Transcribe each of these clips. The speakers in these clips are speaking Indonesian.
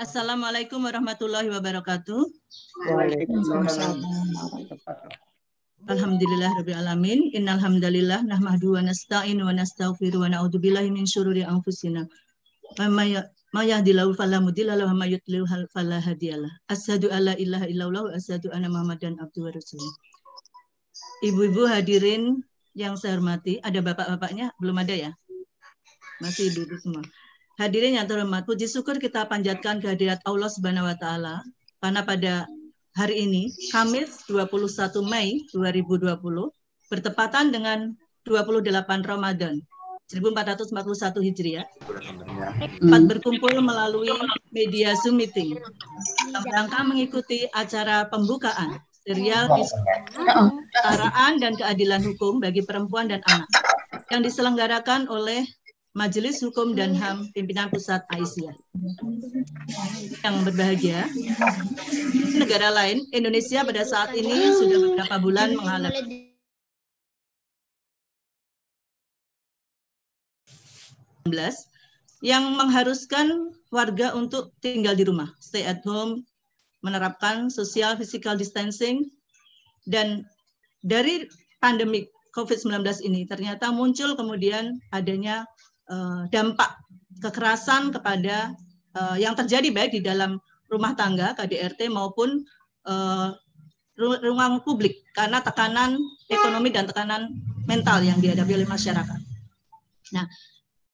Assalamualaikum warahmatullahi wabarakatuh. Waalaikumsalam. Alhamdulillah rabbil alamin. Innal hamdalillah nahmadu wa nasta'inu wa nastaghfiru wa na'udzubillahi min syururi anfusina. Ma yahdillahu fala mudilla lahu wa yudlil fala hadiyalah. Asyhadu alla ilaha illallah wa asyhadu anna Muhammadan abduhu wa rasuluh. Ibu-ibu hadirin yang saya hormati, ada bapak-bapaknya? Belum ada ya? Masih duduk semua. Hadirin yang terhormat, puji syukur kita panjatkan kehadirat Allah Subhanahu wa taala karena pada hari ini Kamis 21 Mei 2020 bertepatan dengan 28 Ramadan 1441 Hijriah. Dapat berkumpul melalui media Zoom meeting dalam rangka mengikuti acara pembukaan serial kesetaraan dan keadilan hukum bagi perempuan dan anak yang diselenggarakan oleh Majelis Hukum dan HAM Pimpinan Pusat Aisyah. Yang berbahagia, negara lain, Indonesia pada saat ini sudah beberapa bulan mengalami yang mengharuskan warga untuk tinggal di rumah, stay at home, menerapkan social physical distancing, dan dari pandemi COVID-19 ini ternyata muncul kemudian adanya Eh, dampak kekerasan kepada eh, yang terjadi baik di dalam rumah tangga KDRT maupun eh, ruang publik karena tekanan ekonomi dan tekanan mental yang dihadapi oleh masyarakat. Nah,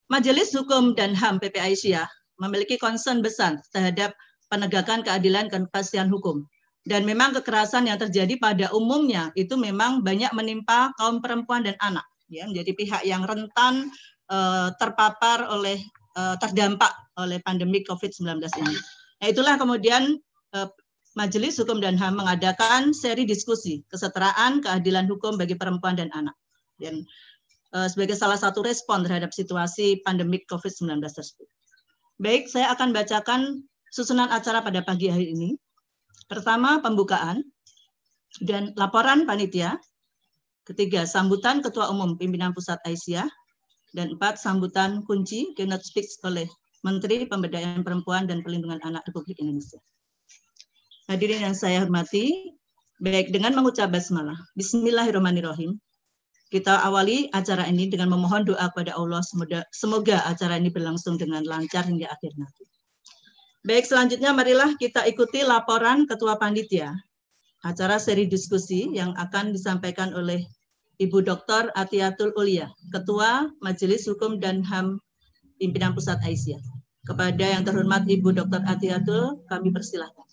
Majelis Hukum dan HAM PPIC ya memiliki concern besar terhadap penegakan keadilan dan kepastian hukum. Dan memang kekerasan yang terjadi pada umumnya itu memang banyak menimpa kaum perempuan dan anak, ya menjadi pihak yang rentan Eh, terpapar oleh eh, terdampak oleh pandemi COVID-19 ini. Nah, itulah kemudian eh, Majelis Hukum dan HAM mengadakan seri diskusi kesetaraan keadilan hukum bagi perempuan dan anak. Dan sebagai salah satu respon terhadap situasi pandemi COVID-19 tersebut. Baik, saya akan bacakan susunan acara pada pagi hari ini. Pertama, pembukaan dan laporan panitia. Ketiga, sambutan Ketua Umum Pimpinan Pusat Aisyah dan empat, sambutan kunci keynote speech oleh Menteri Pemberdayaan Perempuan dan Perlindungan Anak Republik Indonesia. Hadirin yang saya hormati, baik dengan mengucap basmalah. Bismillahirrahmanirrahim. Kita awali acara ini dengan memohon doa kepada Allah semoga, semoga acara ini berlangsung dengan lancar hingga akhir nanti. Baik, selanjutnya marilah kita ikuti laporan Ketua Panitia acara seri diskusi yang akan disampaikan oleh Ibu Dr. Atiatul Ulia, Ketua Majelis Hukum dan HAM Pimpinan Pusat Aisyah. Kepada yang terhormat Ibu Dr. Atiatul, kami persilahkan.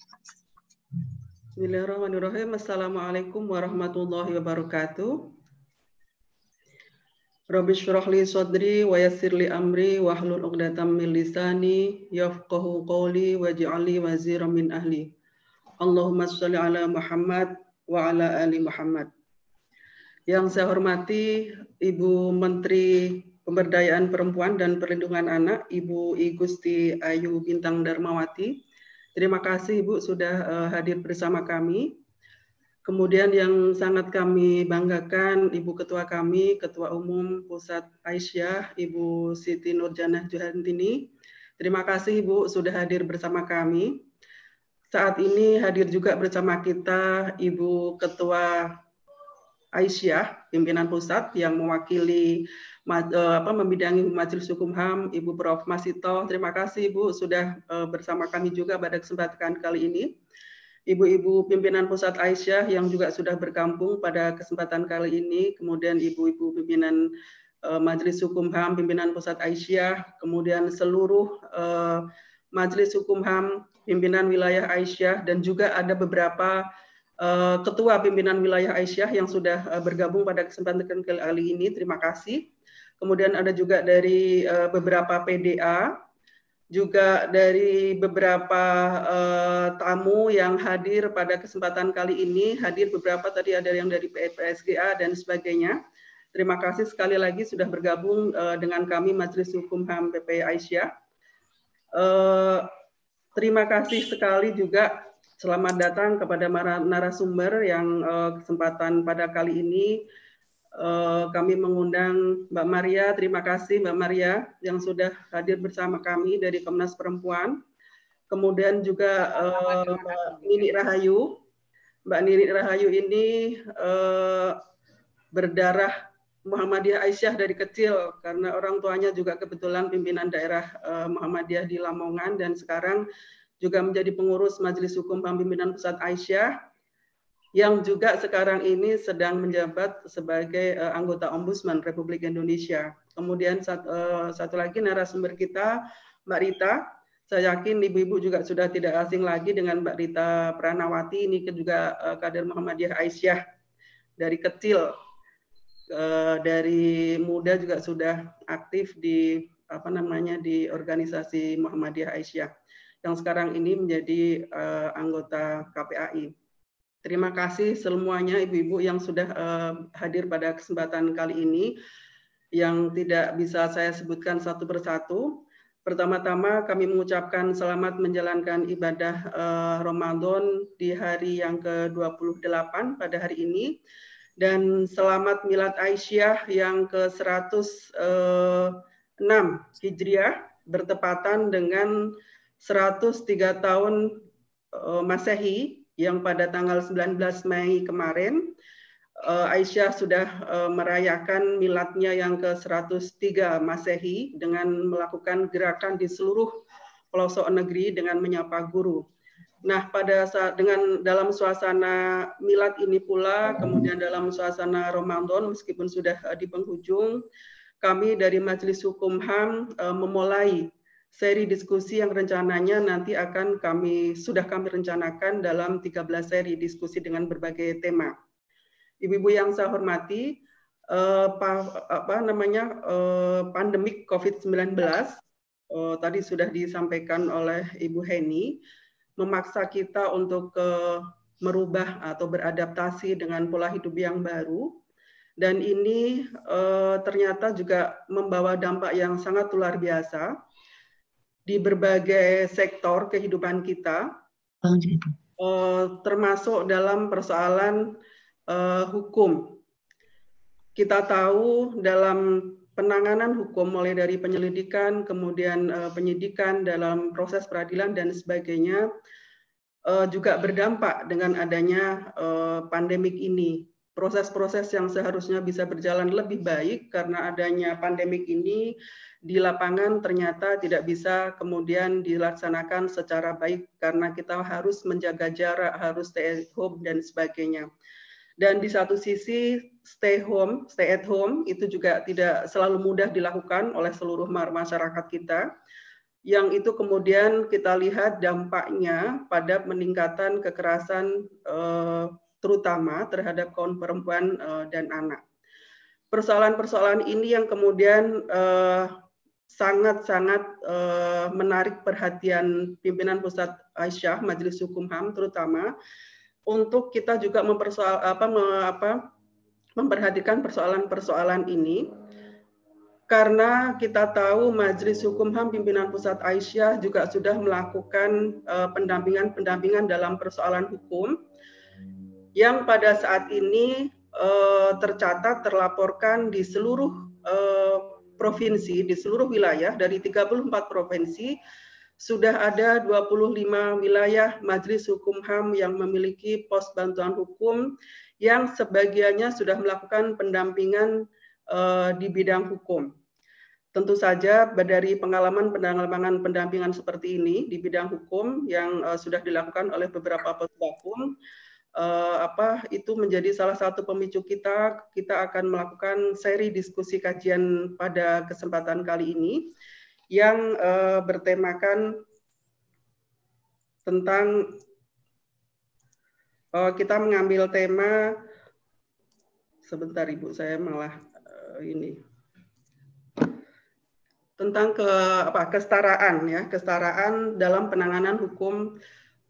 Bismillahirrahmanirrahim. Assalamualaikum warahmatullahi wabarakatuh. Rabbi syrah li wa yassir li amri wa hlul uqdatan min lisani yafqahu qawli waj'alni wazira min ahli. Allahumma salli ala Muhammad wa ala ali Muhammad. Yang saya hormati Ibu Menteri Pemberdayaan Perempuan dan Perlindungan Anak, Ibu I Gusti Ayu Bintang Darmawati. Terima kasih Ibu sudah eh, hadir bersama kami. Kemudian yang sangat kami banggakan Ibu Ketua kami, Ketua Umum Pusat Aisyah, Ibu Siti Nurjanah Juhantini. Terima kasih Ibu sudah hadir bersama kami. Saat ini hadir juga bersama kita Ibu Ketua Aisyah, pimpinan pusat yang mewakili eh, apa, membidangi Majelis Hukum HAM, Ibu Prof. Masito. Terima kasih Ibu sudah eh, bersama kami juga pada kesempatan kali ini. Ibu-ibu pimpinan pusat Aisyah yang juga sudah berkampung pada kesempatan kali ini, kemudian ibu-ibu pimpinan eh, Majelis Hukum HAM, pimpinan pusat Aisyah, kemudian seluruh Majelis Hukum HAM, pimpinan wilayah Aisyah, dan juga ada beberapa Eh, Ketua Pimpinan Wilayah Aisyah yang sudah eh, bergabung pada kesempatan kali ini. Terima kasih. Kemudian ada juga dari eh, beberapa PDA, juga dari beberapa tamu yang hadir pada kesempatan kali ini. Hadir beberapa tadi ada yang dari PSGA dan sebagainya. Terima kasih sekali lagi sudah bergabung dengan kami Majelis Hukum HAM PP Aisyah. Terima kasih sekali juga Selamat datang kepada narasumber yang eh, kesempatan pada kali ini eh, kami mengundang Mbak Maria. Terima kasih Mbak Maria yang sudah hadir bersama kami dari Komnas Perempuan. Kemudian juga eh, Mbak Nini Rahayu. Mbak Nini Rahayu ini berdarah Muhammadiyah Aisyah dari kecil karena orang tuanya juga kebetulan pimpinan daerah Muhammadiyah di Lamongan dan sekarang juga menjadi pengurus Majelis Hukum Pembimbingan Pusat Aisyah yang juga sekarang ini sedang menjabat sebagai uh, anggota Ombudsman Republik Indonesia. Kemudian satu, uh, eh, satu lagi narasumber kita Mbak Rita. Saya yakin ibu-ibu juga sudah tidak asing lagi dengan Mbak Rita Pranawati ini juga uh, kader Muhammadiyah Aisyah dari kecil uh, dari muda juga sudah aktif di apa namanya di organisasi Muhammadiyah Aisyah yang sekarang ini menjadi uh, anggota KPAI. Terima kasih semuanya ibu-ibu yang sudah uh, hadir pada kesempatan kali ini yang tidak bisa saya sebutkan satu persatu. Pertama-tama kami mengucapkan selamat menjalankan ibadah uh, Ramadan di hari yang ke-28 pada hari ini dan selamat Milad Aisyah yang ke-106 Hijriah bertepatan dengan 103 tahun eh, Masehi yang pada tanggal 19 Mei kemarin eh, Aisyah sudah eh, merayakan miladnya yang ke-103 Masehi dengan melakukan gerakan di seluruh pelosok negeri dengan menyapa guru. Nah, pada saat dengan dalam suasana milad ini pula, kemudian dalam suasana Ramadan meskipun sudah di penghujung, kami dari Majelis Hukum HAM memulai seri diskusi yang rencananya nanti akan kami sudah kami rencanakan dalam 13 seri diskusi dengan berbagai tema. Ibu-ibu yang saya hormati, eh, apa namanya eh, pandemik COVID-19 eh, tadi sudah disampaikan oleh Ibu Heni memaksa kita untuk eh, merubah atau beradaptasi dengan pola hidup yang baru dan ini eh, ternyata juga membawa dampak yang sangat luar biasa di berbagai sektor kehidupan kita, oh, gitu. eh, termasuk dalam persoalan eh, hukum. Kita tahu dalam penanganan hukum mulai dari penyelidikan, kemudian eh, penyidikan dalam proses peradilan dan sebagainya juga berdampak dengan adanya pandemik ini. Proses-proses yang seharusnya bisa berjalan lebih baik karena adanya pandemik ini di lapangan ternyata tidak bisa kemudian dilaksanakan secara baik karena kita harus menjaga jarak, harus stay at home dan sebagainya. Dan di satu sisi stay home, stay at home itu juga tidak selalu mudah dilakukan oleh seluruh masyarakat kita. Yang itu kemudian kita lihat dampaknya pada peningkatan kekerasan eh, terutama terhadap kaum perempuan eh, dan anak persoalan-persoalan ini yang kemudian uh, sangat-sangat uh, menarik perhatian pimpinan pusat Aisyah Majelis Hukum HAM terutama untuk kita juga mempersoal apa, me, apa memperhatikan persoalan-persoalan ini karena kita tahu Majelis Hukum HAM pimpinan pusat Aisyah juga sudah melakukan eh, pendampingan-pendampingan uh, dalam persoalan hukum yang pada saat ini uh, tercatat terlaporkan di seluruh uh, provinsi di seluruh wilayah dari 34 provinsi sudah ada 25 wilayah Majelis Hukum HAM yang memiliki pos bantuan hukum yang sebagiannya sudah melakukan pendampingan uh, di bidang hukum. Tentu saja dari pengalaman pendampingan pendampingan seperti ini di bidang hukum yang uh, sudah dilakukan oleh beberapa pos hukum uh, apa itu menjadi salah satu pemicu kita kita akan melakukan seri diskusi kajian pada kesempatan kali ini yang uh, bertemakan tentang uh, kita mengambil tema sebentar Ibu saya malah uh, ini tentang ke apa kesetaraan ya kesetaraan dalam penanganan hukum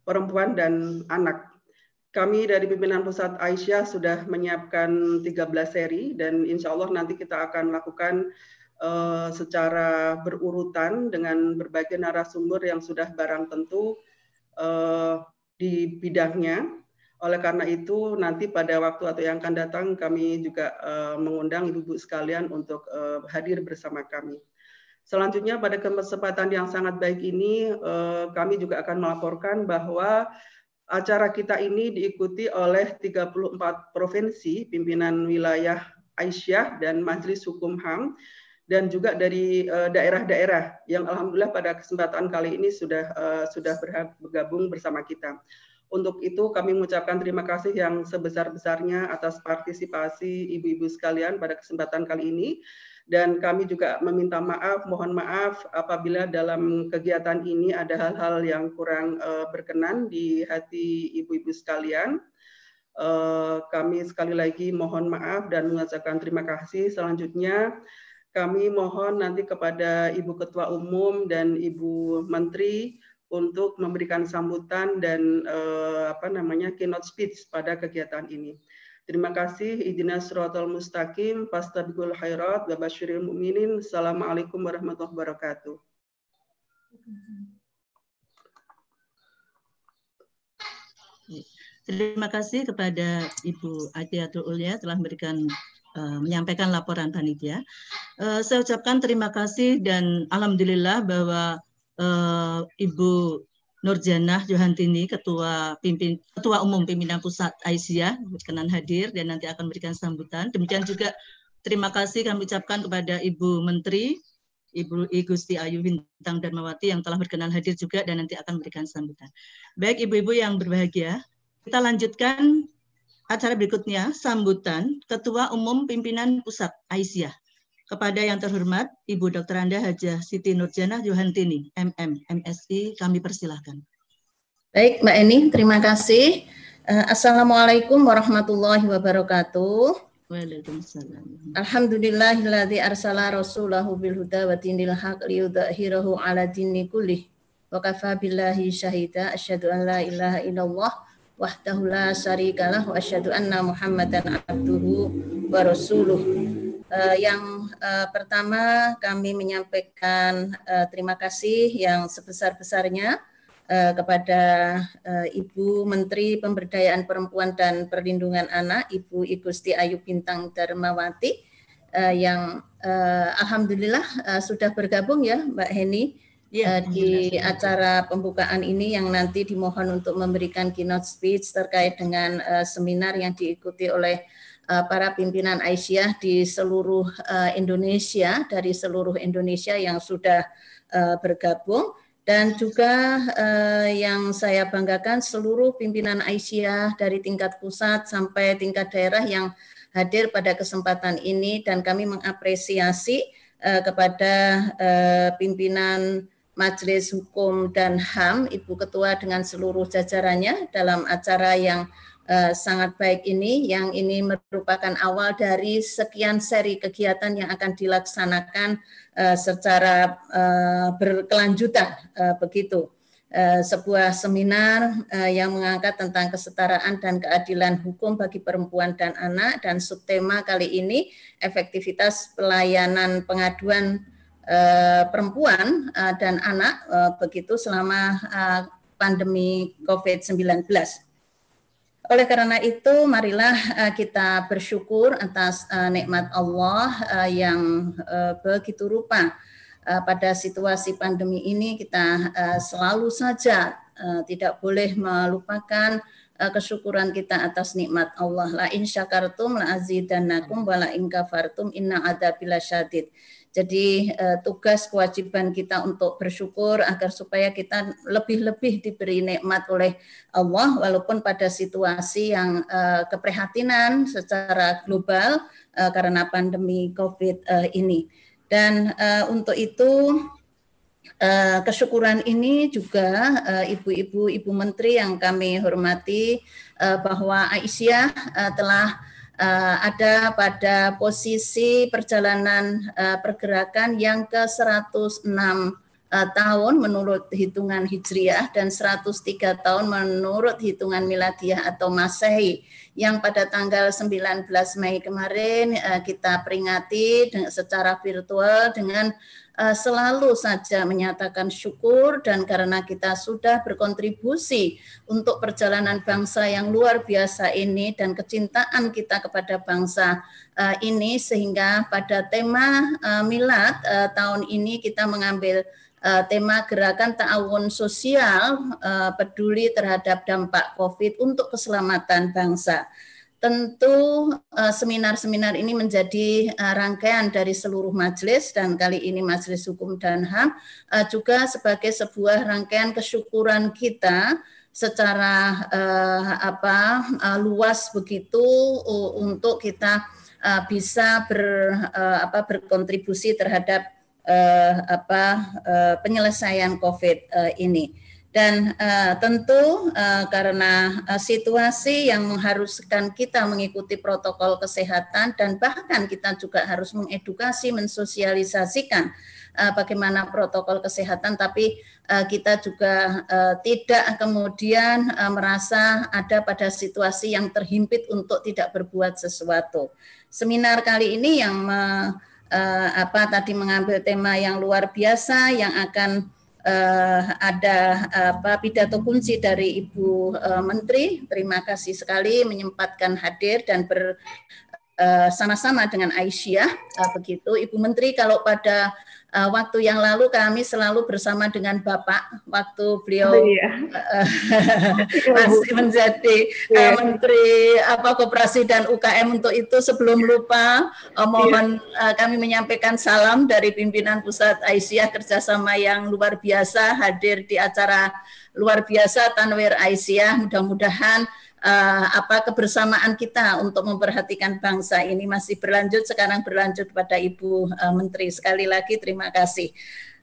perempuan dan anak kami dari pimpinan pusat Aisyah sudah menyiapkan 13 seri dan insya Allah nanti kita akan melakukan uh, eh, secara berurutan dengan berbagai narasumber yang sudah barang tentu uh, di bidangnya. Oleh karena itu nanti pada waktu atau yang akan datang kami juga uh, mengundang ibu-ibu sekalian untuk uh, hadir bersama kami. Selanjutnya pada kesempatan yang sangat baik ini kami juga akan melaporkan bahwa Acara kita ini diikuti oleh 34 provinsi, pimpinan wilayah Aisyah dan Majelis Hukum HAM, dan juga dari eh, daerah-daerah yang alhamdulillah pada kesempatan kali ini sudah eh, sudah bergabung bersama kita. Untuk itu kami mengucapkan terima kasih yang sebesar-besarnya atas partisipasi ibu-ibu sekalian pada kesempatan kali ini dan kami juga meminta maaf, mohon maaf apabila dalam kegiatan ini ada hal-hal yang kurang uh, berkenan di hati ibu-ibu sekalian. Uh, kami sekali lagi mohon maaf dan mengucapkan terima kasih. Selanjutnya kami mohon nanti kepada Ibu Ketua Umum dan Ibu Menteri untuk memberikan sambutan dan uh, apa namanya keynote speech pada kegiatan ini. Terima kasih. Idina suratul mustaqim, pastabikul khairat, Syuril mu'minin. Assalamualaikum warahmatullahi wabarakatuh. Terima kasih kepada Ibu Atiatul Ulia telah memberikan uh, menyampaikan laporan panitia. Uh, saya ucapkan terima kasih dan alhamdulillah bahwa uh, Ibu Nurjanah Johantini, Ketua Pimpin, Ketua Umum Pimpinan Pusat Aisyah, berkenan hadir dan nanti akan memberikan sambutan. Demikian juga terima kasih kami ucapkan kepada Ibu Menteri, Ibu I Gusti Ayu Bintang Darmawati yang telah berkenan hadir juga dan nanti akan memberikan sambutan. Baik Ibu-Ibu yang berbahagia, kita lanjutkan acara berikutnya, sambutan Ketua Umum Pimpinan Pusat Aisyah. Kepada yang terhormat, Ibu Dr. Anda Haja Siti Nurjanah Johantini, MM, MSI, kami persilahkan. Baik, Mbak Eni, terima kasih. Eh, Assalamualaikum warahmatullahi wabarakatuh. Waalaikumsalam. Alhamdulillahilladzi arsala rasulahu bil huda wa dinil haq liyudhhirahu ala dini kullih. Wa kafa billahi syahida asyhadu an la ilaha illallah wahdahu la syarikalah wa asyhadu anna muhammadan abduhu wa rasuluh. Uh, yang uh, pertama kami menyampaikan uh, terima kasih yang sebesar-besarnya uh, kepada uh, Ibu Menteri Pemberdayaan Perempuan dan Perlindungan Anak, Ibu Igusti Ayu Bintang Darmawati, uh, yang uh, alhamdulillah uh, sudah bergabung ya Mbak Heni ya, uh, di acara pembukaan ini yang nanti dimohon untuk memberikan keynote speech terkait dengan uh, seminar yang diikuti oleh Eh, para pimpinan Aisyah di seluruh eh, Indonesia dari seluruh Indonesia yang sudah eh, bergabung dan juga yang saya banggakan seluruh pimpinan Aisyah dari tingkat pusat sampai tingkat daerah yang hadir pada kesempatan ini dan kami mengapresiasi kepada pimpinan Majelis Hukum dan HAM Ibu Ketua dengan seluruh jajarannya dalam acara yang Eh, sangat baik ini yang ini merupakan awal dari sekian seri kegiatan yang akan dilaksanakan uh, secara uh, berkelanjutan uh, begitu sebuah seminar yang mengangkat tentang kesetaraan dan keadilan hukum bagi perempuan dan anak dan subtema kali ini efektivitas pelayanan pengaduan perempuan dan anak begitu selama pandemi Covid-19. Oleh karena itu, marilah eh, kita bersyukur atas eh, nikmat Allah eh, yang begitu rupa. Pada situasi pandemi ini, kita selalu saja tidak boleh melupakan kesyukuran kita atas nikmat Allah. La in syakartum la azidannakum wa la in kafartum inna adabila syadid jadi eh, tugas kewajiban kita untuk bersyukur agar supaya kita lebih-lebih diberi nikmat oleh Allah walaupun pada situasi yang eh, keprihatinan secara global eh, karena pandemi Covid eh, ini. Dan eh, untuk itu eh, kesyukuran ini juga eh, ibu-ibu, eh, ibu menteri yang kami hormati eh, bahwa Aisyah eh, telah uh, ada pada posisi perjalanan uh, pergerakan yang ke 106 eh, tahun menurut hitungan Hijriah dan 103 tahun menurut hitungan Miladiah atau Masehi yang pada tanggal 19 Mei kemarin kita peringati secara virtual dengan Eh, selalu saja menyatakan syukur dan karena kita sudah berkontribusi untuk perjalanan bangsa yang luar biasa ini dan kecintaan kita kepada bangsa eh, ini sehingga pada tema eh, milad tahun ini kita mengambil tema gerakan ta'awun sosial peduli terhadap dampak Covid untuk keselamatan bangsa. Tentu eh, seminar-seminar ini menjadi eh, rangkaian dari seluruh majelis dan kali ini Majelis Hukum dan HAM eh, juga sebagai sebuah rangkaian kesyukuran kita secara apa luas begitu untuk kita bisa ber apa berkontribusi terhadap apa penyelesaian Covid ini dan uh, tentu uh, karena uh, situasi yang mengharuskan kita mengikuti protokol kesehatan dan bahkan kita juga harus mengedukasi, mensosialisasikan uh, bagaimana protokol kesehatan tapi uh, kita juga uh, tidak kemudian uh, merasa ada pada situasi yang terhimpit untuk tidak berbuat sesuatu. Seminar kali ini yang uh, apa tadi mengambil tema yang luar biasa yang akan uh, ada apa pidato kunci dari Ibu uh, Menteri. Terima kasih sekali menyempatkan hadir dan bersama eh, sama-sama dengan Aisyah begitu Ibu Menteri kalau pada Eh, waktu yang lalu kami selalu bersama dengan Bapak waktu beliau oh, iya. Eh, iya masih menjadi yeah. Iya. Menteri apa Koperasi dan UKM untuk itu sebelum lupa uh, mohon yeah. Iya. kami menyampaikan salam dari pimpinan pusat Aisyah kerjasama yang luar biasa hadir di acara luar biasa Tanwir Aisyah mudah-mudahan uh, apa kebersamaan kita untuk memperhatikan bangsa ini masih berlanjut sekarang berlanjut kepada Ibu uh, Menteri sekali lagi terima kasih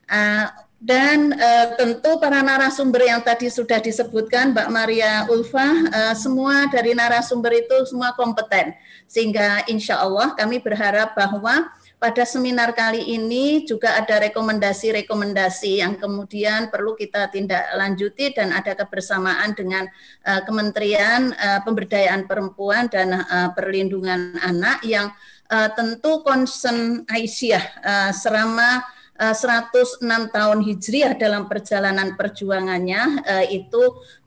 uh, dan uh, tentu para narasumber yang tadi sudah disebutkan Mbak Maria Ulfa uh, semua dari narasumber itu semua kompeten sehingga insya Allah kami berharap bahwa pada seminar kali ini juga ada rekomendasi-rekomendasi yang kemudian perlu kita tindak lanjuti dan ada kebersamaan dengan uh, Kementerian uh, Pemberdayaan Perempuan dan uh, Perlindungan Anak yang uh, tentu concern Aisyah uh, selama 106 eh, tahun Hijriah dalam perjalanan perjuangannya eh, itu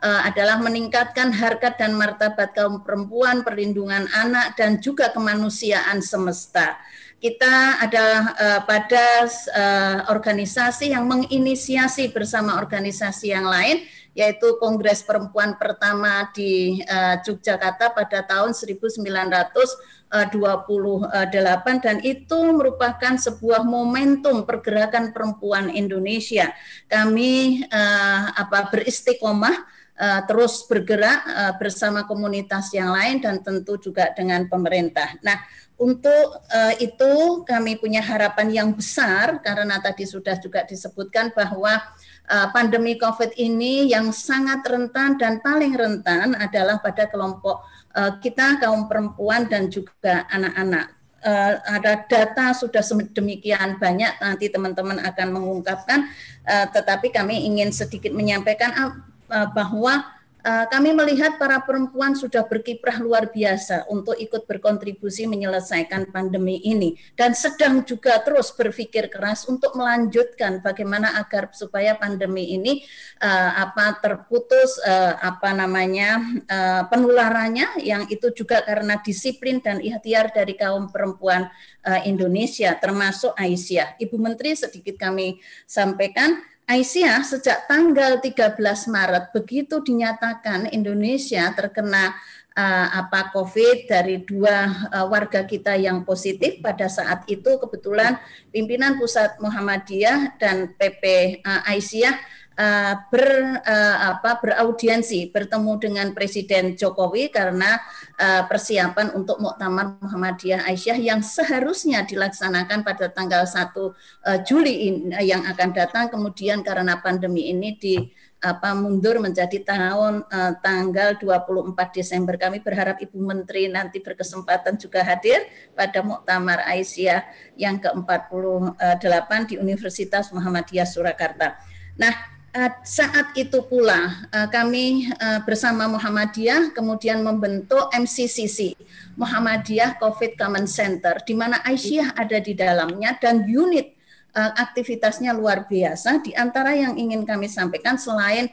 eh, adalah meningkatkan harkat dan martabat kaum perempuan, perlindungan anak dan juga kemanusiaan semesta kita ada pada organisasi yang menginisiasi bersama organisasi yang lain yaitu Kongres Perempuan pertama di uh, Yogyakarta pada tahun 1928 eh, dan itu merupakan sebuah momentum pergerakan perempuan Indonesia. Kami uh, apa beristiqomah Uh, terus bergerak uh, bersama komunitas yang lain dan tentu juga dengan pemerintah. Nah, untuk uh, itu kami punya harapan yang besar karena tadi sudah juga disebutkan bahwa Eh, pandemi COVID ini yang sangat rentan dan paling rentan adalah pada kelompok uh, kita kaum perempuan dan juga anak-anak. Uh, ada data sudah demikian banyak nanti teman-teman akan mengungkapkan, uh, tetapi kami ingin sedikit menyampaikan uh, bahwa Eh, kami melihat para perempuan sudah berkiprah luar biasa untuk ikut berkontribusi menyelesaikan pandemi ini dan sedang juga terus berpikir keras untuk melanjutkan bagaimana agar supaya pandemi ini uh, apa terputus uh, apa namanya uh, penularannya yang itu juga karena disiplin dan ikhtiar dari kaum perempuan uh, Indonesia termasuk Aisyah. Ibu Menteri sedikit kami sampaikan Aisyah sejak tanggal 13 Maret begitu dinyatakan Indonesia terkena uh, apa COVID dari dua uh, warga kita yang positif pada saat itu kebetulan pimpinan pusat Muhammadiyah dan PP uh, eh, Aisyah uh, ber uh, apa beraudiensi bertemu dengan Presiden Jokowi karena uh, persiapan untuk Muktamar Muhammadiyah Aisyah yang seharusnya dilaksanakan pada tanggal 1 uh, Juli ini uh, yang akan datang kemudian karena pandemi ini di apa mundur menjadi tahun eh, tanggal 24 Desember. Kami berharap Ibu Menteri nanti berkesempatan juga hadir pada Muktamar Aisyah yang ke-48 di Universitas Muhammadiyah Surakarta. Nah, saat itu pula eh, kami eh, bersama Muhammadiyah kemudian membentuk MCCC Muhammadiyah COVID Common Center di mana Aisyah ada di dalamnya dan unit eh, aktivitasnya luar biasa di antara yang ingin kami sampaikan selain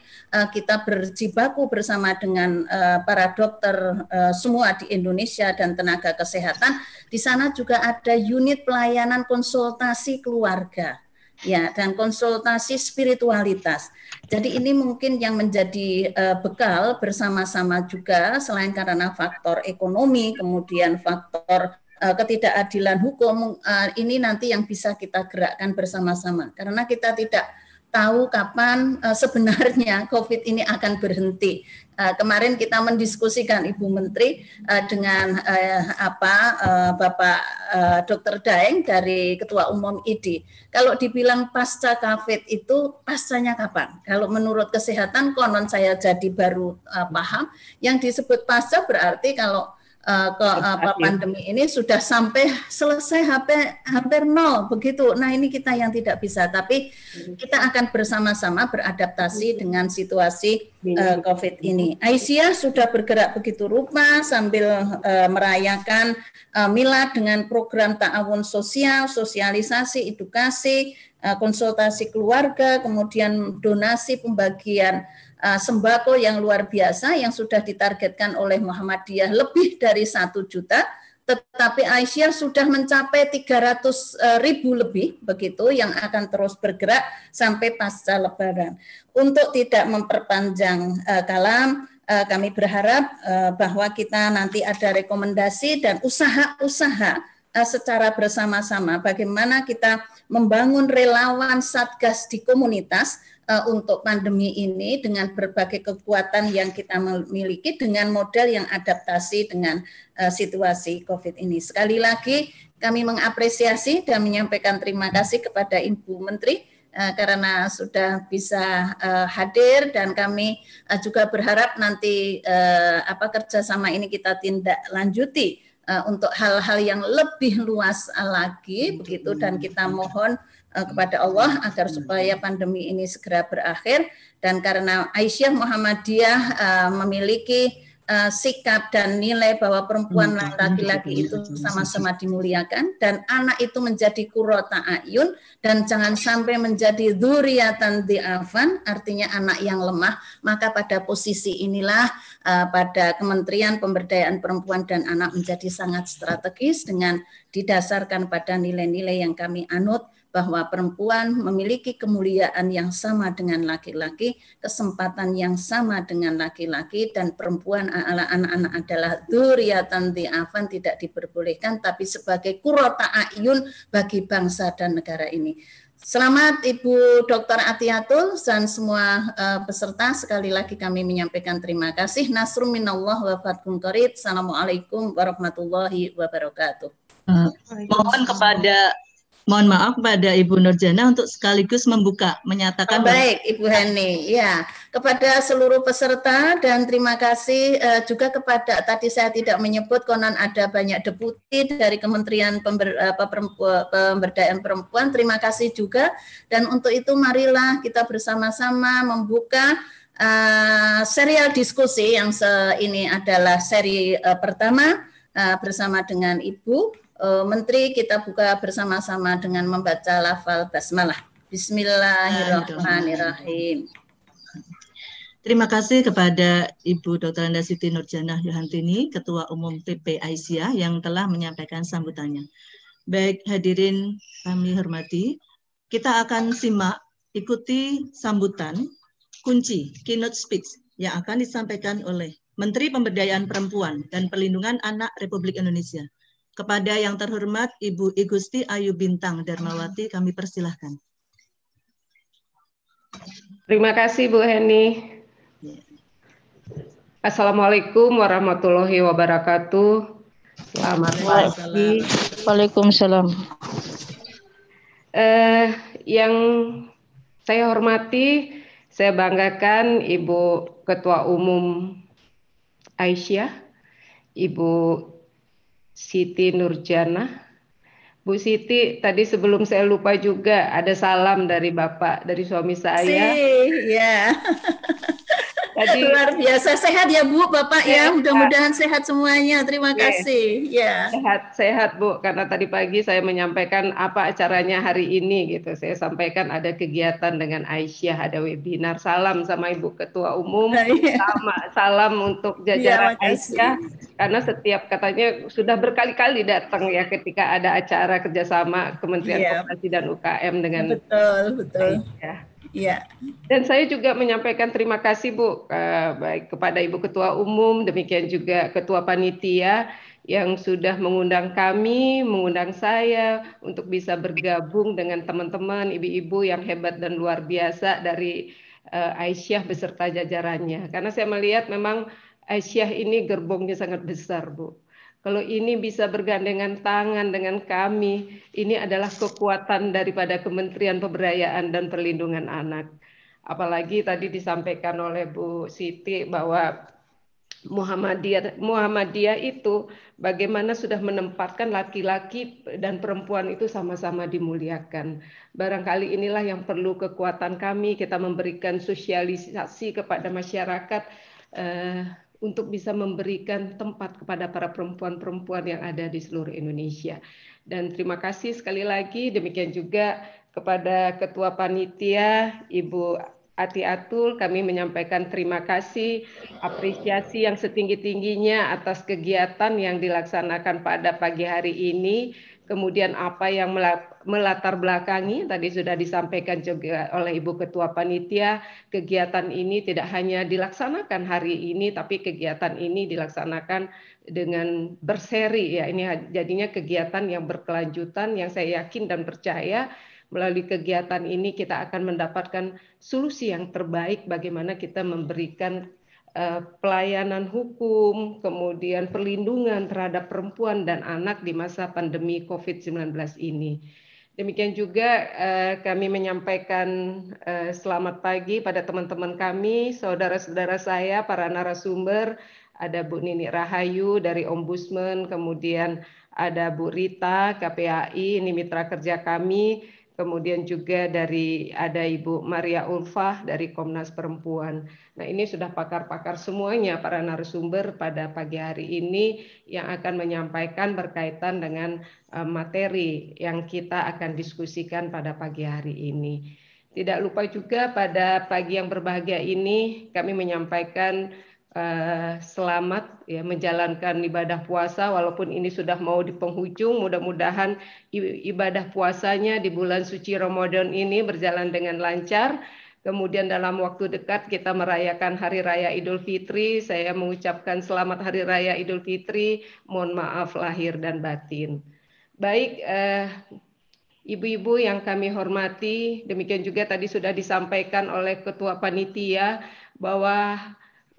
kita berjibaku bersama dengan para dokter semua di Indonesia dan tenaga kesehatan di sana juga ada unit pelayanan konsultasi keluarga ya dan konsultasi spiritualitas. Jadi ini mungkin yang menjadi uh, bekal bersama-sama juga selain karena faktor ekonomi, kemudian faktor uh, ketidakadilan hukum uh, ini nanti yang bisa kita gerakkan bersama-sama karena kita tidak tahu kapan uh, sebenarnya COVID ini akan berhenti. Eh, kemarin kita mendiskusikan Ibu Menteri uh, dengan uh, apa uh, Bapak uh, Dr. Daeng dari Ketua Umum ID. Kalau dibilang pasca COVID itu pascanya kapan? Kalau menurut kesehatan konon saya jadi baru uh, paham yang disebut pasca berarti kalau uh, ke eh, apa, pandemi ini sudah sampai selesai hampir hampir nol begitu. Nah ini kita yang tidak bisa, tapi hmm. kita akan bersama-sama beradaptasi hmm. dengan situasi uh, COVID ini. Aisyah sudah bergerak begitu rupa sambil uh, merayakan uh, Milad dengan program ta'awun sosial, sosialisasi, edukasi, konsultasi keluarga, kemudian donasi pembagian Eh, sembako yang luar biasa yang sudah ditargetkan oleh Muhammadiyah lebih dari satu juta, tetapi Aisyah sudah mencapai 300 eh, ribu lebih begitu yang akan terus bergerak sampai pasca lebaran. Untuk tidak memperpanjang eh, kalam, kami berharap bahwa kita nanti ada rekomendasi dan usaha-usaha secara bersama-sama bagaimana kita membangun relawan satgas di komunitas uh, untuk pandemi ini dengan berbagai kekuatan yang kita miliki dengan model yang adaptasi dengan uh, situasi COVID ini. Sekali lagi kami mengapresiasi dan menyampaikan terima kasih kepada Ibu Menteri uh, karena sudah bisa uh, hadir dan kami uh, juga berharap nanti uh, apa kerjasama ini kita tindak lanjuti uh, untuk hal-hal yang lebih luas lagi begitu dan kita hmm. mohon Eh, kepada Allah agar hmm. supaya pandemi ini segera berakhir dan karena Aisyah Muhammadiyah eh, memiliki eh, sikap dan nilai bahwa perempuan hmm, dan laki-laki itu iya. hmm, sama-sama dimuliakan dan anak itu menjadi kurota ayun dan jangan sampai menjadi duriatan diafan artinya anak yang lemah maka pada posisi inilah pada Kementerian Pemberdayaan Perempuan dan Anak menjadi sangat strategis dengan didasarkan pada nilai-nilai yang kami anut bahwa perempuan memiliki kemuliaan yang sama dengan laki-laki, kesempatan yang sama dengan laki-laki, dan perempuan ala anak-anak adalah duriatan ti'afan tidak diperbolehkan, tapi sebagai kurota ayun bagi bangsa dan negara ini. Selamat Ibu Dr. Atiatul dan semua uh, peserta. Sekali lagi kami menyampaikan terima kasih. Nasru minallah wa fatkun Assalamualaikum warahmatullahi wabarakatuh. Eh, Mohon kepada mohon maaf pada Ibu Nurjana untuk sekaligus membuka menyatakan oh, baik Ibu Hani ya kepada seluruh peserta dan terima kasih uh, juga kepada tadi saya tidak menyebut konon ada banyak deputi dari Kementerian Pember, uh, Pemberdayaan Perempuan terima kasih juga dan untuk itu marilah kita bersama-sama membuka Uh, serial diskusi yang ini adalah seri uh, pertama uh, bersama dengan Ibu Eh, Menteri kita buka bersama-sama dengan membaca lafal basmalah. Bismillahirrahmanirrahim. Terima kasih kepada Ibu Dr. Anda Siti Nurjanah Yohantini, Ketua Umum PP Aisyah yang telah menyampaikan sambutannya. Baik hadirin kami hormati, kita akan simak ikuti sambutan kunci keynote speech yang akan disampaikan oleh Menteri Pemberdayaan Perempuan dan Perlindungan Anak Republik Indonesia, kepada yang terhormat Ibu Igusti Ayu Bintang Darmawati kami persilahkan. Terima kasih Bu Heni. Assalamualaikum warahmatullahi wabarakatuh. Selamat pagi. Waalaikumsalam. Eh, yang saya hormati, saya banggakan Ibu Ketua Umum Aisyah, Ibu Siti Nurjana. Bu Siti, tadi sebelum saya lupa juga ada salam dari Bapak, dari suami saya. Si, ya. Yeah. Jadi, Luar biasa. Sehat ya Bu, Bapak ya. ya. Mudah-mudahan sehat semuanya. Terima yes. kasih. Ya. Sehat, sehat Bu. Karena tadi pagi saya menyampaikan apa acaranya hari ini gitu. Saya sampaikan ada kegiatan dengan Aisyah, ada webinar. Salam sama Ibu Ketua Umum. Nah, iya. Sama salam untuk iya, jajaran ya, Aisyah. Karena setiap katanya sudah berkali-kali datang ya ketika ada acara kerjasama Kementerian ya. dan UKM dengan betul, betul. Aisyah. Iya. Dan saya juga menyampaikan terima kasih Bu eh, baik kepada Ibu Ketua Umum, demikian juga Ketua Panitia yang sudah mengundang kami, mengundang saya untuk bisa bergabung dengan teman-teman ibu-ibu yang hebat dan luar biasa dari eh, Aisyah beserta jajarannya. Karena saya melihat memang Aisyah ini gerbongnya sangat besar, Bu kalau ini bisa bergandengan tangan dengan kami, ini adalah kekuatan daripada Kementerian Pemberdayaan dan Perlindungan Anak. Apalagi tadi disampaikan oleh Bu Siti bahwa Muhammadiyah, Muhammadiyah itu bagaimana sudah menempatkan laki-laki dan perempuan itu sama-sama dimuliakan. Barangkali inilah yang perlu kekuatan kami, kita memberikan sosialisasi kepada masyarakat eh, untuk bisa memberikan tempat kepada para perempuan-perempuan yang ada di seluruh Indonesia. Dan terima kasih sekali lagi demikian juga kepada Ketua Panitia Ibu Ati Atul kami menyampaikan terima kasih apresiasi yang setinggi-tingginya atas kegiatan yang dilaksanakan pada pagi hari ini kemudian apa yang melatar belakangi tadi sudah disampaikan juga oleh Ibu Ketua Panitia kegiatan ini tidak hanya dilaksanakan hari ini tapi kegiatan ini dilaksanakan dengan berseri ya ini jadinya kegiatan yang berkelanjutan yang saya yakin dan percaya melalui kegiatan ini kita akan mendapatkan solusi yang terbaik bagaimana kita memberikan eh, pelayanan hukum, kemudian perlindungan terhadap perempuan dan anak di masa pandemi COVID-19 ini. Demikian juga eh, kami menyampaikan eh, selamat pagi pada teman-teman kami, saudara-saudara saya, para narasumber, ada Bu Nini Rahayu dari Ombudsman, kemudian ada Bu Rita KPAI, ini mitra kerja kami, kemudian juga dari ada Ibu Maria Ulfah dari Komnas Perempuan. Nah ini sudah pakar-pakar semuanya para narasumber pada pagi hari ini yang akan menyampaikan berkaitan dengan Eh, materi yang kita akan diskusikan pada pagi hari ini. Tidak lupa juga pada pagi yang berbahagia ini kami menyampaikan uh, selamat ya menjalankan ibadah puasa walaupun ini sudah mau di penghujung mudah-mudahan ibadah puasanya di bulan suci Ramadan ini berjalan dengan lancar. Kemudian dalam waktu dekat kita merayakan Hari Raya Idul Fitri. Saya mengucapkan selamat Hari Raya Idul Fitri. Mohon maaf lahir dan batin. Baik, eh, Ibu-ibu yang kami hormati, demikian juga tadi sudah disampaikan oleh Ketua Panitia bahwa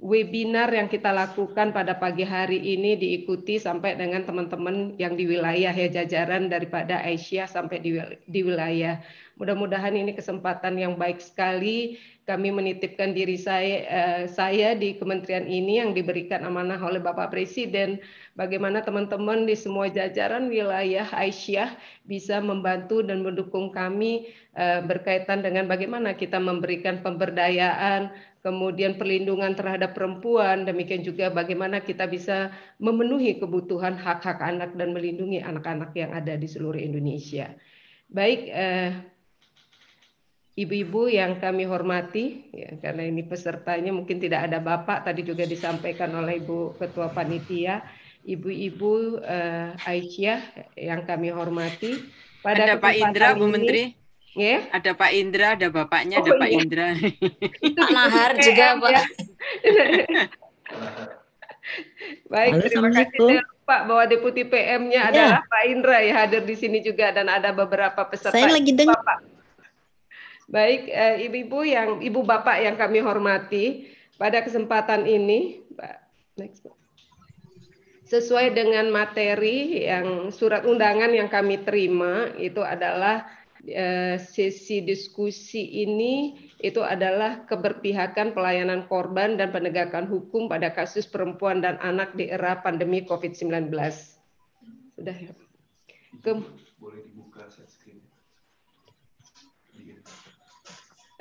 webinar yang kita lakukan pada pagi hari ini diikuti sampai dengan teman-teman yang di wilayah ya jajaran daripada Asia sampai di wilayah. Mudah-mudahan ini kesempatan yang baik sekali kami menitipkan diri saya eh, saya di kementerian ini yang diberikan amanah oleh Bapak Presiden bagaimana teman-teman di semua jajaran wilayah Aisyah bisa membantu dan mendukung kami eh, berkaitan dengan bagaimana kita memberikan pemberdayaan kemudian perlindungan terhadap perempuan, demikian juga bagaimana kita bisa memenuhi kebutuhan hak-hak anak dan melindungi anak-anak yang ada di seluruh Indonesia. Baik, eh, ibu-ibu yang kami hormati, ya, karena ini pesertanya mungkin tidak ada bapak, tadi juga disampaikan oleh Ibu Ketua Panitia, ibu-ibu uh, Aisyah yang kami hormati. Pada ada Pak Indra, Bu Menteri. Ya? Ada Pak Indra, ada bapaknya, oh, ada iya. iya. Pak Indra. Pak Mahar juga, Pak. Baik, Halo, terima kasih. Itu. lupa bahwa Deputi PM-nya ya. adalah Pak Indra ya hadir di sini juga dan ada beberapa peserta. Saya lagi dengar. Pak Baik, eh, ibu-ibu yang ibu bapak yang kami hormati, pada kesempatan ini, next. Sesuai dengan materi yang surat undangan yang kami terima itu adalah eh, sesi diskusi ini itu adalah keberpihakan pelayanan korban dan penegakan hukum pada kasus perempuan dan anak di era pandemi COVID-19. Sudah ya. Ke Boleh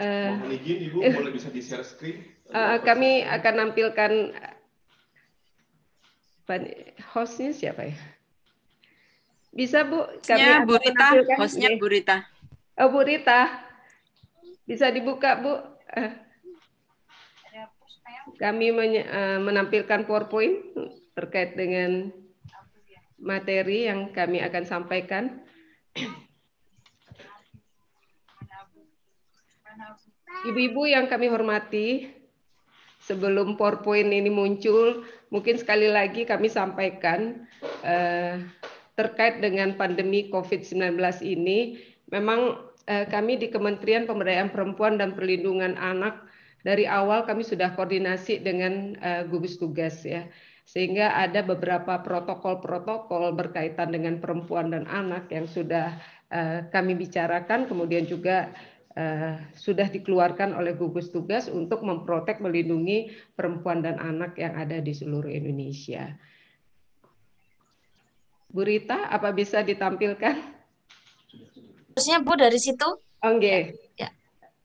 Eh, Mohon izin Ibu, eh, boleh bisa di-share screen? Uh, kami persen. akan nampilkan hostnya siapa ya? Bisa Bu, kami ya, Bu Rita, hostnya Bu Rita. Oh, Bu Rita, bisa dibuka Bu. kami men menampilkan PowerPoint terkait dengan materi yang kami akan sampaikan. Ibu-ibu yang kami hormati, sebelum PowerPoint ini muncul, mungkin sekali lagi kami sampaikan eh, terkait dengan pandemi COVID-19 ini, memang eh, kami di Kementerian Pemberdayaan Perempuan dan Perlindungan Anak dari awal kami sudah koordinasi dengan eh, gugus tugas ya. Sehingga ada beberapa protokol-protokol berkaitan dengan perempuan dan anak yang sudah eh, kami bicarakan, kemudian juga Eh, sudah dikeluarkan oleh gugus tugas untuk memprotek melindungi perempuan dan anak yang ada di seluruh Indonesia. Bu Rita, apa bisa ditampilkan? Terusnya Bu dari situ? Oh, okay. Ya.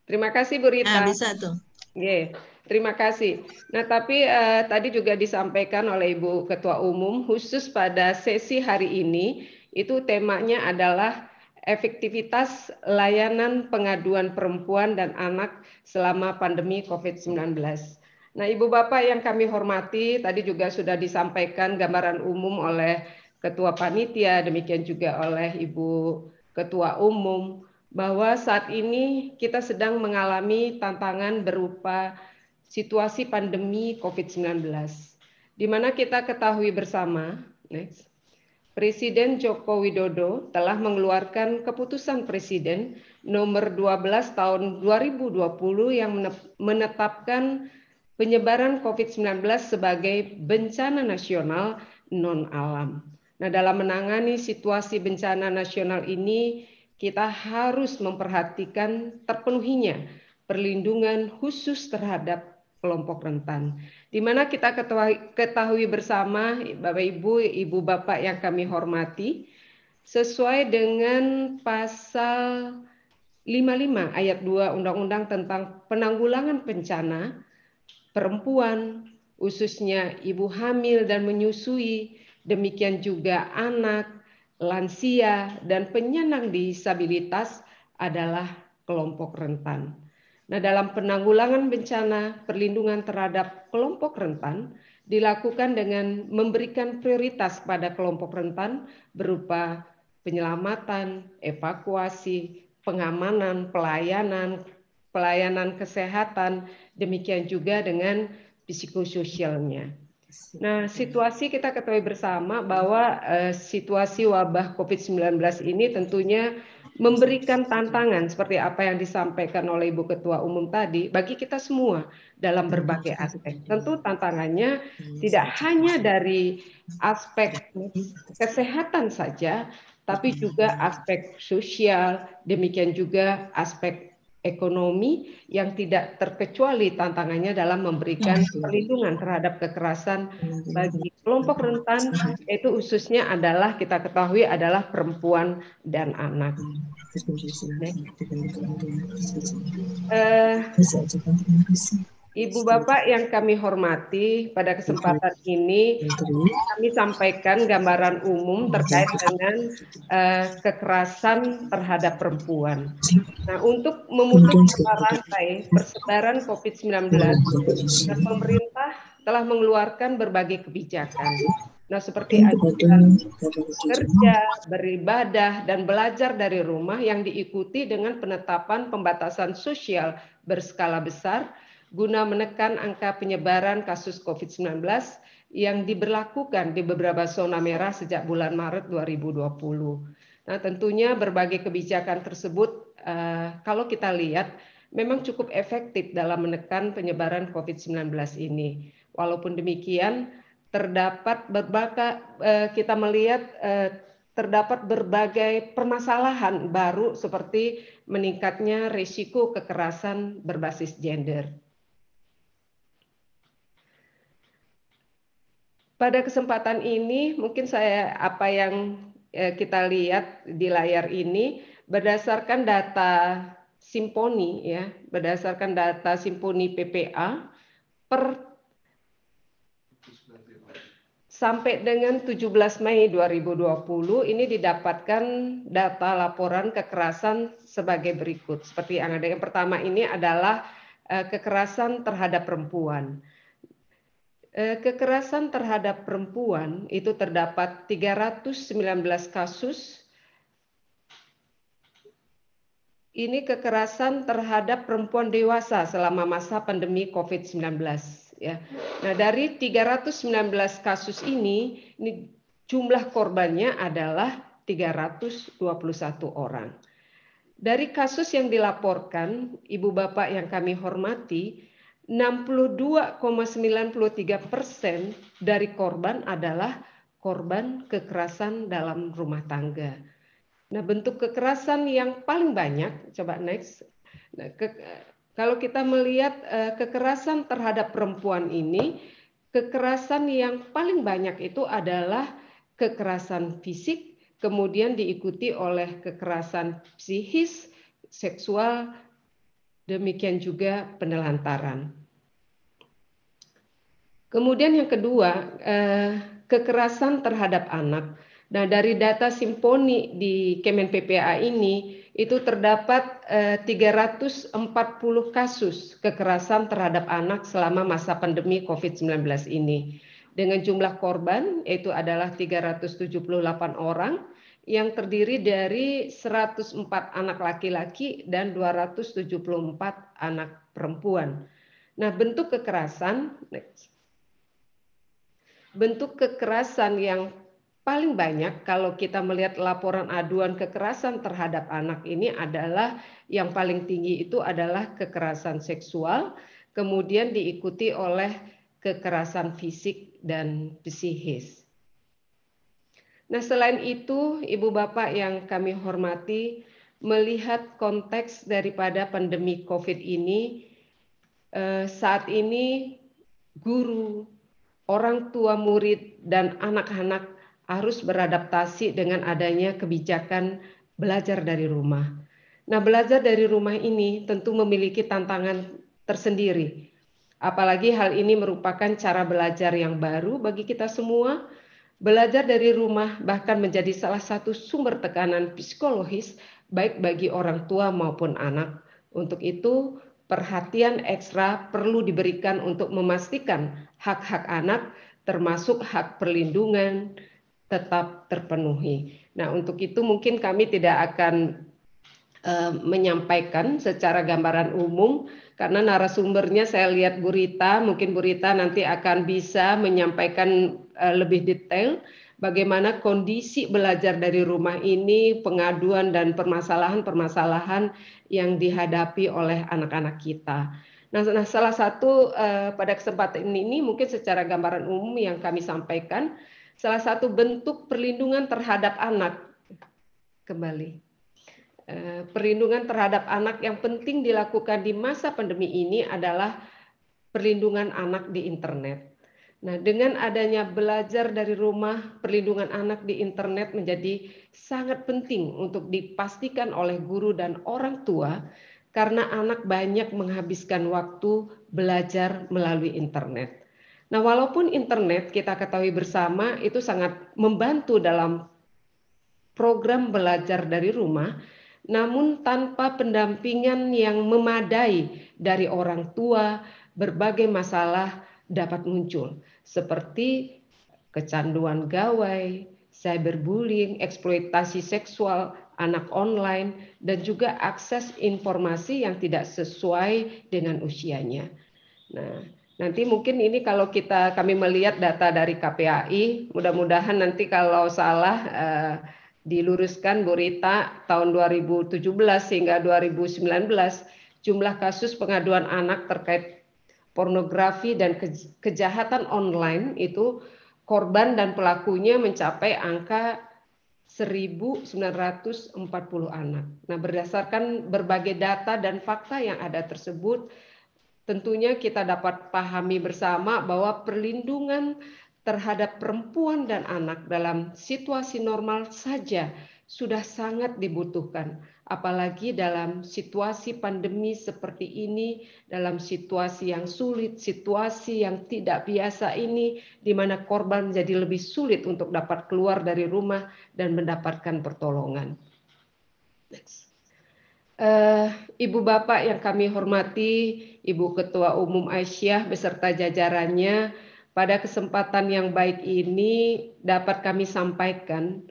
Terima kasih Bu Rita. Nah, bisa tuh. Yeah. Terima kasih. Nah, tapi uh, tadi juga disampaikan oleh Ibu Ketua Umum khusus pada sesi hari ini itu temanya adalah efektivitas layanan pengaduan perempuan dan anak selama pandemi COVID-19. Nah, Ibu Bapak yang kami hormati, tadi juga sudah disampaikan gambaran umum oleh Ketua Panitia, demikian juga oleh Ibu Ketua Umum, bahwa saat ini kita sedang mengalami tantangan berupa situasi pandemi COVID-19, di mana kita ketahui bersama, next, Presiden Joko Widodo telah mengeluarkan keputusan Presiden nomor 12 tahun 2020 yang menetapkan penyebaran COVID-19 sebagai bencana nasional non alam. Nah, dalam menangani situasi bencana nasional ini, kita harus memperhatikan terpenuhinya perlindungan khusus terhadap kelompok rentan di mana kita ketahui bersama Bapak Ibu, Ibu Bapak yang kami hormati, sesuai dengan pasal 55 ayat 2 Undang-Undang tentang penanggulangan bencana, perempuan, khususnya ibu hamil dan menyusui, demikian juga anak, lansia, dan penyandang disabilitas adalah kelompok rentan. Nah, dalam penanggulangan bencana, perlindungan terhadap kelompok rentan dilakukan dengan memberikan prioritas pada kelompok rentan berupa penyelamatan, evakuasi, pengamanan, pelayanan, pelayanan kesehatan, demikian juga dengan psikososialnya. Nah, situasi kita ketahui bersama bahwa eh, situasi wabah COVID-19 ini tentunya memberikan tantangan seperti apa yang disampaikan oleh Ibu Ketua Umum tadi bagi kita semua dalam berbagai aspek. Tentu tantangannya tidak hanya dari aspek kesehatan saja, tapi juga aspek sosial, demikian juga aspek ekonomi yang tidak terkecuali tantangannya dalam memberikan iya perlindungan terhadap kekerasan iya, iya. bagi kelompok rentan yaitu khususnya adalah kita ketahui adalah perempuan dan anak. Uh, Ibu gitu. Bapak yang kami hormati, pada kesempatan iya. ini kami sampaikan gambaran umum iya. terkait dengan uh, kekerasan terhadap perempuan. Nah, untuk memutus rantai persebaran COVID-19, nah, iya, pemerintah telah mengeluarkan berbagai kebijakan. Nah, seperti ajaran kerja, beribadah, dan belajar dari rumah yang diikuti dengan penetapan pembatasan sosial berskala besar guna menekan angka penyebaran kasus COVID-19 yang diberlakukan di beberapa zona merah sejak bulan Maret 2020. Nah, tentunya berbagai kebijakan tersebut eh, kalau kita lihat memang cukup efektif dalam menekan penyebaran COVID-19 ini. Walaupun demikian, terdapat berbagai eh, kita melihat eh, terdapat berbagai permasalahan baru seperti meningkatnya risiko kekerasan berbasis gender. Pada kesempatan ini mungkin saya apa yang eh, kita lihat di layar ini berdasarkan data simponi ya, berdasarkan data simponi PPA per sampai dengan 17 Mei 2020 ini didapatkan data laporan kekerasan sebagai berikut. Seperti yang ada yang pertama ini adalah eh, kekerasan terhadap perempuan. Eh, kekerasan terhadap perempuan itu terdapat 319 kasus. Ini kekerasan terhadap perempuan dewasa selama masa pandemi COVID-19 ya. Nah, dari 319 kasus ini, ini jumlah korbannya adalah 321 orang. Dari kasus yang dilaporkan, Ibu Bapak yang kami hormati, 62,93 persen dari korban adalah korban kekerasan dalam rumah tangga. Nah, bentuk kekerasan yang paling banyak, coba next. Nah, ke, kalau kita melihat uh, kekerasan terhadap perempuan ini, kekerasan yang paling banyak itu adalah kekerasan fisik, kemudian diikuti oleh kekerasan psikis, seksual, demikian juga penelantaran. Kemudian yang kedua, eh, kekerasan terhadap anak. Nah, dari data simponi di Kemen PPA ini itu terdapat 340 eh, kasus kekerasan terhadap anak selama masa pandemi COVID-19 ini. Dengan jumlah korban yaitu adalah 378 orang yang terdiri dari 104 anak laki-laki dan 274 anak perempuan. Nah, bentuk kekerasan next. Bentuk kekerasan yang paling banyak kalau kita melihat laporan aduan kekerasan terhadap anak ini adalah yang paling tinggi itu adalah kekerasan seksual, kemudian diikuti oleh kekerasan fisik dan psikis. Nah, selain itu, Ibu Bapak yang kami hormati, melihat konteks daripada pandemi COVID ini, eh, saat ini guru, orang tua murid, dan anak-anak harus beradaptasi dengan adanya kebijakan belajar dari rumah. Nah, belajar dari rumah ini tentu memiliki tantangan tersendiri. Apalagi hal ini merupakan cara belajar yang baru bagi kita semua, Belajar dari rumah bahkan menjadi salah satu sumber tekanan psikologis baik bagi orang tua maupun anak. Untuk itu, perhatian ekstra perlu diberikan untuk memastikan hak-hak anak termasuk hak perlindungan tetap terpenuhi. Nah, untuk itu mungkin kami tidak akan eh, menyampaikan secara gambaran umum karena narasumbernya saya lihat Bu Rita, mungkin Bu Rita nanti akan bisa menyampaikan Eh, lebih detail bagaimana kondisi belajar dari rumah ini, pengaduan dan permasalahan-permasalahan yang dihadapi oleh anak-anak kita. Nah, nah salah satu eh, pada kesempatan ini mungkin secara gambaran umum yang kami sampaikan, salah satu bentuk perlindungan terhadap anak kembali. Eh, perlindungan terhadap anak yang penting dilakukan di masa pandemi ini adalah perlindungan anak di internet Nah, dengan adanya belajar dari rumah, perlindungan anak di internet menjadi sangat penting untuk dipastikan oleh guru dan orang tua karena anak banyak menghabiskan waktu belajar melalui internet. Nah, walaupun internet kita ketahui bersama itu sangat membantu dalam program belajar dari rumah, namun tanpa pendampingan yang memadai dari orang tua, berbagai masalah dapat muncul seperti kecanduan gawai, cyberbullying, eksploitasi seksual anak online, dan juga akses informasi yang tidak sesuai dengan usianya. Nah, nanti mungkin ini kalau kita kami melihat data dari KPAI, mudah-mudahan nanti kalau salah eh, diluruskan Bu Rita tahun 2017 hingga 2019 jumlah kasus pengaduan anak terkait pornografi dan kejahatan online itu korban dan pelakunya mencapai angka 1940 anak. Nah, berdasarkan berbagai data dan fakta yang ada tersebut, tentunya kita dapat pahami bersama bahwa perlindungan terhadap perempuan dan anak dalam situasi normal saja sudah sangat dibutuhkan apalagi dalam situasi pandemi seperti ini, dalam situasi yang sulit, situasi yang tidak biasa ini, di mana korban menjadi lebih sulit untuk dapat keluar dari rumah dan mendapatkan pertolongan. Uh, Ibu Bapak yang kami hormati, Ibu Ketua Umum Aisyah beserta jajarannya, pada kesempatan yang baik ini dapat kami sampaikan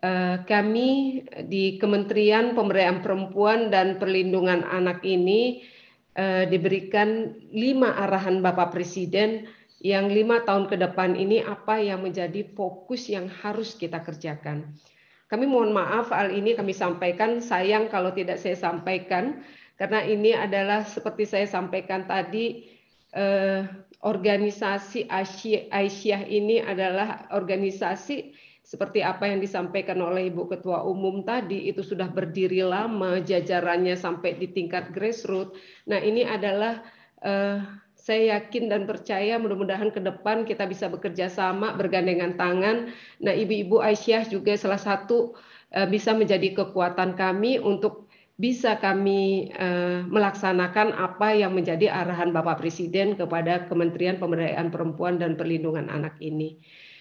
Eh, kami eh, di Kementerian Pemberdayaan Perempuan dan Perlindungan Anak ini eh, diberikan lima arahan Bapak Presiden yang lima tahun ke depan ini apa yang menjadi fokus yang harus kita kerjakan. Kami mohon maaf hal ini kami sampaikan, sayang kalau tidak saya sampaikan, karena ini adalah seperti saya sampaikan tadi, eh, organisasi Aisyah ini adalah organisasi seperti apa yang disampaikan oleh Ibu Ketua Umum tadi itu sudah berdiri lama jajarannya sampai di tingkat grassroots. Nah, ini adalah uh, saya yakin dan percaya mudah-mudahan ke depan kita bisa bekerja sama bergandengan tangan. Nah, Ibu-ibu Aisyah juga salah satu eh, bisa menjadi kekuatan kami untuk bisa kami eh, melaksanakan apa yang menjadi arahan Bapak Presiden kepada Kementerian Pemberdayaan Perempuan dan Perlindungan Anak ini.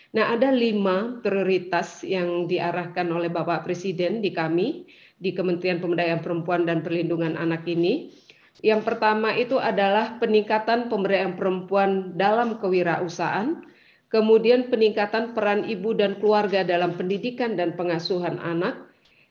Nah, ada lima prioritas yang diarahkan oleh Bapak Presiden di kami, di Kementerian Pemberdayaan Perempuan dan Perlindungan Anak ini. Yang pertama itu adalah peningkatan pemberdayaan perempuan dalam kewirausahaan, kemudian peningkatan peran ibu dan keluarga dalam pendidikan dan pengasuhan anak.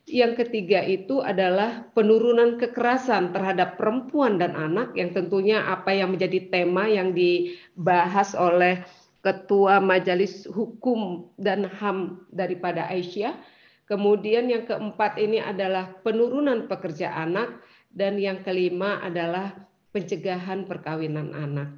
Yang ketiga itu adalah penurunan kekerasan terhadap perempuan dan anak yang tentunya apa yang menjadi tema yang dibahas oleh Ketua Majelis Hukum dan HAM daripada Aisyah. Kemudian yang keempat ini adalah penurunan pekerja anak dan yang kelima adalah pencegahan perkawinan anak.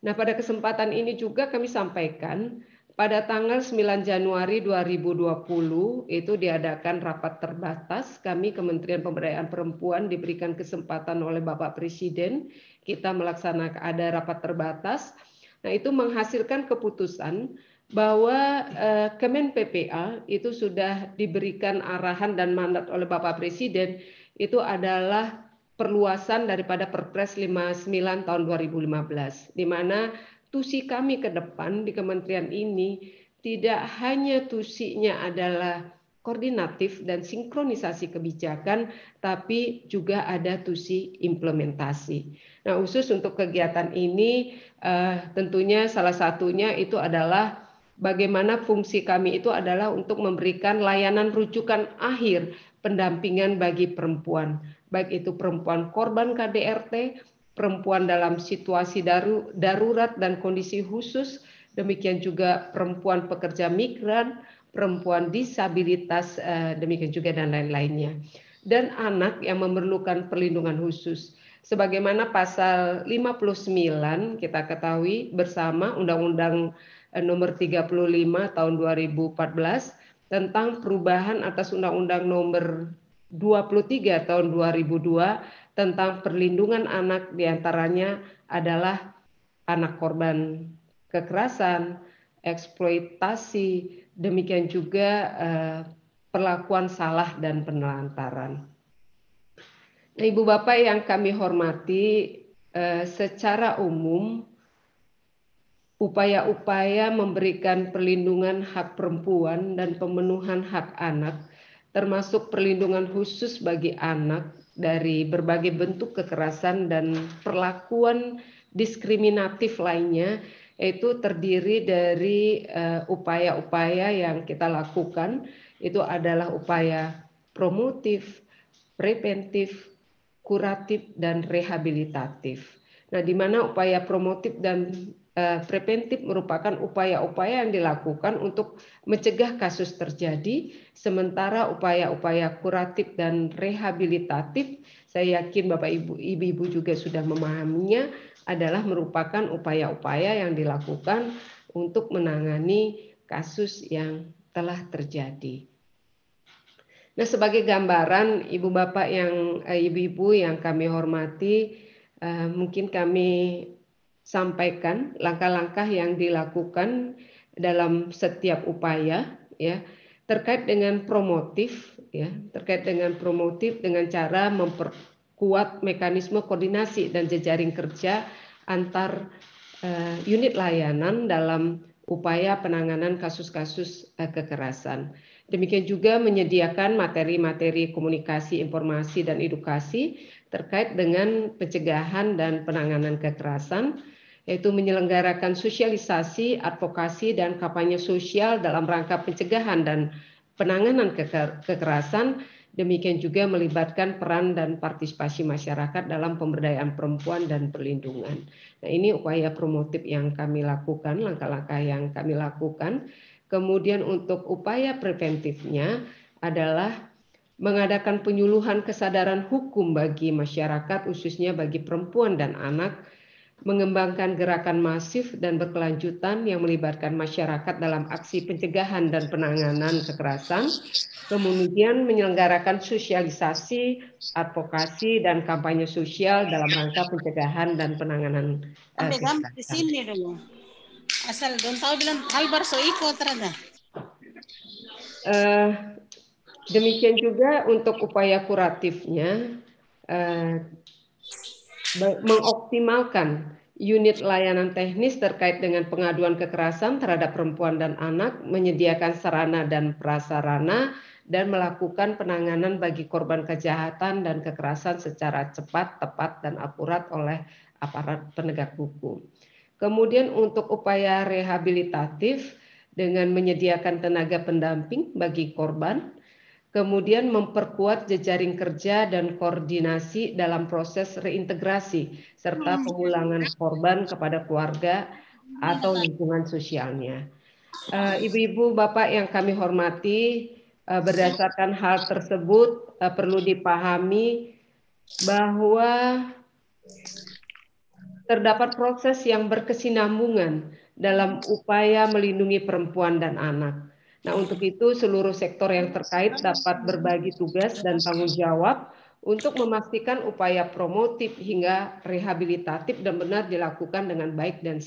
Nah, pada kesempatan ini juga kami sampaikan pada tanggal 9 Januari 2020 itu diadakan rapat terbatas kami Kementerian Pemberdayaan Perempuan diberikan kesempatan oleh Bapak Presiden kita melaksanakan ada rapat terbatas Nah, itu menghasilkan keputusan bahwa eh, Kemen PPA itu sudah diberikan arahan dan mandat oleh Bapak Presiden itu adalah perluasan daripada Perpres 59 tahun 2015 di mana tusi kami ke depan di kementerian ini tidak hanya tusinya adalah koordinatif dan sinkronisasi kebijakan, tapi juga ada tusi implementasi. Nah, khusus untuk kegiatan ini, Uh, tentunya salah satunya itu adalah bagaimana fungsi kami itu adalah untuk memberikan layanan rujukan akhir pendampingan bagi perempuan, baik itu perempuan korban KDRT, perempuan dalam situasi daru, darurat dan kondisi khusus, demikian juga perempuan pekerja migran, perempuan disabilitas, eh, demikian juga dan lain-lainnya. Dan anak yang memerlukan perlindungan khusus sebagaimana pasal 59 kita ketahui bersama Undang-Undang eh, nomor 35 tahun 2014 tentang perubahan atas Undang-Undang nomor 23 tahun 2002 tentang perlindungan anak diantaranya adalah anak korban kekerasan, eksploitasi, demikian juga eh, perlakuan salah dan penelantaran. Ibu Bapak yang kami hormati, eh, secara umum upaya-upaya memberikan perlindungan hak perempuan dan pemenuhan hak anak, termasuk perlindungan khusus bagi anak dari berbagai bentuk kekerasan dan perlakuan diskriminatif lainnya, itu terdiri dari eh, upaya -upaya yang kita lakukan. Itu adalah upaya promotif, preventif, kuratif, dan rehabilitatif. Nah, di mana upaya promotif dan eh, preventif merupakan upaya-upaya yang dilakukan untuk mencegah kasus terjadi, sementara upaya-upaya kuratif dan rehabilitatif, saya yakin Bapak Ibu ibu-ibu juga sudah memahaminya adalah merupakan upaya-upaya yang dilakukan untuk menangani kasus yang telah terjadi. Nah, sebagai gambaran ibu bapak yang eh, ibu-ibu yang kami hormati, eh, mungkin kami sampaikan langkah-langkah yang dilakukan dalam setiap upaya ya terkait dengan promotif ya, terkait dengan promotif dengan cara memperkuat mekanisme koordinasi dan jejaring kerja antar uh, unit layanan dalam upaya penanganan kasus-kasus uh, kekerasan. Demikian juga menyediakan materi-materi komunikasi, informasi, dan edukasi terkait dengan pencegahan dan penanganan kekerasan, yaitu menyelenggarakan sosialisasi, advokasi, dan kampanye sosial dalam rangka pencegahan dan penanganan kekerasan. Demikian juga melibatkan peran dan partisipasi masyarakat dalam pemberdayaan perempuan dan perlindungan. Nah, ini upaya promotif yang kami lakukan, langkah-langkah yang kami lakukan Kemudian untuk upaya preventifnya adalah mengadakan penyuluhan kesadaran hukum bagi masyarakat khususnya bagi perempuan dan anak mengembangkan gerakan masif dan berkelanjutan yang melibatkan masyarakat dalam aksi pencegahan dan penanganan kekerasan, kemudian menyelenggarakan sosialisasi, advokasi, dan kampanye sosial dalam rangka pencegahan dan penanganan. Uh, Asal don tahu bilang halbarso iko terada. Uh, eh, demikian juga untuk upaya kuratifnya uh, mengoptimalkan unit layanan teknis terkait dengan pengaduan kekerasan terhadap perempuan dan anak, menyediakan sarana dan prasarana, dan melakukan penanganan bagi korban kejahatan dan kekerasan secara cepat, tepat, dan akurat oleh aparat penegak hukum. Kemudian untuk upaya rehabilitatif dengan menyediakan tenaga pendamping bagi korban, kemudian memperkuat jejaring kerja dan koordinasi dalam proses reintegrasi serta hmm. pemulangan korban kepada keluarga atau lingkungan sosialnya. Eh, ibu-ibu, bapak yang kami hormati, eh, berdasarkan hal tersebut eh, perlu dipahami bahwa terdapat proses yang berkesinambungan dalam upaya melindungi perempuan dan anak. Nah, untuk itu seluruh sektor yang terkait dapat berbagi tugas dan tanggung jawab untuk memastikan upaya promotif hingga rehabilitatif dan benar dilakukan dengan baik dan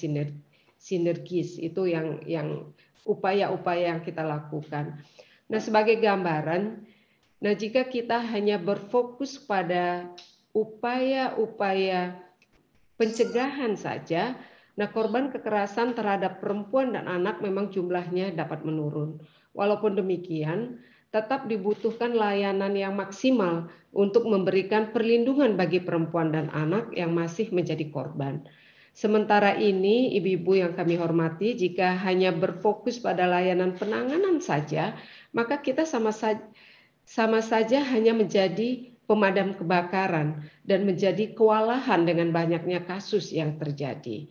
sinergis. Itu yang yang upaya-upaya yang kita lakukan. Nah, sebagai gambaran, nah jika kita hanya berfokus pada upaya-upaya pencegahan saja, nah korban kekerasan terhadap perempuan dan anak memang jumlahnya dapat menurun. Walaupun demikian, tetap dibutuhkan layanan yang maksimal untuk memberikan perlindungan bagi perempuan dan anak yang masih menjadi korban. Sementara ini, ibu-ibu yang kami hormati, jika hanya berfokus pada layanan penanganan saja, maka kita sama saja, sama saja hanya menjadi pemadam kebakaran dan menjadi kewalahan dengan banyaknya kasus yang terjadi.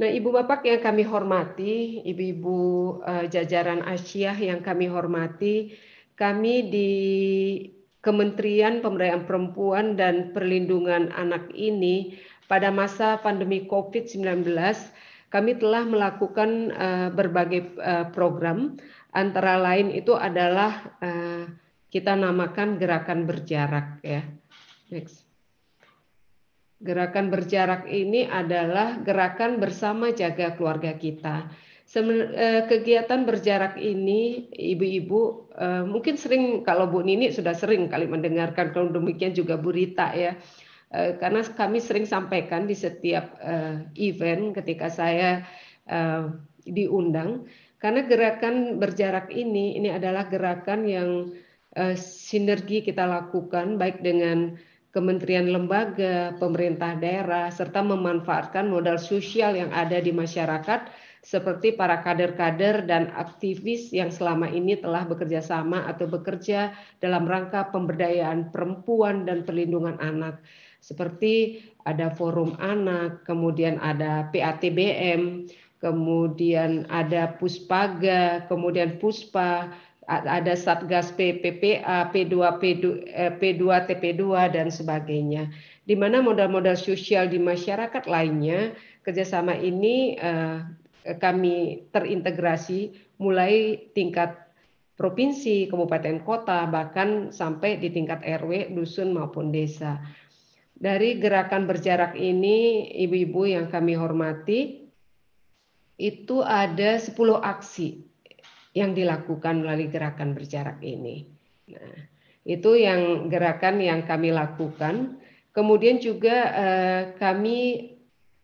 Nah, Ibu Bapak yang kami hormati, Ibu-ibu eh, jajaran Asia yang kami hormati, kami di Kementerian Pemberdayaan Perempuan dan Perlindungan Anak ini pada masa pandemi COVID-19 kami telah melakukan eh, berbagai eh, program antara lain itu adalah kita namakan gerakan berjarak ya. Next. Gerakan berjarak ini adalah gerakan bersama jaga keluarga kita. Eh, kegiatan berjarak ini, ibu-ibu eh, mungkin sering kalau Bu Nini sudah sering kali mendengarkan, kalau demikian juga Bu Rita ya. Eh, karena kami sering sampaikan di setiap event ketika saya diundang, karena gerakan berjarak ini, ini adalah gerakan yang Eh, sinergi kita lakukan baik dengan kementerian lembaga, pemerintah daerah, serta memanfaatkan modal sosial yang ada di masyarakat seperti para kader-kader dan aktivis yang selama ini telah bekerja sama atau bekerja dalam rangka pemberdayaan perempuan dan perlindungan anak. Seperti ada forum anak, kemudian ada PATBM, kemudian ada Puspaga, kemudian Puspa, ada Satgas PPPA, P2, P2, eh, P2 TP2 dan sebagainya. Di mana modal-modal sosial di masyarakat lainnya kerjasama ini eh, kami terintegrasi mulai tingkat provinsi, kabupaten, kota, bahkan sampai di tingkat RW, dusun maupun desa. Dari gerakan berjarak ini, ibu-ibu yang kami hormati, itu ada 10 aksi yang dilakukan melalui gerakan berjarak ini. Nah, itu yang gerakan yang kami lakukan. Kemudian juga eh, kami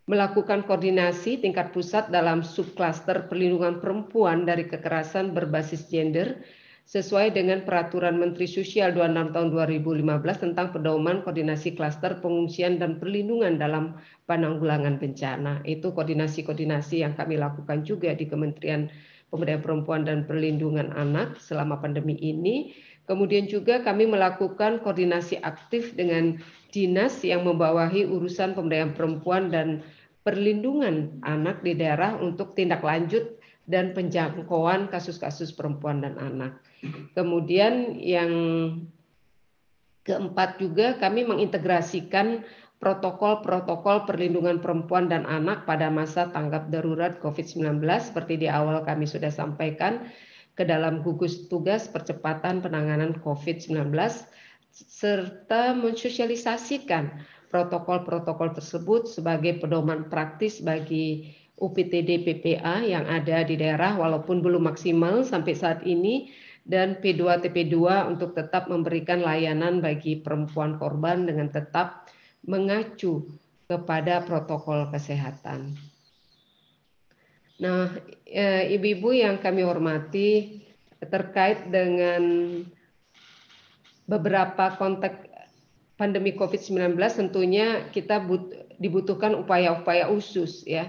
melakukan koordinasi tingkat pusat dalam subklaster perlindungan perempuan dari kekerasan berbasis gender sesuai dengan peraturan Menteri Sosial 26 tahun 2015 tentang pedoman koordinasi klaster pengungsian dan perlindungan dalam penanggulangan bencana. Itu koordinasi-koordinasi yang kami lakukan juga di Kementerian Pemberdayaan Perempuan dan Perlindungan Anak selama pandemi ini. Kemudian juga kami melakukan koordinasi aktif dengan dinas yang membawahi urusan pemberdayaan perempuan dan perlindungan anak di daerah untuk tindak lanjut dan penjangkauan kasus-kasus perempuan dan anak. Kemudian yang keempat juga kami mengintegrasikan protokol-protokol perlindungan perempuan dan anak pada masa tanggap darurat COVID-19 seperti di awal kami sudah sampaikan ke dalam gugus tugas percepatan penanganan COVID-19 serta mensosialisasikan protokol-protokol tersebut sebagai pedoman praktis bagi UPTD PPA yang ada di daerah walaupun belum maksimal sampai saat ini dan P2 TP2 untuk tetap memberikan layanan bagi perempuan korban dengan tetap mengacu kepada protokol kesehatan. Nah, e, ibu-ibu yang kami hormati, terkait dengan beberapa konteks pandemi COVID-19 tentunya kita but, dibutuhkan upaya-upaya khusus ya.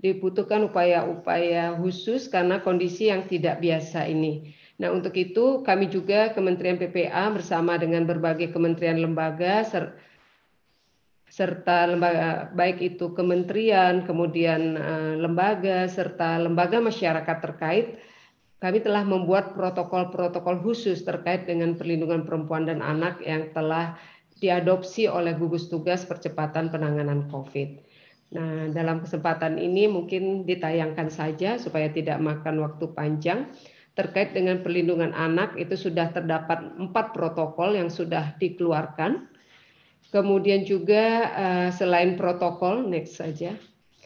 Dibutuhkan upaya-upaya khusus karena kondisi yang tidak biasa ini. Nah, untuk itu kami juga Kementerian PPA bersama dengan berbagai kementerian lembaga ser, serta lembaga baik itu kementerian, kemudian eh, lembaga serta lembaga masyarakat terkait kami telah membuat protokol-protokol khusus terkait dengan perlindungan perempuan dan anak yang telah diadopsi oleh gugus tugas percepatan penanganan COVID. Nah, dalam kesempatan ini mungkin ditayangkan saja supaya tidak makan waktu panjang terkait dengan perlindungan anak itu sudah terdapat empat protokol yang sudah dikeluarkan Kemudian juga eh, selain protokol, next saja.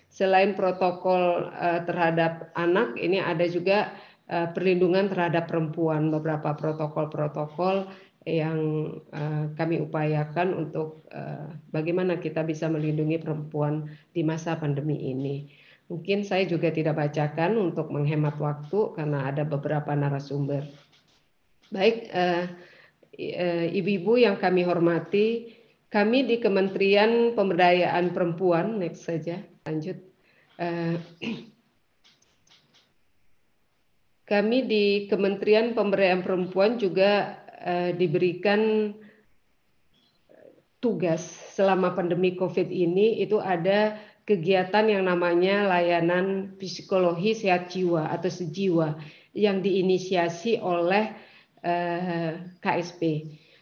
Selain protokol eh, terhadap anak, ini ada juga eh, perlindungan terhadap perempuan, beberapa protokol-protokol yang kami upayakan untuk bagaimana kita bisa melindungi perempuan di masa pandemi ini. Mungkin saya juga tidak bacakan untuk menghemat waktu karena ada beberapa narasumber. Baik, ibu-ibu yang kami hormati, kami di Kementerian Pemberdayaan Perempuan, next saja, lanjut. Eh, kami di Kementerian Pemberdayaan Perempuan juga eh, diberikan eh, tugas selama pandemi COVID ini itu ada kegiatan yang namanya layanan psikologi sehat jiwa atau sejiwa yang diinisiasi oleh KSP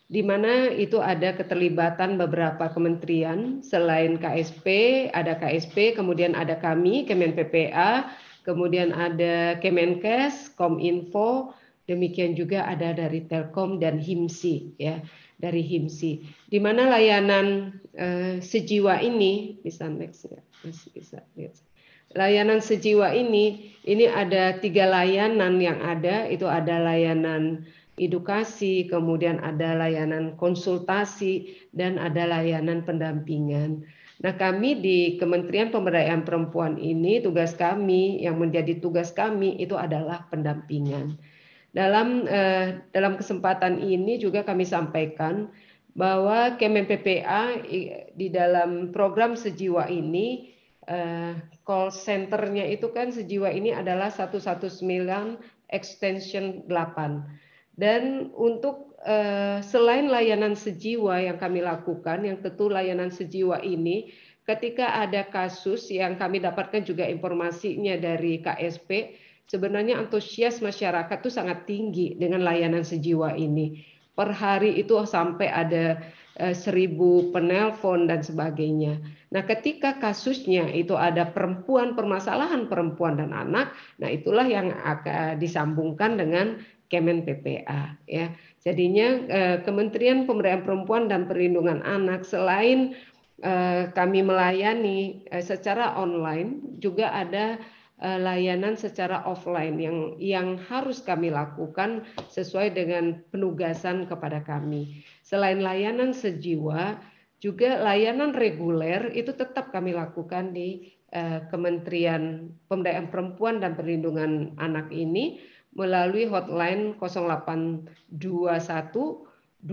di mana itu ada keterlibatan beberapa kementerian selain KSP, ada KSP, kemudian ada kami, Kemen PPA, kemudian ada Kemenkes, Kominfo, demikian juga ada dari Telkom dan HIMSI ya, dari HIMSI. Di mana layanan uh, sejiwa ini bisa next ya, masih bisa lihat. Layanan sejiwa ini ini ada tiga layanan yang ada, itu ada layanan edukasi, kemudian ada layanan konsultasi, dan ada layanan pendampingan. Nah, kami di Kementerian Pemberdayaan Perempuan ini tugas kami yang menjadi tugas kami itu adalah pendampingan. Dalam eh, dalam kesempatan ini juga kami sampaikan bahwa Kemen di dalam program Sejiwa ini eh, call centernya itu kan Sejiwa ini adalah 119 extension 8. Dan untuk eh, selain layanan sejiwa yang kami lakukan, yang tentu layanan sejiwa ini, ketika ada kasus yang kami dapatkan juga informasinya dari KSP, sebenarnya antusias masyarakat itu sangat tinggi dengan layanan sejiwa ini. Per hari itu sampai ada eh, seribu penelpon dan sebagainya. Nah, ketika kasusnya itu ada perempuan, permasalahan perempuan dan anak, nah itulah yang akan disambungkan dengan Kemen PPA ya. Jadinya eh, Kementerian Pemberdayaan Perempuan dan Perlindungan Anak selain eh, kami melayani eh, secara online juga ada layanan secara offline yang yang harus kami lakukan sesuai dengan penugasan kepada kami. Selain layanan sejiwa, juga layanan reguler itu tetap kami lakukan di Kementerian Pemberdayaan Perempuan dan Perlindungan Anak ini melalui hotline 0821 2575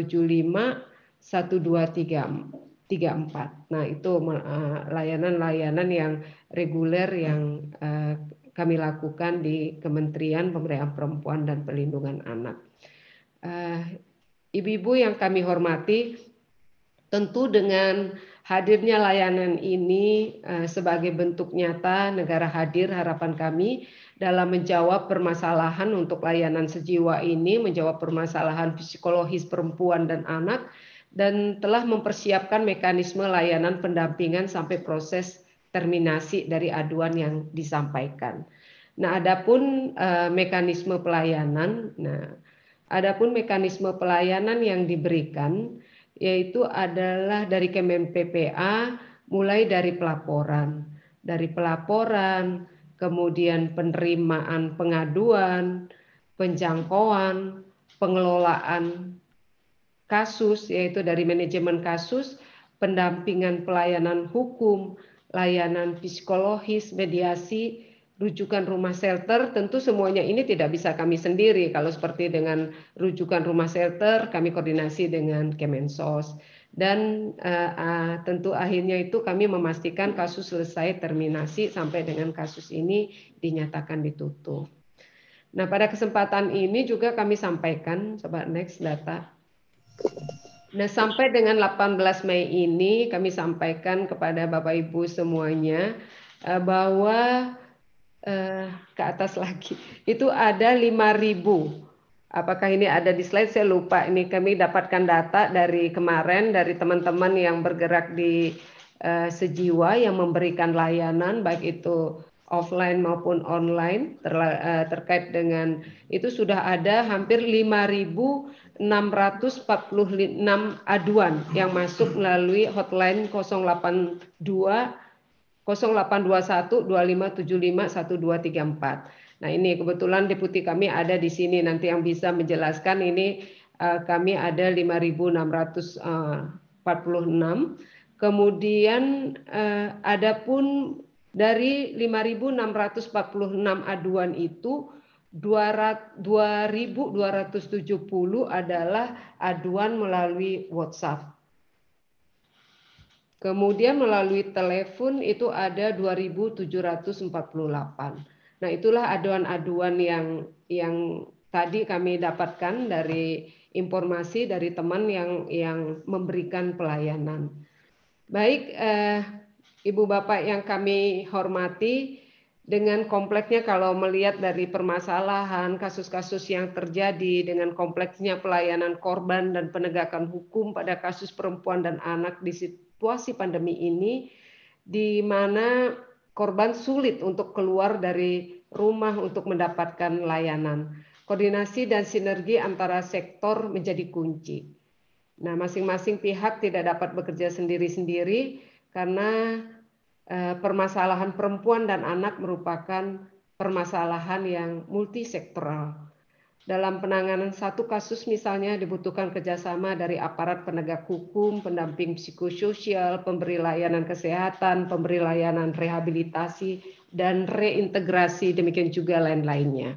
1234. Nah, itu eh, layanan-layanan yang reguler yang eh, kami lakukan di Kementerian Pemberdayaan Perempuan dan Perlindungan Anak. Eh, ibu-ibu yang kami hormati, tentu dengan hadirnya layanan ini sebagai bentuk nyata negara hadir harapan kami dalam menjawab permasalahan untuk layanan sejiwa ini, menjawab permasalahan psikologis perempuan dan anak, dan telah mempersiapkan mekanisme layanan pendampingan sampai proses terminasi dari aduan yang disampaikan. Nah, adapun eh, mekanisme pelayanan, nah, adapun mekanisme pelayanan yang diberikan yaitu adalah dari Kemen PPA mulai dari pelaporan, dari pelaporan, kemudian penerimaan pengaduan, penjangkauan, pengelolaan kasus yaitu dari manajemen kasus, pendampingan pelayanan hukum, layanan psikologis, mediasi, rujukan rumah shelter, tentu semuanya ini tidak bisa kami sendiri. Kalau seperti dengan rujukan rumah shelter, kami koordinasi dengan Kemensos dan uh, uh, tentu akhirnya itu kami memastikan kasus selesai terminasi sampai dengan kasus ini dinyatakan ditutup. Nah, pada kesempatan ini juga kami sampaikan sobat next data. Nah, sampai dengan 18 Mei ini kami sampaikan kepada Bapak Ibu semuanya uh, bahwa uh, ke atas lagi itu ada 5000 apakah ini ada di slide saya lupa ini kami dapatkan data dari kemarin dari teman-teman yang bergerak di uh, sejiwa yang memberikan layanan baik itu offline maupun online ter, uh, eh, terkait dengan itu sudah ada hampir 5.646 aduan yang masuk melalui hotline 082 0821 2575 1234. Nah ini kebetulan deputi kami ada di sini nanti yang bisa menjelaskan ini uh, kami ada 5.646. Eh, Kemudian uh, eh, ada pun dari 5.646 aduan itu 2.270 adalah aduan melalui WhatsApp. Kemudian melalui telepon itu ada 2.748. Nah, itulah aduan-aduan yang yang tadi kami dapatkan dari informasi dari teman yang yang memberikan pelayanan. Baik, eh, Ibu Bapak yang kami hormati, dengan kompleksnya kalau melihat dari permasalahan kasus-kasus yang terjadi dengan kompleksnya pelayanan korban dan penegakan hukum pada kasus perempuan dan anak di situasi pandemi ini di mana korban sulit untuk keluar dari rumah untuk mendapatkan layanan. Koordinasi dan sinergi antara sektor menjadi kunci. Nah, masing-masing pihak tidak dapat bekerja sendiri-sendiri karena eh, permasalahan perempuan dan anak merupakan permasalahan yang multisektoral dalam penanganan satu kasus misalnya dibutuhkan kerjasama dari aparat penegak hukum, pendamping psikososial, pemberi layanan kesehatan, pemberi layanan rehabilitasi, dan reintegrasi, demikian juga lain-lainnya.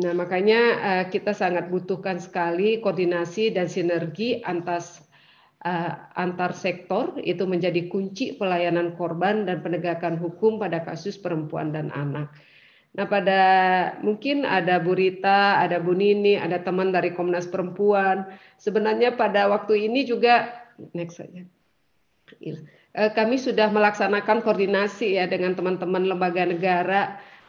Nah makanya eh, kita sangat butuhkan sekali koordinasi dan sinergi antas eh, antar sektor itu menjadi kunci pelayanan korban dan penegakan hukum pada kasus perempuan dan anak. Nah, pada mungkin ada Bu Rita, ada Bu Nini, ada teman dari Komnas Perempuan. Sebenarnya pada waktu ini juga next saja. Iya. Eh, kami sudah melaksanakan koordinasi ya dengan teman-teman lembaga negara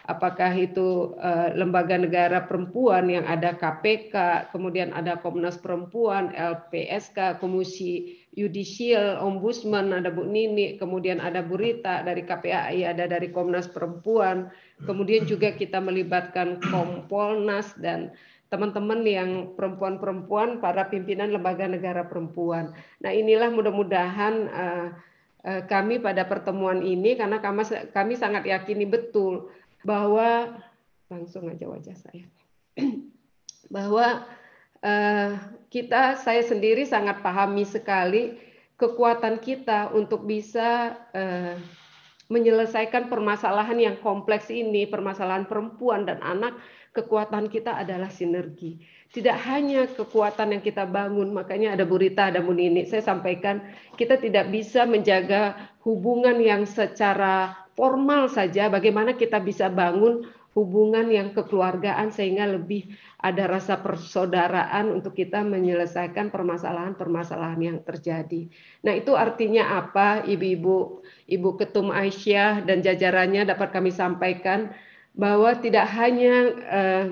apakah itu eh, lembaga negara perempuan yang ada KPK, kemudian ada Komnas Perempuan, LPSK, Komisi Yudisial, Ombudsman, ada Bu Nini, kemudian ada Bu Rita dari KPAI, ada dari Komnas Perempuan, Kemudian juga kita melibatkan Kompolnas dan teman-teman yang perempuan-perempuan, para pimpinan lembaga negara perempuan. Nah inilah mudah-mudahan eh, eh, kami pada pertemuan ini karena kami, kami sangat yakini betul bahwa langsung aja wajah saya bahwa eh, kita saya sendiri sangat pahami sekali kekuatan kita untuk bisa menyelesaikan permasalahan yang kompleks ini, permasalahan perempuan dan anak, kekuatan kita adalah sinergi. Tidak hanya kekuatan yang kita bangun, makanya ada Burita ada Munini. ini Saya sampaikan, kita tidak bisa menjaga hubungan yang secara formal saja, bagaimana kita bisa bangun hubungan yang kekeluargaan sehingga lebih ada rasa persaudaraan untuk kita menyelesaikan permasalahan-permasalahan yang terjadi. Nah, itu artinya apa ibu-ibu, Ibu Ketum Aisyah dan jajarannya dapat kami sampaikan bahwa tidak hanya eh,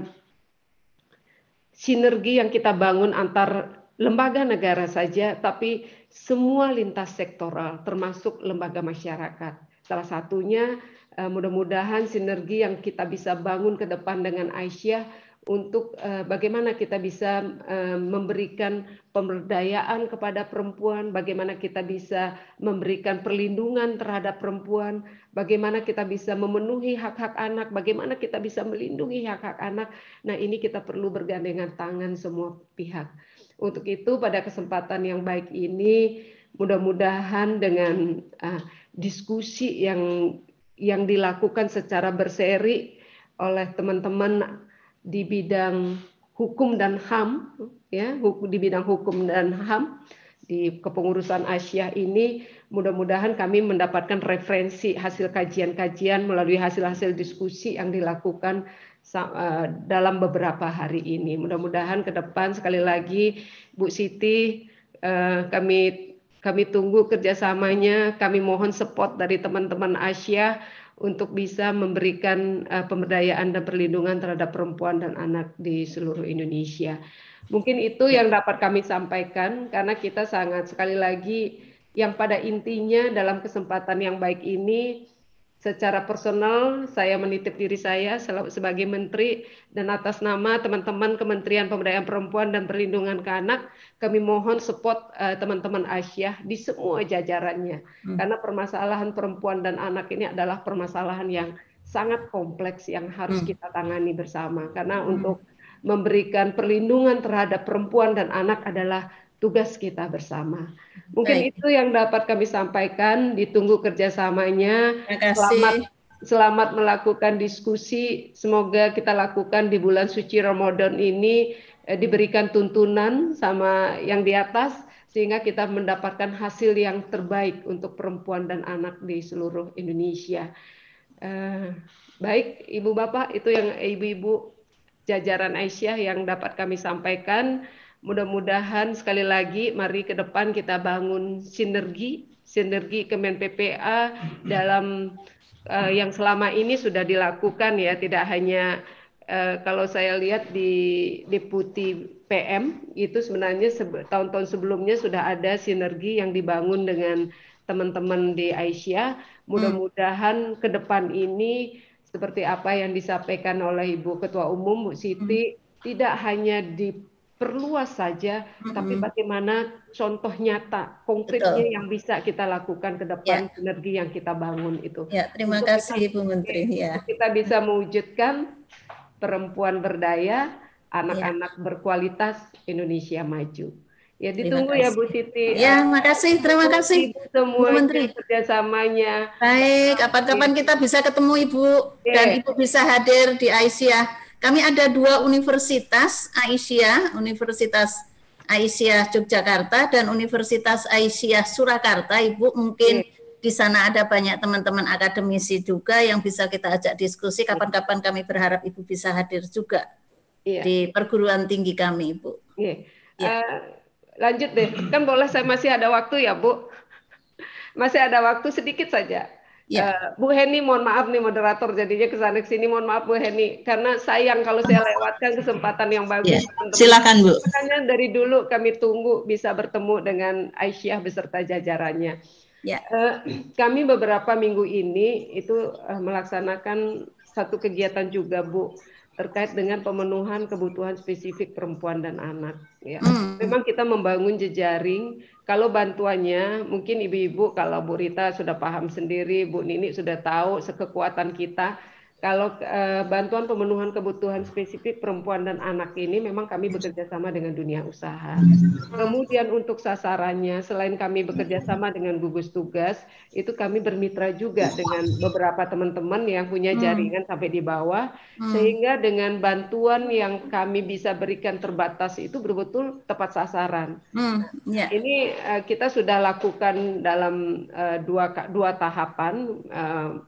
sinergi yang kita bangun antar lembaga negara saja, tapi semua lintas sektoral termasuk lembaga masyarakat. Salah satunya Eh, mudah-mudahan sinergi yang kita bisa bangun ke depan dengan Aisyah untuk eh, bagaimana kita bisa eh, memberikan pemberdayaan kepada perempuan, bagaimana kita bisa memberikan perlindungan terhadap perempuan, bagaimana kita bisa memenuhi hak-hak anak, bagaimana kita bisa melindungi hak-hak anak. Nah, ini kita perlu bergandengan tangan semua pihak. Untuk itu pada kesempatan yang baik ini mudah-mudahan dengan uh, diskusi yang yang dilakukan secara berseri oleh teman-teman di bidang hukum dan HAM ya di bidang hukum dan HAM di kepengurusan Asia ini mudah-mudahan kami mendapatkan referensi hasil kajian-kajian melalui hasil-hasil diskusi yang dilakukan e, dalam beberapa hari ini. Mudah-mudahan ke depan sekali lagi Bu Siti e, kami kami tunggu kerjasamanya, kami mohon support dari teman-teman Asia untuk bisa memberikan uh, pemberdayaan dan perlindungan terhadap perempuan dan anak di seluruh Indonesia. Mungkin itu yang dapat kami sampaikan karena kita sangat sekali lagi yang pada intinya dalam kesempatan yang baik ini secara personal saya menitip diri saya sebagai menteri dan atas nama teman-teman Kementerian Pemberdayaan Perempuan dan Perlindungan ke Anak kami mohon support eh, teman-teman uh, Asia di semua jajarannya hmm. karena permasalahan perempuan dan anak ini adalah permasalahan yang sangat kompleks yang harus hmm. kita tangani bersama karena hmm. untuk memberikan perlindungan terhadap perempuan dan anak adalah tugas kita bersama. Mungkin Baik. itu yang dapat kami sampaikan. Ditunggu kerjasamanya. Selamat selamat melakukan diskusi. Semoga kita lakukan di bulan suci Ramadan ini eh, diberikan tuntunan sama yang di atas sehingga kita mendapatkan hasil yang terbaik untuk perempuan dan anak di seluruh Indonesia. Eh, baik, Ibu Bapak, itu yang Ibu-ibu jajaran Aisyah yang dapat kami sampaikan. Mudah-mudahan sekali lagi mari ke depan kita bangun sinergi, sinergi Kemen PPA dalam uh, yang selama ini sudah dilakukan ya, tidak hanya Uh, kalau saya lihat di deputi PM itu sebenarnya tahun-tahun sebelumnya sudah ada sinergi yang dibangun dengan teman-teman di Aisyah. Mudah-mudahan mm. ke depan ini seperti apa yang disampaikan oleh Ibu Ketua Umum Bu Siti mm. tidak hanya di perluas saja, mm-hmm. tapi bagaimana contoh nyata, konkretnya Betul. yang bisa kita lakukan ke depan yeah. energi yang kita bangun itu. Ya, terima untuk kasih ibu Menteri. Ya. Kita bisa mewujudkan perempuan berdaya, anak-anak ya. berkualitas Indonesia maju. Ya ditunggu ya Bu Siti. Ya, makasih. Terima kasih Ibu kasih, Bu Menteri kerjasamanya. Baik, kapan-kapan kita bisa ketemu Ibu dan Ibu bisa hadir di Aisyah kami ada dua universitas Aisyah, Universitas Aisyah Yogyakarta dan Universitas Aisyah Surakarta. Ibu mungkin yeah. di sana ada banyak teman-teman akademisi juga yang bisa kita ajak diskusi. Kapan-kapan kami berharap Ibu bisa hadir juga yeah. di perguruan tinggi kami, Ibu. Yeah. Yeah. Uh, lanjut deh, kan boleh saya masih ada waktu ya, Bu? Masih ada waktu sedikit saja. Ya. Uh, Bu Heni, mohon maaf nih moderator jadinya ke sana ke sini. Mohon maaf Bu Heni, karena sayang kalau saya lewatkan kesempatan yang bagus. Ya. Silakan Bu. Makanya dari dulu kami tunggu bisa bertemu dengan Aisyah beserta jajarannya. Ya. Uh, kami beberapa minggu ini itu uh, melaksanakan satu kegiatan juga Bu terkait dengan pemenuhan kebutuhan spesifik perempuan dan anak. Ya, Hmm. memang kita membangun jejaring kalau bantuannya, mungkin ibu-ibu kalau Bu Rita sudah paham sendiri, Bu Nini sudah tahu sekekuatan kita, kalau uh, bantuan pemenuhan kebutuhan spesifik perempuan dan anak ini memang kami bekerja sama dengan dunia usaha. Kemudian untuk sasarannya, selain kami bekerja sama dengan gugus tugas, itu kami bermitra juga dengan beberapa teman-teman yang punya hmm. jaringan hmm. sampai di bawah, hmm. sehingga dengan bantuan yang kami bisa berikan terbatas itu betul-betul tepat sasaran. Hmm. Yeah. Ini uh, kita sudah lakukan dalam uh, dua dua tahapan. Uh,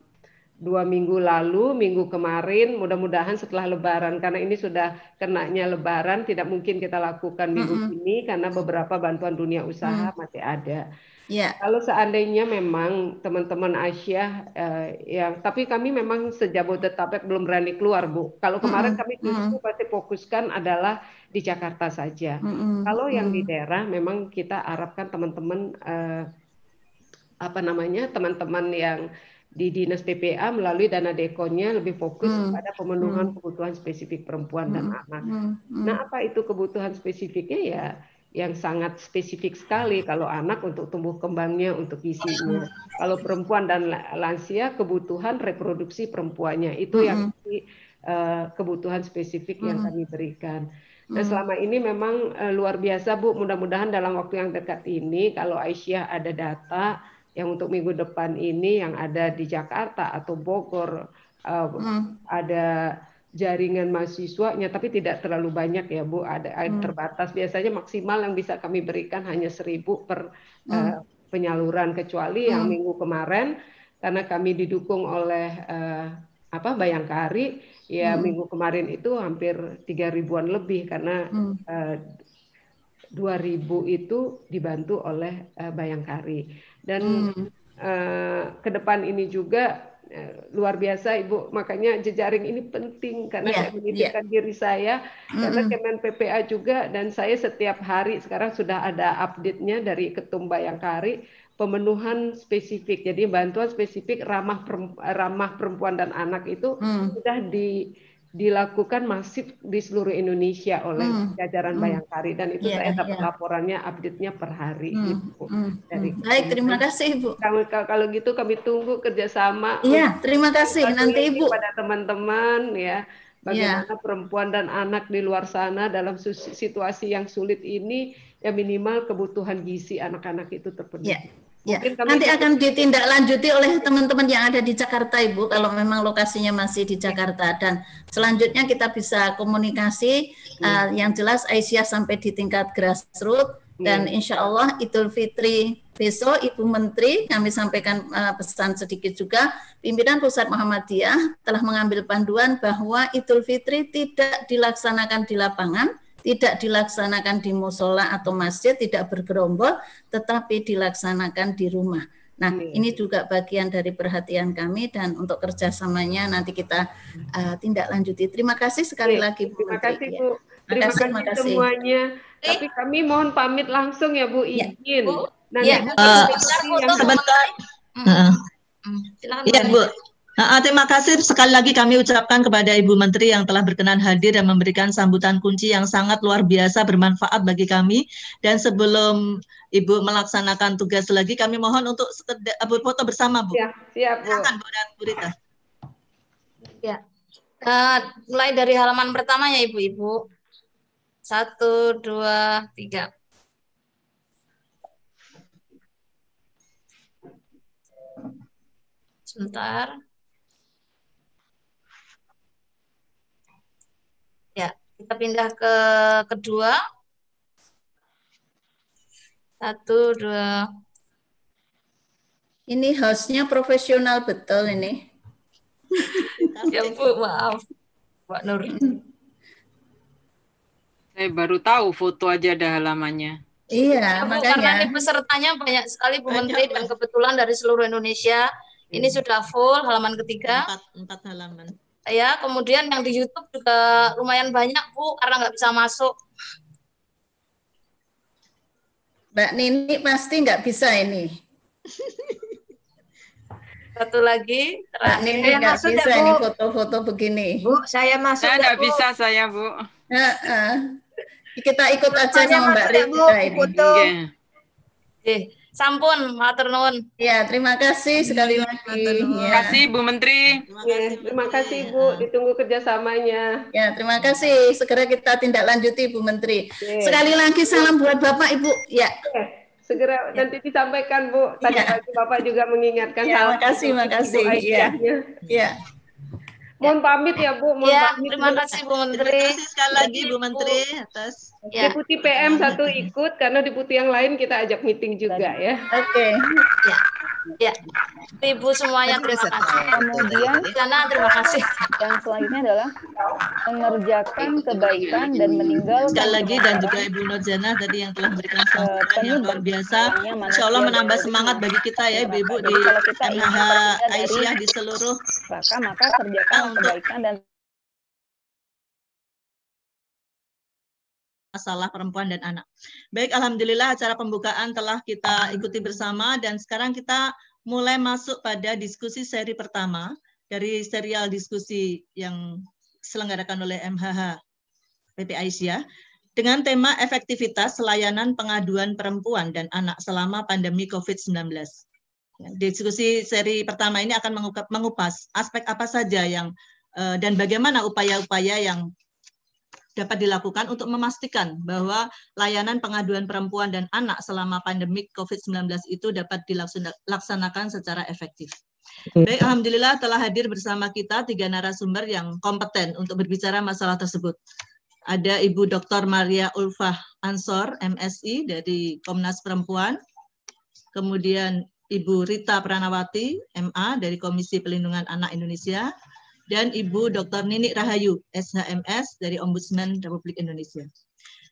dua minggu lalu, minggu kemarin, mudah-mudahan setelah Lebaran, karena ini sudah kenaknya Lebaran, tidak mungkin kita lakukan minggu mm -hmm. ini karena beberapa bantuan dunia usaha mm -hmm. masih ada. Yeah. Kalau seandainya memang teman-teman Asia, uh, eh, ya, tapi kami memang sejabodetabek belum berani keluar, Bu. Kalau kemarin mm -hmm. kami justru pasti fokuskan adalah di Jakarta saja. Mm -hmm. Kalau yang di daerah, memang kita harapkan teman-teman uh, apa namanya teman-teman yang di Dinas PPA melalui dana dekonnya lebih fokus hmm. pada pemenuhan hmm. kebutuhan spesifik perempuan hmm. dan anak. Hmm. Hmm. Nah, apa itu kebutuhan spesifiknya ya yang sangat spesifik sekali kalau anak untuk tumbuh kembangnya, untuk isinya. Kalau perempuan dan lansia kebutuhan reproduksi perempuannya itu hmm. yang uh, kebutuhan spesifik hmm. yang kami berikan. Nah, hmm. selama ini memang uh, luar biasa Bu, mudah-mudahan dalam waktu yang dekat ini kalau Aisyah ada data yang untuk minggu depan ini yang ada di Jakarta atau Bogor uh, hmm. ada jaringan mahasiswanya tapi tidak terlalu banyak ya Bu ada hmm. terbatas biasanya maksimal yang bisa kami berikan hanya seribu per hmm. uh, penyaluran kecuali hmm. yang minggu kemarin karena kami didukung oleh uh, apa Bayangkari ya hmm. minggu kemarin itu hampir tiga ribuan lebih karena hmm. uh, 2000 itu dibantu oleh uh, Bayangkari. Dan hmm. uh, ke depan ini juga uh, luar biasa Ibu. Makanya jejaring ini penting karena yeah. saya menitipkan yeah. diri saya hmm karena Kemen PPA juga dan saya setiap hari sekarang sudah ada update-nya dari Ketum Bayangkari pemenuhan spesifik. Jadi bantuan spesifik ramah perempuan, ramah perempuan dan anak itu hmm. sudah di dilakukan masif di seluruh Indonesia oleh hmm. jajaran hmm. Bayangkari dan itu yeah, saya iya, dapat yeah. laporannya update-nya per hari hmm. Ibu. Hmm. hmm. Dari hmm. Baik, terima kasih Ibu. Kalau kalau gitu kami tunggu kerjasama. Iya, yeah, terima kasih nanti Ibu pada teman-teman ya iya. bagaimana yeah. perempuan dan anak di luar sana dalam situasi yang sulit ini ya minimal kebutuhan gizi anak-anak itu terpenuhi. Yeah. Ya, nanti akan ditindaklanjuti oleh teman-teman yang ada di Jakarta, Ibu, kalau memang lokasinya masih di Jakarta. Dan selanjutnya kita bisa komunikasi, ya. uh, yang jelas Aisyah sampai di tingkat grassroots, ya. Hmm. dan insya Allah Idul Fitri besok Ibu Menteri kami sampaikan uh, pesan sedikit juga, pimpinan Pusat Muhammadiyah telah mengambil panduan bahwa Idul Fitri tidak dilaksanakan di lapangan, tidak dilaksanakan di musola atau masjid, tidak bergerombol, tetapi dilaksanakan di rumah. Nah, hmm. ini juga bagian dari perhatian kami dan untuk kerjasamanya nanti kita uh, tindak lanjuti. Terima kasih sekali Oke, lagi Bu. Terima Menteri. kasih Bu. Ya. Terima, kasih, terima kasih semuanya. Eh. Tapi kami mohon pamit langsung ya Bu ya. izin. Ya. Bu. Nah, ya. Uh, sebentar. Uh, uh. Silakan, ya Bu. Nah, terima kasih sekali lagi kami ucapkan kepada Ibu Menteri yang telah berkenan hadir dan memberikan sambutan kunci yang sangat luar biasa bermanfaat bagi kami. Dan sebelum Ibu melaksanakan tugas lagi, kami mohon untuk eh, berfoto bersama, Bu. Ya, siap, Bu. Silakan, Bu, Bu Rita. Ya. Uh, mulai dari halaman pertama ya, Ibu-Ibu. Satu, dua, tiga. Sebentar. Kita pindah ke kedua. Satu, dua. Ini hostnya profesional betul ini. ya Bu, maaf. Pak Nur. Saya baru tahu foto aja ada halamannya. Iya, ya, Bu, makanya. Karena ini pesertanya banyak sekali Bu Menteri dan kebetulan dari seluruh Indonesia. Ini sudah full halaman ketiga. Empat, empat halaman ya kemudian yang di YouTube juga lumayan banyak bu karena nggak bisa masuk Mbak Nini pasti nggak bisa ini satu lagi Mbak Nini nggak bisa ya, ini foto-foto begini Bu saya masuk saya ya, nggak bisa saya Bu kita ikut aja sama Mbak ya, Rita ini foto. Eh Sampun, matur nuwun. Iya, terima kasih sekali hmm, lagi. Iya. Terima kasih Bu Menteri. Ya, terima kasih Bu, ditunggu kerjasamanya. Ya, terima kasih. Segera kita tindak lanjuti Bu Menteri. Ya. Sekali lagi salam buat Bapak Ibu. Ya. ya segera ya. nanti disampaikan Bu. Tadi ya. pagi Bapak juga mengingatkan. Ya, kasih, terima makasih. Iya. Iya. Mohon pamit ya Bu. Mohon ya, pamit, terima kasih Bu Menteri. Terima kasih sekali lagi Bu Menteri atas Ya. Deputi PM satu ikut karena deputi yang lain kita ajak meeting juga ya. Oke. Okay. Ya. Ya, Ibu semuanya terima kasih. Kemudian Sana, terima kasih. Yang selanjutnya adalah mengerjakan kebaikan dan meninggal. sekali lagi dan juga Ibu Nozana tadi yang telah memberikan eh, sambutan yang luar biasa. Insya Allah menambah semangat bagi kita ya Ibu-ibu di MH Aisyah di seluruh maka maka kerjakan ah, kebaikan dan masalah perempuan dan anak. Baik, alhamdulillah acara pembukaan telah kita ikuti bersama dan sekarang kita mulai masuk pada diskusi seri pertama dari serial diskusi yang diselenggarakan oleh MHH PP Aisyah ya, dengan tema efektivitas layanan pengaduan perempuan dan anak selama pandemi COVID-19. Ya, diskusi seri pertama ini akan mengupas aspek apa saja yang eh, dan bagaimana upaya-upaya yang dapat dilakukan untuk memastikan bahwa layanan pengaduan perempuan dan anak selama pandemik COVID-19 itu dapat dilaksanakan secara efektif. Baik, Alhamdulillah telah hadir bersama kita tiga narasumber yang kompeten untuk berbicara masalah tersebut. Ada Ibu Dr. Maria Ulfah Ansor, MSI dari Komnas Perempuan, kemudian Ibu Rita Pranawati, MA dari Komisi Pelindungan Anak Indonesia, dan Ibu Dr. Nini Rahayu, SHMS dari Ombudsman Republik Indonesia.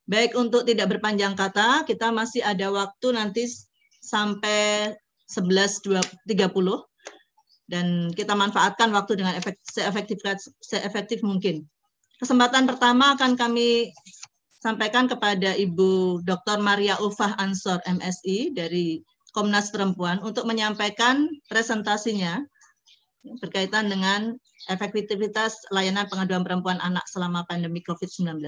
Baik, untuk tidak berpanjang kata, kita masih ada waktu nanti sampai 11.30 dan kita manfaatkan waktu dengan efek, seefektif, seefektif mungkin. Kesempatan pertama akan kami sampaikan kepada Ibu Dr. Maria Ufah Ansor, MSI dari Komnas Perempuan untuk menyampaikan presentasinya berkaitan dengan efektivitas layanan pengaduan perempuan anak selama pandemi COVID-19.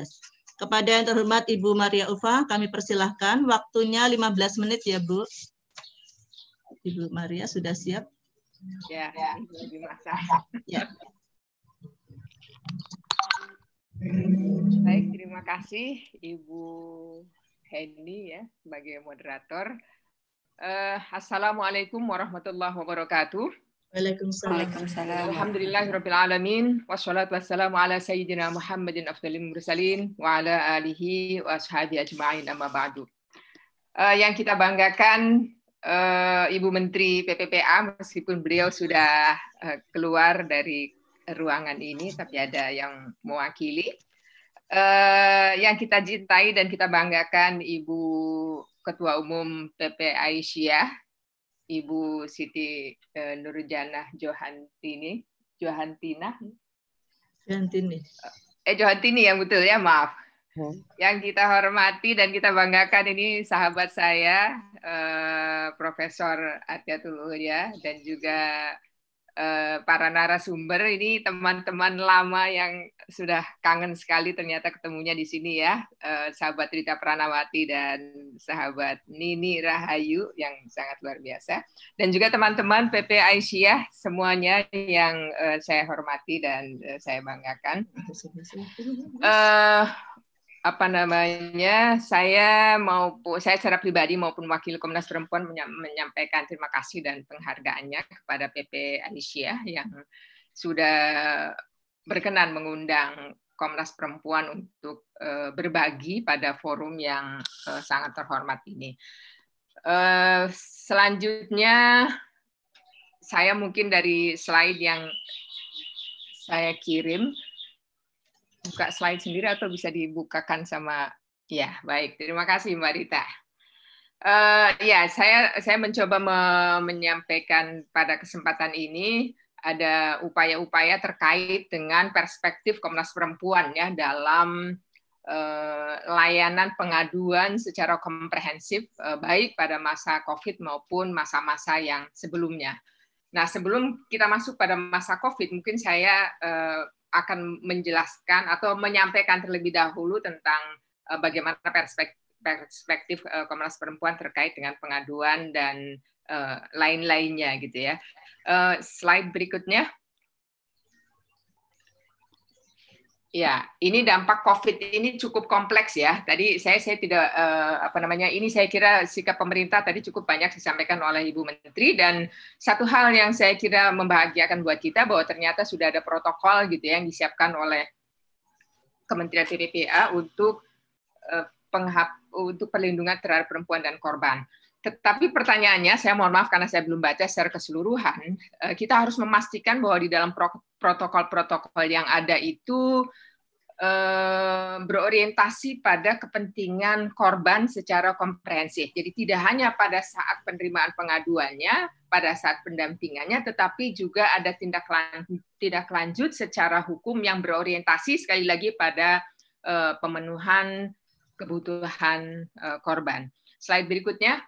Kepada yang terhormat Ibu Maria Ufa, kami persilahkan. Waktunya 15 menit ya, Bu. Ibu Maria sudah siap? Ya, ya. Ya. Baik, terima kasih Ibu Hendi ya sebagai moderator. Uh, Assalamualaikum warahmatullahi wabarakatuh. Waalaikumsalam. Waalaikumsalam. Alhamdulillahirrabbilalamin. Wassalatu wassalamu ala sayyidina Muhammadin afdalil mursalin wa ala alihi wa ashabi ajma'in amma ba'du. Uh, yang kita banggakan uh, Ibu Menteri PPPA meskipun beliau sudah uh, keluar dari ruangan ini tapi ada yang mewakili. Uh, yang kita cintai dan kita banggakan Ibu Ketua Umum PPI Syiah Ibu Siti eh, Nurjanah Johantini, Johantina. Johantini. Eh Johantini yang betul ya, maaf. Ya. Yang kita hormati dan kita banggakan ini sahabat saya eh, Profesor Atiatul ya dan juga Eh, para narasumber ini teman-teman lama yang sudah kangen sekali ternyata ketemunya di sini ya eh, sahabat Rita Pranawati dan sahabat Nini Rahayu yang sangat luar biasa dan juga teman-teman PP Aisyah semuanya yang eh, saya hormati dan saya banggakan apa namanya saya maupun saya secara pribadi maupun wakil Komnas Perempuan menyampaikan terima kasih dan penghargaannya kepada PP Alicia yang sudah berkenan mengundang Komnas Perempuan untuk eh, berbagi pada forum yang eh, sangat terhormat ini. Eh, selanjutnya saya mungkin dari slide yang saya kirim buka slide sendiri atau bisa dibukakan sama ya baik terima kasih Mbak Rita. Uh, ya saya saya mencoba me menyampaikan pada kesempatan ini ada upaya-upaya terkait dengan perspektif Komnas Perempuan ya dalam eh, layanan pengaduan secara komprehensif eh, baik pada masa COVID maupun masa-masa yang sebelumnya. Nah, sebelum kita masuk pada masa COVID, mungkin saya akan menjelaskan atau menyampaikan terlebih dahulu tentang eh, bagaimana perspektif, eh, Komnas Perempuan terkait dengan pengaduan dan eh, lain-lainnya gitu ya. slide berikutnya. Ya, ini dampak COVID ini cukup kompleks ya. Tadi saya saya tidak eh, apa namanya ini saya kira sikap pemerintah tadi cukup banyak disampaikan oleh Ibu Menteri dan satu hal yang saya kira membahagiakan buat kita bahwa ternyata sudah ada protokol gitu ya, yang disiapkan oleh Kementerian PPPA untuk eh, penghap untuk perlindungan terhadap perempuan dan korban. Tetapi pertanyaannya, saya mohon maaf karena saya belum baca secara keseluruhan, hmm. eh, kita harus memastikan bahwa di dalam protokol-protokol yang ada itu eh, berorientasi pada kepentingan korban secara komprehensif. Jadi tidak hanya pada saat penerimaan pengaduannya, pada saat pendampingannya, tetapi juga ada tindak lanjut, tindak lanjut secara hukum yang berorientasi sekali lagi pada eh, pemenuhan kebutuhan korban. Slide berikutnya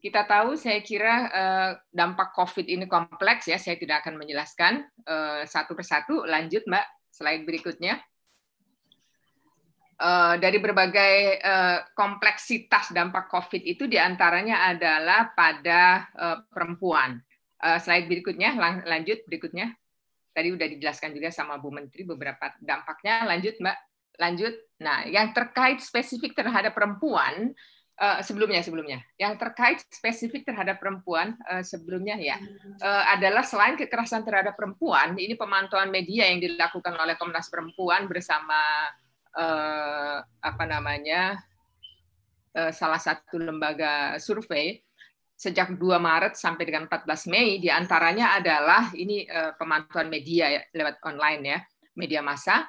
kita tahu, saya kira eh, dampak COVID ini kompleks ya. Saya tidak akan menjelaskan eh, satu persatu. Lanjut, Mbak, slide berikutnya. Eh, dari berbagai kompleksitas dampak COVID itu diantaranya adalah pada perempuan. slide berikutnya, lanjut berikutnya. Tadi sudah dijelaskan juga sama Bu Menteri beberapa dampaknya. Lanjut, Mbak. Lanjut. Nah, yang terkait spesifik terhadap perempuan, Eh, sebelumnya sebelumnya yang terkait spesifik terhadap perempuan uh, sebelumnya ya uh, adalah selain kekerasan terhadap perempuan ini pemantauan media yang dilakukan oleh Komnas Perempuan bersama uh, apa namanya uh, salah satu lembaga survei sejak 2 Maret sampai dengan 14 Mei diantaranya adalah ini uh, pemantauan media ya, lewat online ya media massa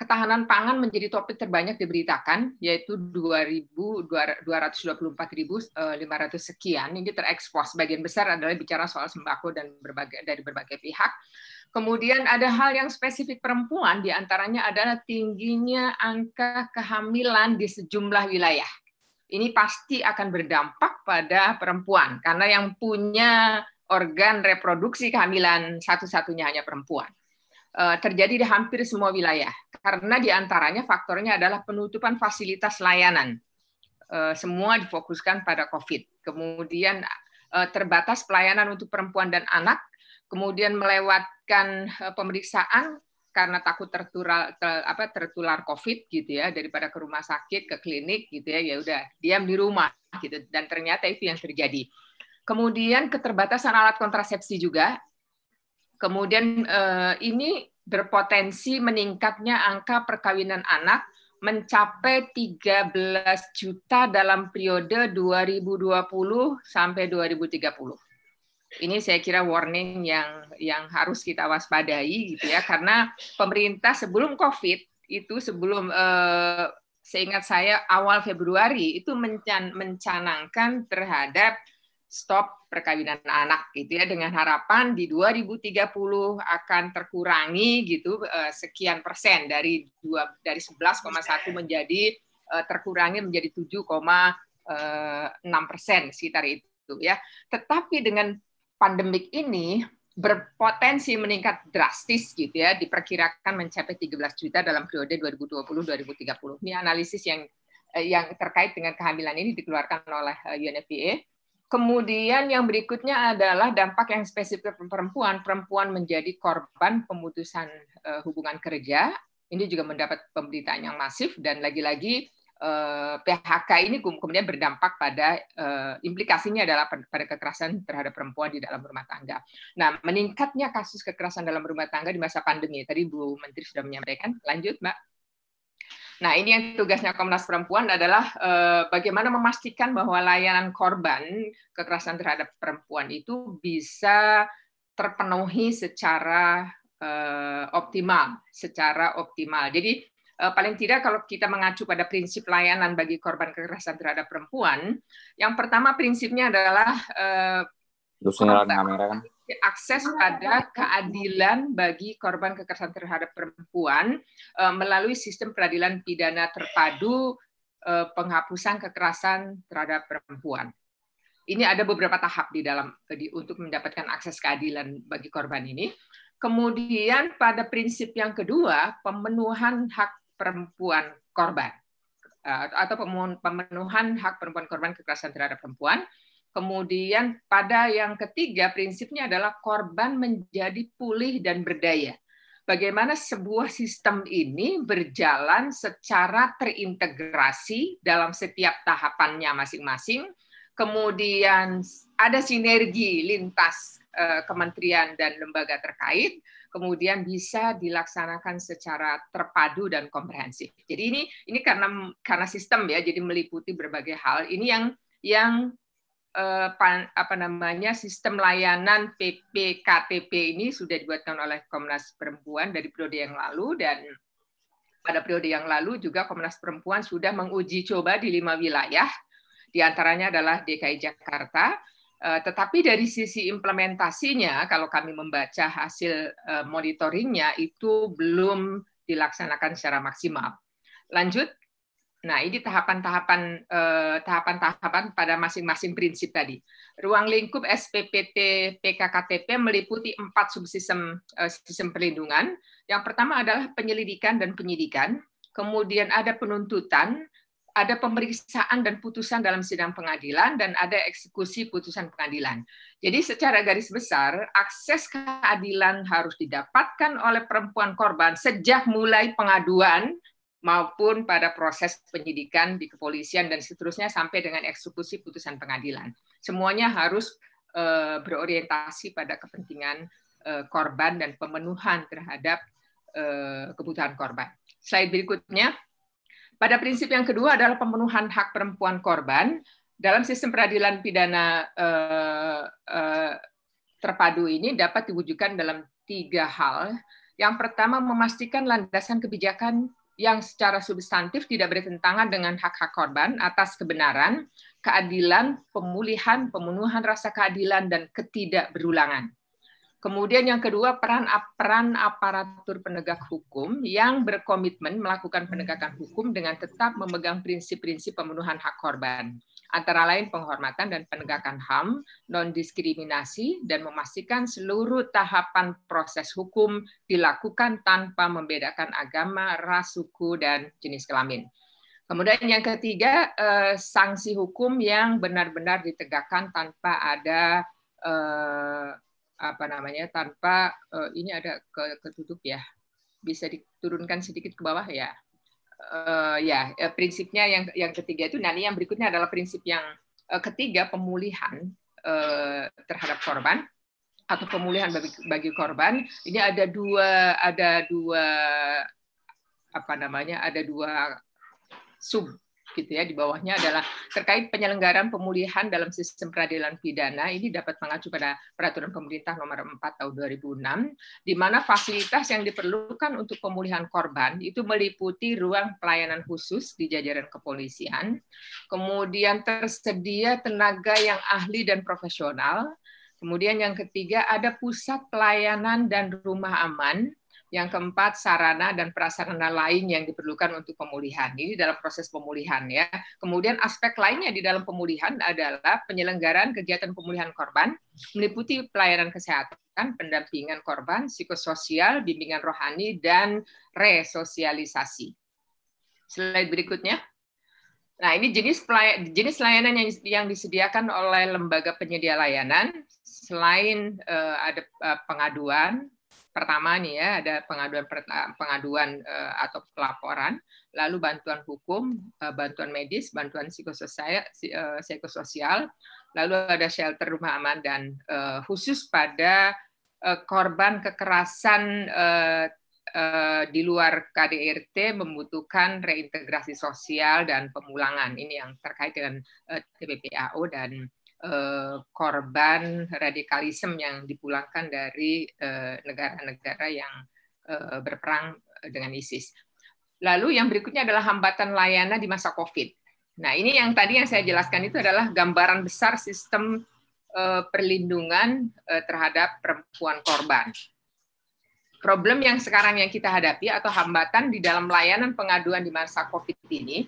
ketahanan pangan menjadi topik terbanyak diberitakan, yaitu 2.224.500 eh, sekian. Ini terekspos. Bagian besar adalah bicara soal sembako dan berbagai, dari berbagai pihak. Kemudian ada hal yang spesifik perempuan, diantaranya adalah tingginya angka kehamilan di sejumlah wilayah. Ini pasti akan berdampak pada perempuan, karena yang punya organ reproduksi kehamilan satu-satunya hanya perempuan. Eh, terjadi di hampir semua wilayah karena diantaranya faktornya adalah penutupan fasilitas layanan eh, semua difokuskan pada COVID kemudian eh, terbatas pelayanan untuk perempuan dan anak kemudian melewatkan pemeriksaan karena takut tertular ter, apa tertular COVID gitu ya daripada ke rumah sakit ke klinik gitu ya ya udah diam di rumah gitu dan ternyata itu yang terjadi kemudian keterbatasan alat kontrasepsi juga Kemudian eh, ini berpotensi meningkatnya angka perkawinan anak mencapai 13 juta dalam periode 2020 sampai 2030. Ini saya kira warning yang yang harus kita waspadai gitu ya karena pemerintah sebelum Covid itu sebelum eh, seingat saya awal Februari itu mencan mencanangkan terhadap stop perkawinan anak gitu ya dengan harapan di 2030 akan terkurangi gitu eh, sekian persen dari dua dari 11,1 menjadi eh, terkurangi menjadi 7,6 eh, persen sekitar itu ya. Tetapi dengan pandemik ini berpotensi meningkat drastis gitu ya diperkirakan mencapai 13 juta dalam periode 2020-2030. Ini analisis yang yang terkait dengan kehamilan ini dikeluarkan oleh UNFPA Kemudian yang berikutnya adalah dampak yang spesifik perempuan. Perempuan menjadi korban pemutusan eh, hubungan kerja. Ini juga mendapat pemberitaan yang masif dan lagi-lagi eh, PHK ini kemudian berdampak pada eh, implikasinya adalah pada kekerasan terhadap perempuan di dalam rumah tangga. Nah, meningkatnya kasus kekerasan dalam rumah tangga di masa pandemi. Tadi Bu Menteri sudah menyampaikan. Lanjut, Mbak. Nah, ini yang tugasnya Komnas Perempuan adalah eh, bagaimana memastikan bahwa layanan korban kekerasan terhadap perempuan itu bisa terpenuhi secara eh, optimal, secara optimal. Jadi eh, paling tidak kalau kita mengacu pada prinsip layanan bagi korban kekerasan terhadap perempuan, yang pertama prinsipnya adalah eh, korban, akses pada keadilan bagi korban kekerasan terhadap perempuan eh, melalui sistem peradilan pidana terpadu eh, penghapusan kekerasan terhadap perempuan. Ini ada beberapa tahap di dalam eh, di, untuk mendapatkan akses keadilan bagi korban ini. Kemudian pada prinsip yang kedua, pemenuhan hak perempuan korban atau pemenuhan hak perempuan korban kekerasan terhadap perempuan Kemudian pada yang ketiga prinsipnya adalah korban menjadi pulih dan berdaya. Bagaimana sebuah sistem ini berjalan secara terintegrasi dalam setiap tahapannya masing-masing. Kemudian ada sinergi lintas eh, kementerian dan lembaga terkait, kemudian bisa dilaksanakan secara terpadu dan komprehensif. Jadi ini ini karena karena sistem ya, jadi meliputi berbagai hal. Ini yang yang Eh, apa namanya sistem layanan PPKTP ini sudah dibuatkan oleh Komnas Perempuan dari periode yang lalu dan pada periode yang lalu juga Komnas Perempuan sudah menguji coba di lima wilayah, diantaranya adalah DKI Jakarta. Eh, tetapi dari sisi implementasinya, kalau kami membaca hasil eh, monitoringnya itu belum dilaksanakan secara maksimal. Lanjut, Nah, ini tahapan-tahapan eh, tahapan-tahapan pada masing-masing prinsip tadi. Ruang lingkup SPPT PKKTP meliputi empat subsistem eh, sistem perlindungan. Yang pertama adalah penyelidikan dan penyidikan, kemudian ada penuntutan, ada pemeriksaan dan putusan dalam sidang pengadilan dan ada eksekusi putusan pengadilan. Jadi secara garis besar akses keadilan harus didapatkan oleh perempuan korban sejak mulai pengaduan maupun pada proses penyidikan di kepolisian dan seterusnya sampai dengan eksekusi putusan pengadilan. Semuanya harus eh, berorientasi pada kepentingan eh, korban dan pemenuhan terhadap eh, kebutuhan korban. Slide berikutnya. Pada prinsip yang kedua adalah pemenuhan hak perempuan korban dalam sistem peradilan pidana terpadu ini dapat diwujudkan dalam tiga hal. Yang pertama memastikan landasan kebijakan yang secara substantif tidak bertentangan dengan hak-hak korban atas kebenaran, keadilan, pemulihan, pemenuhan rasa keadilan, dan ketidakberulangan. Kemudian yang kedua, peran peran aparatur penegak hukum yang berkomitmen melakukan penegakan hukum dengan tetap memegang prinsip-prinsip pemenuhan hak korban antara lain penghormatan dan penegakan HAM, non-diskriminasi, dan memastikan seluruh tahapan proses hukum dilakukan tanpa membedakan agama, ras, suku, dan jenis kelamin. Kemudian yang ketiga, eh, sanksi hukum yang benar-benar ditegakkan tanpa ada eh, apa namanya tanpa eh, ini ada ketutup ya bisa diturunkan sedikit ke bawah ya uh, ya eh, prinsipnya yang yang ketiga itu nanti yang berikutnya adalah prinsip yang eh, ketiga pemulihan uh, terhadap korban atau pemulihan bagi, bagi korban ini ada dua ada dua apa namanya ada dua sub gitu ya di bawahnya adalah terkait penyelenggaraan pemulihan dalam sistem peradilan pidana ini dapat mengacu pada peraturan pemerintah nomor 4 tahun 2006 di mana fasilitas yang diperlukan untuk pemulihan korban itu meliputi ruang pelayanan khusus di jajaran kepolisian kemudian tersedia tenaga yang ahli dan profesional Kemudian yang ketiga ada pusat pelayanan dan rumah aman yang keempat, sarana dan prasarana lain yang diperlukan untuk pemulihan. Ini dalam proses pemulihan ya. Kemudian aspek lainnya di dalam pemulihan adalah penyelenggaraan kegiatan pemulihan korban meliputi pelayanan kesehatan, pendampingan korban, psikososial, bimbingan rohani dan resosialisasi. Slide berikutnya. Nah, ini jenis pelayan, jenis layanan yang yang disediakan oleh lembaga penyedia layanan selain uh, ada uh, pengaduan, pertama nih ya ada pengaduan pengaduan eh, atau pelaporan, lalu bantuan hukum, eh, bantuan medis, bantuan psikososial, eh, psikososial, lalu ada shelter rumah aman dan khusus pada korban kekerasan di luar KDRT membutuhkan reintegrasi sosial dan pemulangan. Ini yang terkait dengan TPPAO dan Eh, korban radikalisme yang dipulangkan dari eh, negara-negara yang eh, berperang dengan ISIS. Lalu yang berikutnya adalah hambatan layanan di masa COVID. Nah, ini yang tadi yang saya jelaskan itu adalah gambaran besar sistem perlindungan terhadap perempuan korban. Problem yang sekarang yang kita hadapi atau hambatan di dalam layanan pengaduan di masa COVID ini,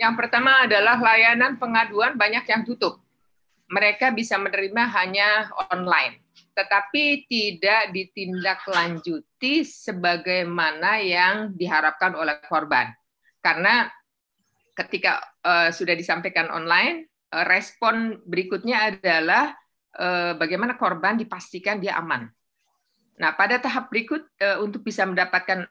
yang pertama adalah layanan pengaduan banyak yang tutup mereka bisa menerima hanya online, tetapi tidak ditindaklanjuti sebagaimana yang diharapkan oleh korban. Karena ketika uh, sudah disampaikan online, uh, respon berikutnya adalah uh, bagaimana korban dipastikan dia aman. Nah, pada tahap berikut uh, untuk bisa mendapatkan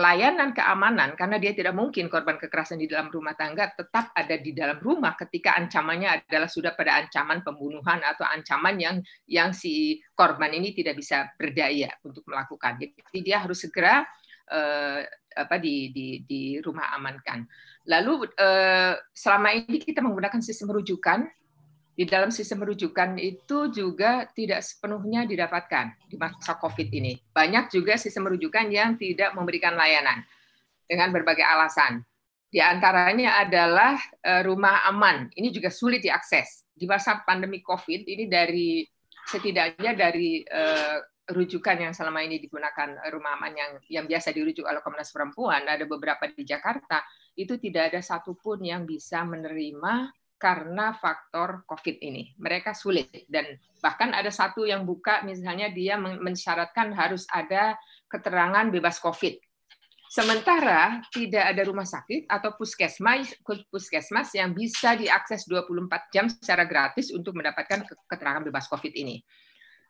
layanan keamanan karena dia tidak mungkin korban kekerasan di dalam rumah tangga tetap ada di dalam rumah ketika ancamannya adalah sudah pada ancaman pembunuhan atau ancaman yang yang si korban ini tidak bisa berdaya untuk melakukan. Jadi dia harus segera eh, apa di, di, di rumah amankan. Lalu eh, selama ini kita menggunakan sistem rujukan di dalam sistem rujukan itu juga tidak sepenuhnya didapatkan di masa COVID ini. Banyak juga sistem rujukan yang tidak memberikan layanan dengan berbagai alasan. Di antaranya adalah e, rumah aman. Ini juga sulit diakses. Di masa pandemi COVID ini dari setidaknya dari uh, rujukan yang selama ini digunakan rumah aman yang yang biasa dirujuk oleh Komnas Perempuan ada beberapa di Jakarta itu tidak ada satupun yang bisa menerima karena faktor COVID ini. Mereka sulit dan bahkan ada satu yang buka misalnya dia mensyaratkan harus ada keterangan bebas COVID. Sementara tidak ada rumah sakit atau puskesmas puskesmas yang bisa diakses 24 jam secara gratis untuk mendapatkan keterangan bebas COVID ini.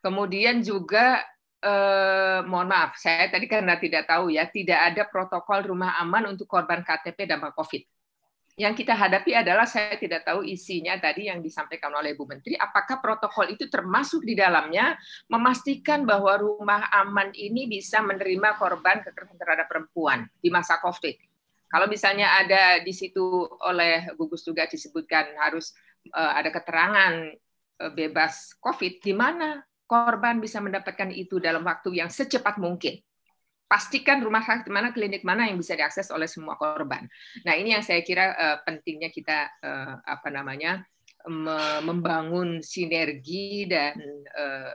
Kemudian juga eh, mohon maaf, saya tadi karena tidak tahu ya, tidak ada protokol rumah aman untuk korban KTP dampak COVID yang kita hadapi adalah saya tidak tahu isinya tadi yang disampaikan oleh Bu Menteri, apakah protokol itu termasuk di dalamnya memastikan bahwa rumah aman ini bisa menerima korban kekerasan terhadap perempuan di masa COVID. Kalau misalnya ada di situ oleh gugus tugas disebutkan harus eh, ada keterangan eh, bebas COVID, di mana korban bisa mendapatkan itu dalam waktu yang secepat mungkin pastikan rumah sakit mana, klinik mana yang bisa diakses oleh semua korban. Nah, ini yang saya kira uh, pentingnya kita uh, apa namanya me membangun sinergi dan uh,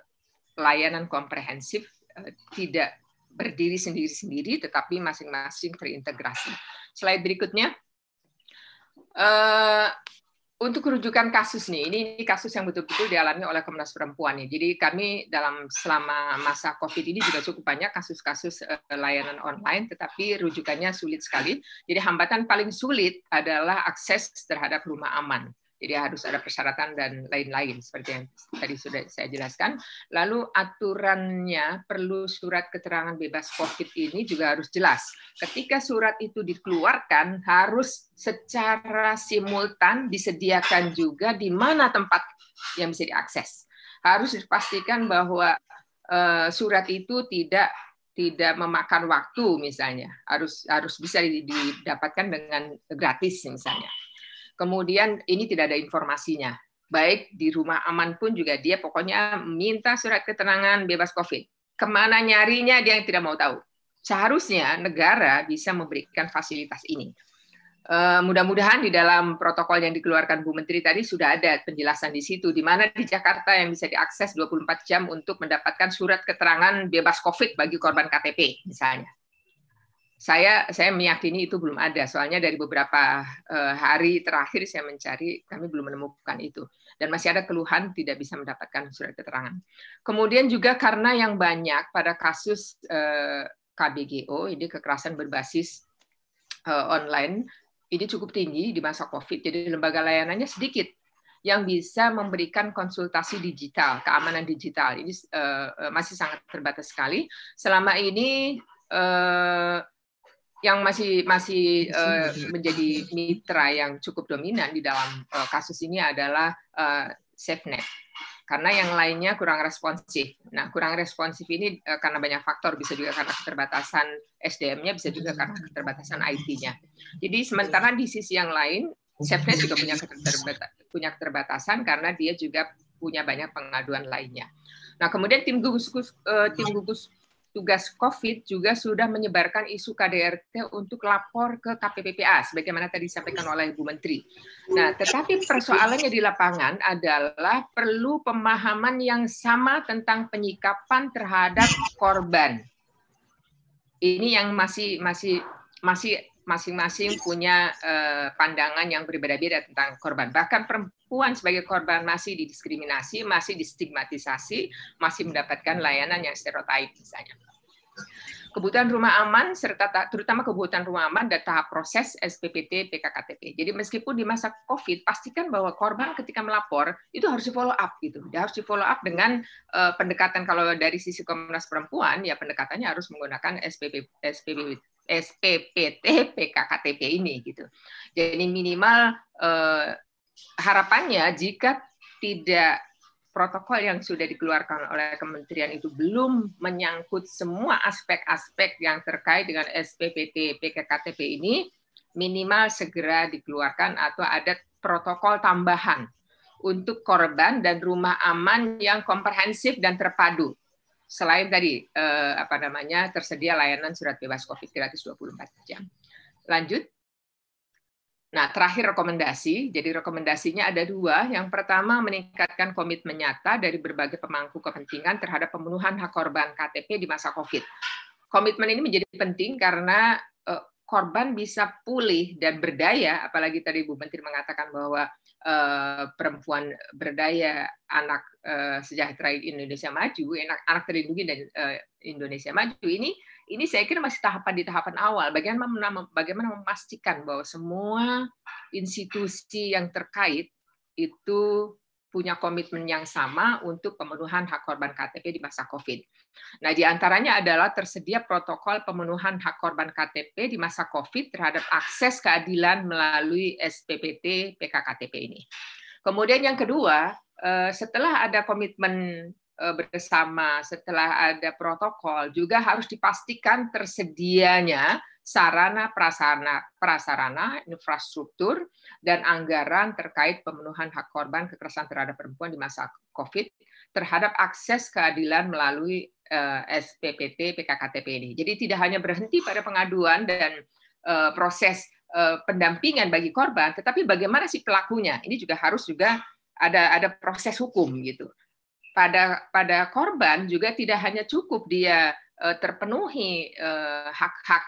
layanan komprehensif uh, tidak berdiri sendiri-sendiri, tetapi masing-masing terintegrasi. Slide berikutnya. Uh, untuk rujukan kasus nih, ini, ini kasus yang betul-betul dialami oleh Komnas Perempuan nih. Jadi kami dalam selama masa COVID ini juga cukup banyak kasus-kasus eh, layanan online, tetapi rujukannya sulit sekali. Jadi hambatan paling sulit adalah akses terhadap rumah aman. Jadi harus ada persyaratan dan lain-lain seperti yang tadi sudah saya jelaskan. Lalu aturannya perlu surat keterangan bebas COVID ini juga harus jelas. Ketika surat itu dikeluarkan harus secara simultan disediakan juga di mana tempat yang bisa diakses. Harus dipastikan bahwa eh, surat itu tidak tidak memakan waktu misalnya harus harus bisa didapatkan dengan gratis misalnya kemudian ini tidak ada informasinya. Baik di rumah aman pun juga dia pokoknya minta surat keterangan bebas COVID. Kemana nyarinya dia yang tidak mau tahu. Seharusnya negara bisa memberikan fasilitas ini. Eh, mudah-mudahan di dalam protokol yang dikeluarkan Bu Menteri tadi sudah ada penjelasan di situ, di mana di Jakarta yang bisa diakses 24 jam untuk mendapatkan surat keterangan bebas COVID bagi korban KTP misalnya saya saya meyakini itu belum ada soalnya dari beberapa eh, hari terakhir saya mencari kami belum menemukan itu dan masih ada keluhan tidak bisa mendapatkan surat keterangan kemudian juga karena yang banyak pada kasus eh, KBGO ini kekerasan berbasis eh, online ini cukup tinggi di masa COVID jadi lembaga layanannya sedikit yang bisa memberikan konsultasi digital keamanan digital ini masih sangat terbatas sekali selama ini yang masih masih uh, menjadi mitra yang cukup dominan di dalam uh, kasus ini adalah uh, SafeNet karena yang lainnya kurang responsif. Nah, kurang responsif ini uh, karena banyak faktor, bisa juga karena keterbatasan SDM-nya, bisa juga hmm. karena keterbatasan IT-nya. Jadi sementara di sisi yang lain, SafeNet juga punya, keterbatasan, punya keterbatasan karena dia juga punya banyak pengaduan lainnya. Nah, kemudian tim gugus tim gugus tugas COVID juga sudah menyebarkan isu KDRT untuk lapor ke KPPPA, sebagaimana tadi disampaikan oleh Bu Menteri. Nah, tetapi persoalannya di lapangan adalah perlu pemahaman yang sama tentang penyikapan terhadap korban. Ini yang masih masih masih masing-masing punya uh, pandangan yang berbeda-beda tentang korban. Bahkan perempuan sebagai korban masih didiskriminasi, masih distigmatisasi, masih mendapatkan layanan yang stereotip misalnya. Kebutuhan rumah aman serta terutama kebutuhan rumah aman dan tahap proses SPPT PKKTP. Jadi meskipun di masa COVID pastikan bahwa korban ketika melapor itu harus di follow up gitu. Dia harus di follow up dengan uh, pendekatan kalau dari sisi Komnas Perempuan ya pendekatannya harus menggunakan SPP, SPPT SPPT PKKTP ini gitu. Jadi minimal eh, harapannya jika tidak protokol yang sudah dikeluarkan oleh kementerian itu belum menyangkut semua aspek-aspek yang terkait dengan SPPT PKKTP ini minimal segera dikeluarkan atau ada protokol tambahan untuk korban dan rumah aman yang komprehensif dan terpadu selain tadi eh, apa namanya tersedia layanan surat bebas Covid gratis 24 jam. Lanjut. Nah, terakhir rekomendasi. Jadi rekomendasinya ada dua. Yang pertama, meningkatkan komitmen nyata dari berbagai pemangku kepentingan terhadap pemenuhan hak korban KTP di masa COVID. Komitmen ini menjadi penting karena korban bisa pulih dan berdaya, apalagi tadi Bu Menteri mengatakan bahwa uh, perempuan berdaya, anak uh, sejahtera Indonesia maju, anak, anak terlindungi dan uh, Indonesia maju ini, ini saya kira masih tahapan di tahapan awal. Bagaimana bagaimana memastikan bahwa semua institusi yang terkait itu punya komitmen yang sama untuk pemenuhan hak korban KTP di masa COVID. Nah, di antaranya adalah tersedia protokol pemenuhan hak korban KTP di masa COVID terhadap akses keadilan melalui SPPT PKKTP ini. Kemudian yang kedua, eh, setelah ada komitmen eh, bersama, setelah ada protokol, juga harus dipastikan tersedianya sarana prasarana, prasarana, infrastruktur, dan anggaran terkait pemenuhan hak korban kekerasan terhadap perempuan di masa COVID terhadap akses keadilan melalui uh, eh, SPPT PKKTP ini. Jadi tidak hanya berhenti pada pengaduan dan uh, proses uh, pendampingan bagi korban, tetapi bagaimana si pelakunya? Ini juga harus juga ada ada proses hukum gitu. Pada pada korban juga tidak hanya cukup dia terpenuhi hak-hak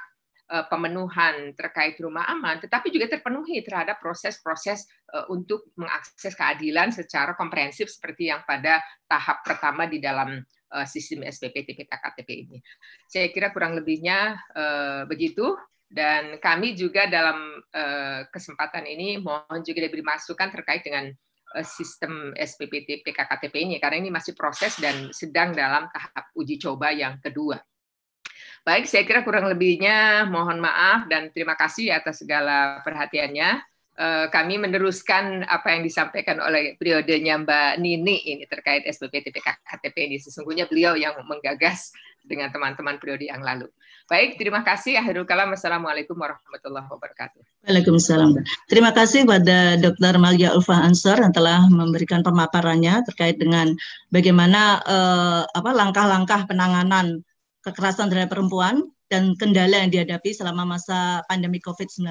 Eh, pemenuhan terkait rumah aman, tetapi juga terpenuhi terhadap proses-proses eh, untuk mengakses keadilan secara komprehensif seperti yang pada tahap pertama di dalam eh, sistem SPP TPK KTP ini. Saya kira kurang lebihnya begitu dan kami juga dalam kesempatan ini mohon juga diberi masukan terkait dengan sistem SPP TPK ini karena ini masih proses dan sedang dalam tahap uji coba yang kedua. Baik, saya kira kurang lebihnya mohon maaf dan terima kasih atas segala perhatiannya. Eh, kami meneruskan apa yang disampaikan oleh periodenya Mbak Nini ini terkait SPP KTP ini. Sesungguhnya beliau yang menggagas dengan teman-teman periode yang lalu. Baik, terima kasih. Akhirul kalam. Assalamualaikum warahmatullahi wabarakatuh. Waalaikumsalam. Terima kasih pada Dr. Magia Ulfa Ansor yang telah memberikan pemaparannya terkait dengan bagaimana eh, apa langkah-langkah penanganan kekerasan terhadap perempuan dan kendala yang dihadapi selama masa pandemi COVID-19.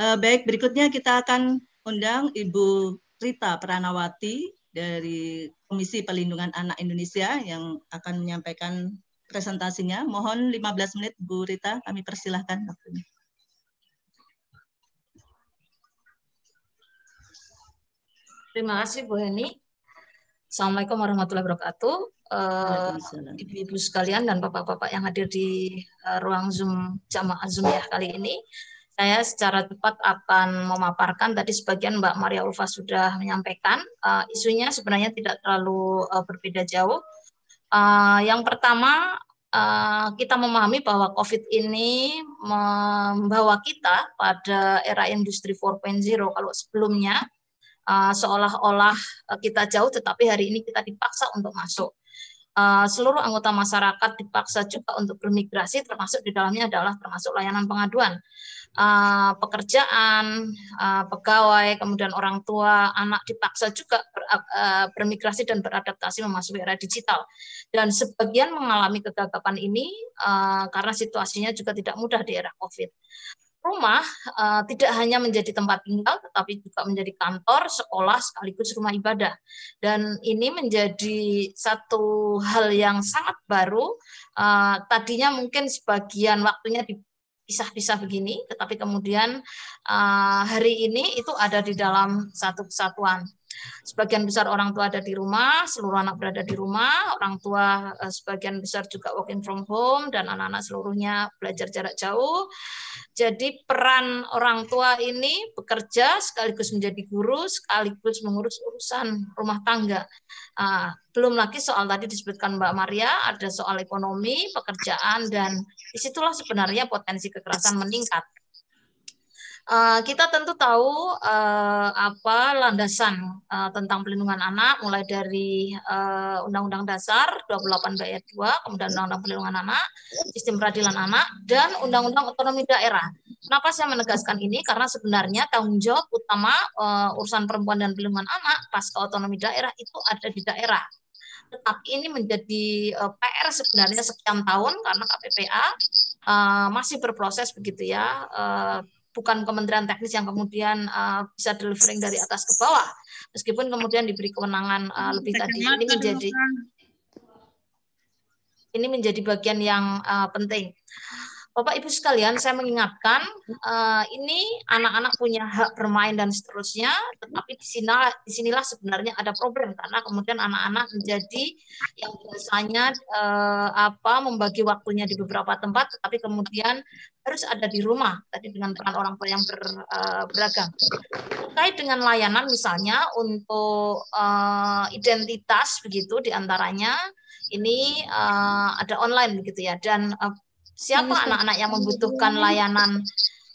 Uh, eh, baik, berikutnya kita akan undang Ibu Rita Pranawati dari Komisi Pelindungan Anak Indonesia yang akan menyampaikan presentasinya. Mohon 15 menit Bu Rita, kami persilahkan waktunya. Terima kasih Bu Heni. Assalamualaikum warahmatullahi wabarakatuh ibu ibu uh, sekalian dan bapak-bapak yang hadir di uh, ruang Zoom jamaah Zoom ya kali ini. Saya secara cepat akan memaparkan tadi sebagian Mbak Maria Ulfa sudah menyampaikan uh, isunya sebenarnya tidak terlalu uh, berbeda jauh. Uh, yang pertama uh, kita memahami bahwa COVID ini membawa kita pada era industri 4.0 kalau sebelumnya uh, seolah-olah kita jauh tetapi hari ini kita dipaksa untuk masuk Eh, seluruh anggota masyarakat dipaksa juga untuk bermigrasi, termasuk di dalamnya adalah termasuk layanan pengaduan, eh, pekerjaan, eh, pegawai, kemudian orang tua, anak dipaksa juga bermigrasi dan beradaptasi memasuki era digital. Dan sebagian mengalami kegagapan ini karena situasinya juga tidak mudah di era COVID rumah uh, tidak hanya menjadi tempat tinggal, tetapi juga menjadi kantor, sekolah, sekaligus rumah ibadah. Dan ini menjadi satu hal yang sangat baru. Uh, tadinya mungkin sebagian waktunya dipisah-pisah begini, tetapi kemudian uh, hari ini itu ada di dalam satu kesatuan. Sebagian besar orang tua ada di rumah, seluruh anak berada di rumah, orang tua eh, sebagian besar juga working from home dan anak-anak seluruhnya belajar jarak jauh. Jadi peran orang tua ini bekerja sekaligus menjadi guru, sekaligus mengurus urusan rumah tangga. Ah, belum lagi soal tadi disebutkan Mbak Maria, ada soal ekonomi, pekerjaan, dan disitulah sebenarnya potensi kekerasan meningkat Eh, kita tentu tahu uh, apa landasan uh, tentang pelindungan anak mulai dari undang Undang-Undang Dasar 28 ayat 2, kemudian Undang-Undang Pelindungan Anak, Sistem Peradilan Anak, dan Undang-Undang Otonomi Daerah. Kenapa saya menegaskan ini? Karena sebenarnya tanggung jawab utama uh, urusan perempuan dan pelindungan anak pas ke otonomi daerah itu ada di daerah. Tetapi ini menjadi uh, PR sebenarnya sekian tahun karena KPPA uh, masih berproses begitu ya. Uh, bukan kementerian teknis yang kemudian uh, bisa delivering dari atas ke bawah meskipun kemudian diberi kewenangan uh, lebih tadi ini menjadi ini menjadi bagian yang uh, penting Bapak Ibu sekalian, saya mengingatkan uh, ini anak-anak punya hak bermain dan seterusnya, tetapi di disinilah, disinilah sebenarnya ada problem karena kemudian anak-anak menjadi yang biasanya uh, apa membagi waktunya di beberapa tempat, tetapi kemudian harus ada di rumah tadi dengan peran orang tua yang ber, uh, beragam. Terkait dengan layanan misalnya untuk uh, identitas begitu diantaranya ini uh, ada online begitu ya dan uh, siapa anak-anak yang membutuhkan layanan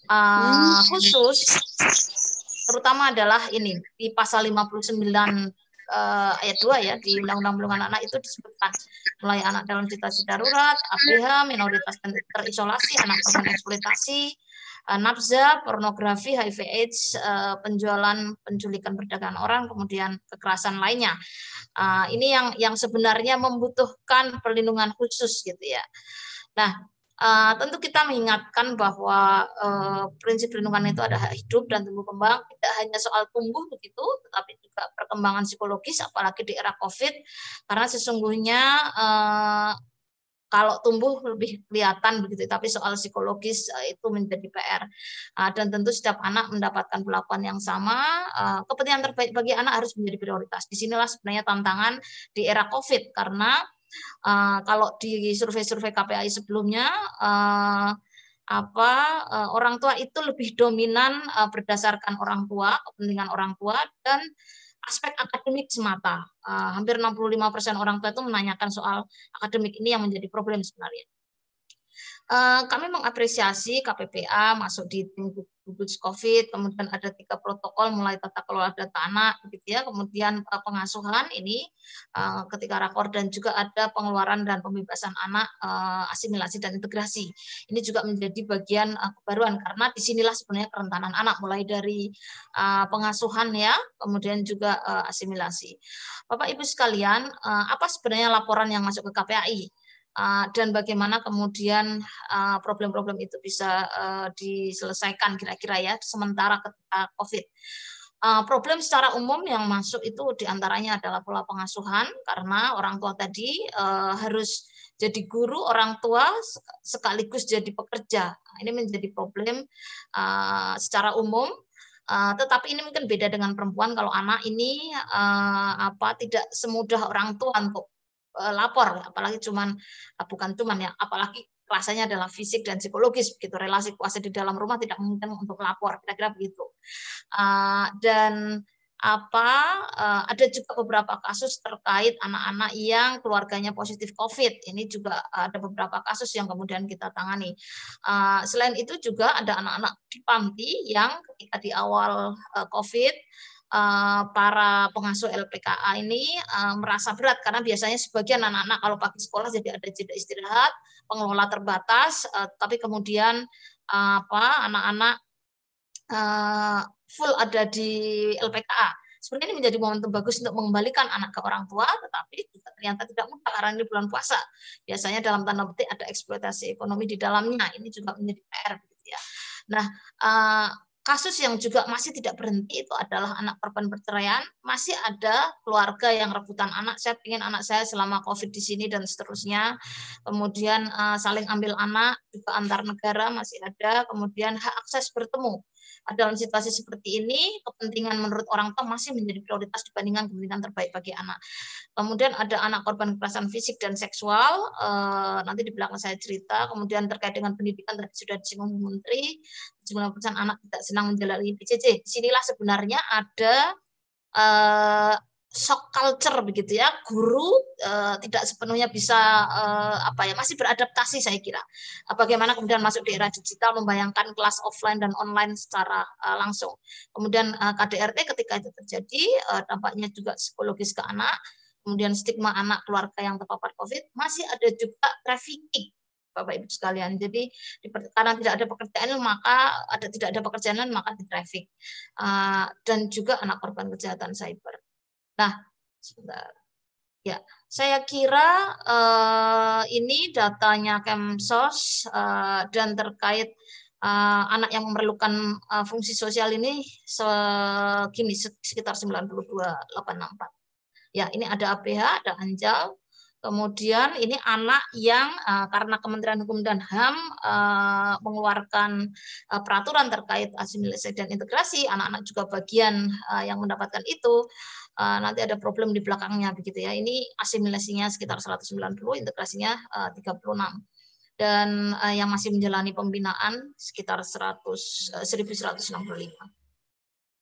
nah, uh, khusus terutama adalah ini di pasal 59 uh, ayat 2 ya di Undang-Undang Perlindungan Anak itu disebutkan mulai anak dalam situasi darurat, APH, minoritas terisolasi, anak korban eksploitasi, uh, nafza, pornografi, HIV AIDS, uh, penjualan penculikan perdagangan orang, kemudian kekerasan lainnya. Uh, ini yang yang sebenarnya membutuhkan perlindungan khusus gitu ya. Nah, Uh, tentu kita mengingatkan bahwa uh, prinsip perlindungan itu ada hak hidup dan tumbuh kembang tidak hanya soal tumbuh begitu, tetapi juga perkembangan psikologis, apalagi di era COVID, karena sesungguhnya uh, kalau tumbuh lebih kelihatan begitu, tapi soal psikologis itu menjadi PR. Dan tentu setiap anak mendapatkan perlakuan yang sama. Kepentingan terbaik bagi anak harus menjadi prioritas. Disinilah sebenarnya tantangan di era COVID karena Uh, kalau di survei-survei KPAI sebelumnya uh, apa uh, orang tua itu lebih dominan uh, berdasarkan orang tua, kepentingan orang tua dan aspek akademik semata. Uh, hampir 65% persen orang tua itu menanyakan soal akademik ini yang menjadi problem sebenarnya. kami mengapresiasi KPPA masuk di tim gugus COVID, kemudian ada tiga protokol mulai tata kelola data anak, gitu ya, kemudian eh, pengasuhan ini eh, ketika rakor dan juga ada pengeluaran dan pembebasan anak eh, asimilasi dan integrasi. Ini juga menjadi bagian kebaruan karena disinilah sebenarnya kerentanan anak mulai dari pengasuhan ya, kemudian juga asimilasi. Bapak Ibu sekalian, apa sebenarnya laporan yang masuk ke KPAI? Eh, dan bagaimana kemudian eh, problem-problem itu bisa eh, diselesaikan kira-kira ya sementara COVID. problem secara umum yang masuk itu diantaranya adalah pola pengasuhan karena orang tua tadi harus jadi guru orang tua sekaligus jadi pekerja ini menjadi problem secara umum Uh, tetapi ini mungkin beda dengan perempuan kalau anak ini uh, apa tidak semudah orang tua untuk Eh, lapor apalagi cuman eh, bukan cuman ya apalagi rasanya adalah fisik dan psikologis begitu relasi kuasa di dalam rumah tidak mungkin untuk lapor kira-kira begitu eh, dan apa ada juga beberapa kasus terkait anak-anak yang keluarganya positif COVID ini juga ada beberapa kasus yang kemudian kita tangani selain itu juga ada anak-anak di panti yang ketika di awal COVID Eh, para pengasuh LPKA ini eh, merasa berat karena biasanya sebagian anak-anak kalau pagi sekolah jadi ada jeda istirahat, pengelola terbatas, eh, tapi kemudian apa anak-anak full ada di LPKA. Sebenarnya ini menjadi momentum bagus untuk mengembalikan anak ke orang tua, tetapi ternyata tidak mudah karena ini bulan puasa. Biasanya dalam tanda petik ada eksploitasi ekonomi di dalamnya. Ini juga menjadi PR. Gitu ya. Nah, Kasus yang juga masih tidak berhenti itu adalah anak perban perceraian, masih ada keluarga yang rebutan anak, saya ingin anak saya selama COVID di sini dan seterusnya. Kemudian eh, saling ambil anak juga antar negara masih ada, kemudian hak akses bertemu dalam situasi seperti ini kepentingan menurut orang tua masih menjadi prioritas dibandingkan kepentingan terbaik bagi anak. Kemudian ada anak korban kekerasan fisik dan seksual, eh, nanti di belakang saya cerita. Kemudian terkait dengan pendidikan tadi sudah disinggung Menteri, jumlah persen anak tidak senang menjalani PJJ. Sinilah sebenarnya ada eh, shock culture begitu ya guru uh, tidak sepenuhnya bisa uh, apa ya masih beradaptasi saya kira eh, bagaimana kemudian masuk di era digital membayangkan kelas offline dan online secara uh, langsung kemudian uh, KDRT ketika itu terjadi uh, dampaknya juga psikologis ke anak kemudian stigma anak keluarga yang terpapar covid masih ada juga trafficking Bapak Ibu sekalian. Jadi karena tidak ada pekerjaan maka ada tidak ada pekerjaan maka di traffic uh, dan juga anak korban kejahatan cyber. Nah, sebentar. Ya, saya kira uh, ini datanya Kemsos uh, dan terkait uh, anak yang memerlukan uh, fungsi sosial ini segini sekitar 92.864. Ya, ini ada APH, ada Anjal. Kemudian ini anak yang uh, karena Kementerian Hukum dan HAM uh, mengeluarkan uh, peraturan terkait asimilasi dan integrasi, anak-anak juga bagian uh, yang mendapatkan itu. Eh, nanti ada problem di belakangnya begitu ya. Ini asimilasinya sekitar 190, integrasinya eh, uh, 36. Dan eh, yang masih menjalani pembinaan sekitar 100 uh, 1165.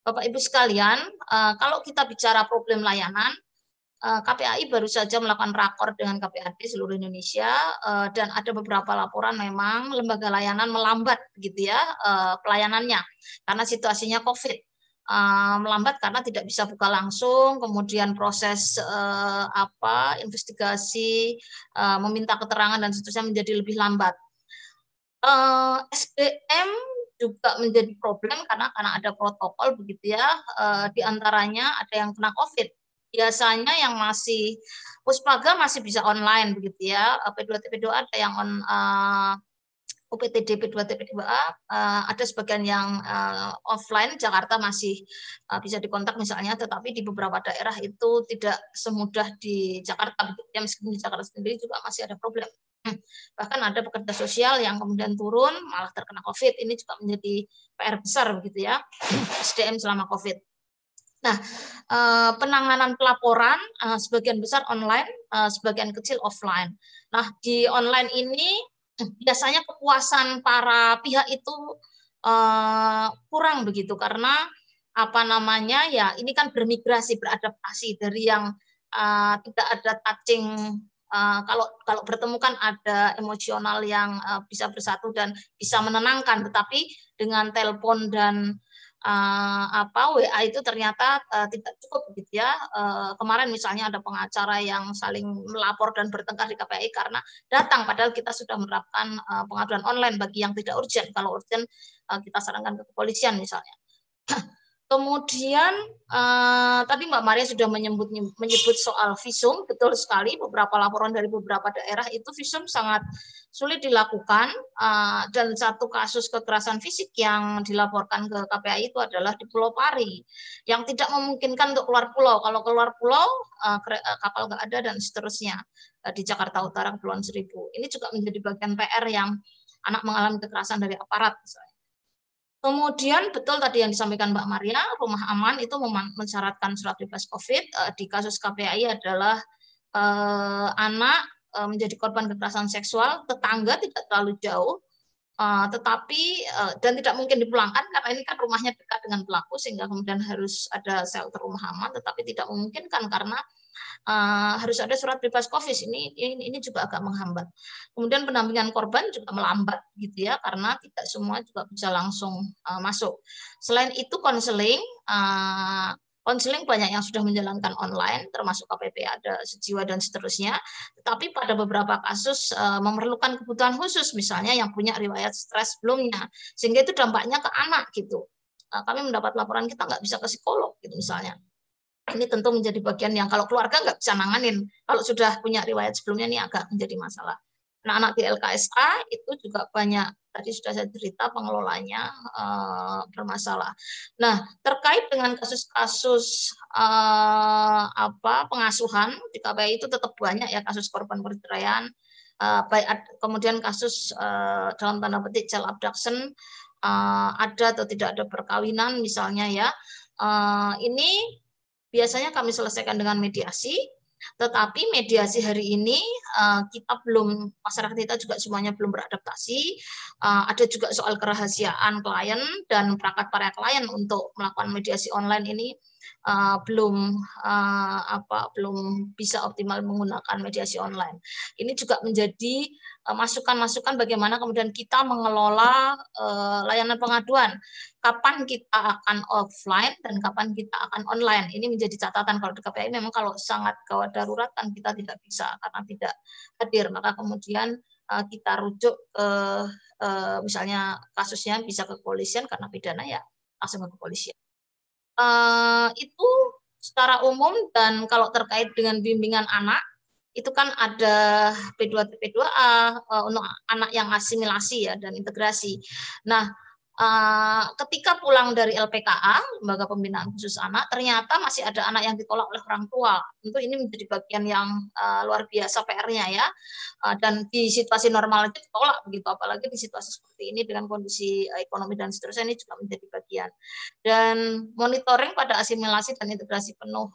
Bapak Ibu sekalian, kalau kita bicara problem layanan, KPAI baru saja melakukan rakor dengan KPAD seluruh Indonesia dan ada beberapa laporan memang lembaga layanan melambat gitu ya pelayanannya karena situasinya COVID melambat eh, melambat karena tidak bisa buka langsung, kemudian proses uh, apa investigasi, uh, meminta keterangan dan seterusnya menjadi lebih lambat. Uh, SDM juga menjadi problem karena karena ada protokol begitu ya, uh, di ada yang kena COVID. Biasanya yang masih puspaga masih bisa online begitu ya, P2T 2 ada yang on uh, UPTDP 2TP2A uh, eh, ada sebagian yang uh, offline Jakarta masih uh, bisa dikontak misalnya tetapi di beberapa daerah itu tidak semudah di Jakarta ya meskipun di Jakarta sendiri juga masih ada problem hmm. bahkan ada pekerja sosial yang kemudian turun malah terkena COVID ini juga menjadi PR besar begitu ya SDM selama COVID Nah, penanganan pelaporan sebagian besar online, sebagian kecil offline. Nah, di online ini biasanya kepuasan para pihak itu uh, kurang begitu karena apa namanya ya ini kan bermigrasi beradaptasi dari yang uh, tidak ada touching uh, kalau kalau bertemu kan ada emosional yang uh, bisa bersatu dan bisa menenangkan tetapi dengan telepon dan uh, apa WA itu ternyata uh, tidak cukup gitu ya. Uh, kemarin misalnya ada pengacara yang saling melapor dan bertengkar di KPI karena datang padahal kita sudah menerapkan uh, pengaduan online bagi yang tidak urgent. Kalau urgent uh, kita sarankan ke kepolisian misalnya. Kemudian uh, tadi Mbak Maria sudah menyebut menyebut soal visum, betul sekali beberapa laporan dari beberapa daerah itu visum sangat sulit dilakukan Uh, dan satu kasus kekerasan fisik yang dilaporkan ke KPI itu adalah di Pulau Pari yang tidak memungkinkan untuk keluar pulau. Kalau keluar pulau uh, kapal nggak ada dan seterusnya uh, di Jakarta Utara Kepulauan Seribu. Ini juga menjadi bagian PR yang anak mengalami kekerasan dari aparat misalnya Kemudian betul tadi yang disampaikan Mbak Maria, rumah aman itu mensyaratkan surat bebas COVID. Eh, di kasus KPAI adalah eh, anak eh, menjadi korban kekerasan seksual, tetangga tidak terlalu jauh, tetapi dan tidak mungkin dipulangkan karena ini kan rumahnya dekat dengan pelaku sehingga kemudian harus ada shelter rumah aman, tetapi tidak memungkinkan karena Eh, harus ada surat bebas covid ini, ini juga agak menghambat. Kemudian pendampingan korban juga melambat gitu ya karena tidak semua juga bisa langsung eh, masuk. Selain itu konseling eh, konseling banyak yang sudah menjalankan online, termasuk KPP ada sejiwa dan seterusnya. Tetapi pada beberapa kasus e, memerlukan kebutuhan khusus, misalnya yang punya riwayat stres sebelumnya, sehingga itu dampaknya ke anak gitu. kami mendapat laporan kita nggak bisa ke psikolog gitu misalnya. Ini tentu menjadi bagian yang kalau keluarga nggak bisa nanganin. Kalau sudah punya riwayat sebelumnya ini agak menjadi masalah. Nah, anak di LKSA itu juga banyak tadi sudah saya cerita pengelolanya eh, bermasalah. Nah terkait dengan kasus-kasus eh, apa pengasuhan di KPI itu tetap banyak ya kasus korban perceraian, eh, baik kemudian kasus dalam tanda petik child abduction ada atau tidak ada perkawinan misalnya ya. ini Biasanya kami selesaikan dengan mediasi, tetapi mediasi hari ini eh, kita belum masyarakat kita juga semuanya belum beradaptasi. Eh, ada juga soal kerahasiaan klien dan perangkat para klien untuk melakukan mediasi online ini uh, belum uh, apa belum bisa optimal menggunakan mediasi online. Ini juga menjadi eh, masukan-masukan uh, bagaimana kemudian kita mengelola uh, layanan pengaduan. Kapan kita akan offline dan kapan kita akan online. Ini menjadi catatan kalau di KPI memang kalau sangat gawat darurat kan kita tidak bisa karena tidak hadir. Maka kemudian uh, kita rujuk ke uh, misalnya kasusnya bisa ke kepolisian karena pidana ya langsung ke kepolisian. Eh, itu secara umum dan kalau terkait dengan bimbingan anak itu kan ada P2T P2A uh, eh, untuk anak yang asimilasi ya dan integrasi. Nah, Eh, ketika pulang dari LPKA, Lembaga Pembinaan Khusus Anak, ternyata masih ada anak yang ditolak oleh orang tua. Tentu ini menjadi bagian yang eh, luar biasa PR-nya ya. Eh, dan di situasi normal itu ditolak begitu, apalagi di situasi seperti ini dengan kondisi ekonomi dan seterusnya ini juga menjadi bagian. Dan monitoring pada asimilasi dan integrasi penuh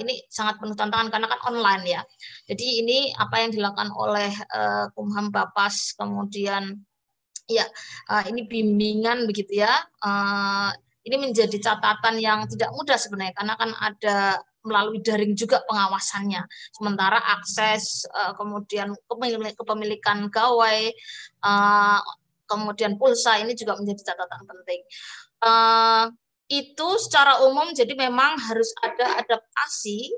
ini sangat penuh tantangan karena kan online ya. Jadi ini apa yang dilakukan oleh uh, Kumham Bapas, kemudian ya uh, ini bimbingan begitu ya. Uh, ini menjadi catatan yang tidak mudah sebenarnya karena kan ada melalui daring juga pengawasannya. Sementara akses uh, kemudian kepemilikan gawai uh, kemudian pulsa ini juga menjadi catatan penting. Uh, itu secara umum jadi memang harus ada adaptasi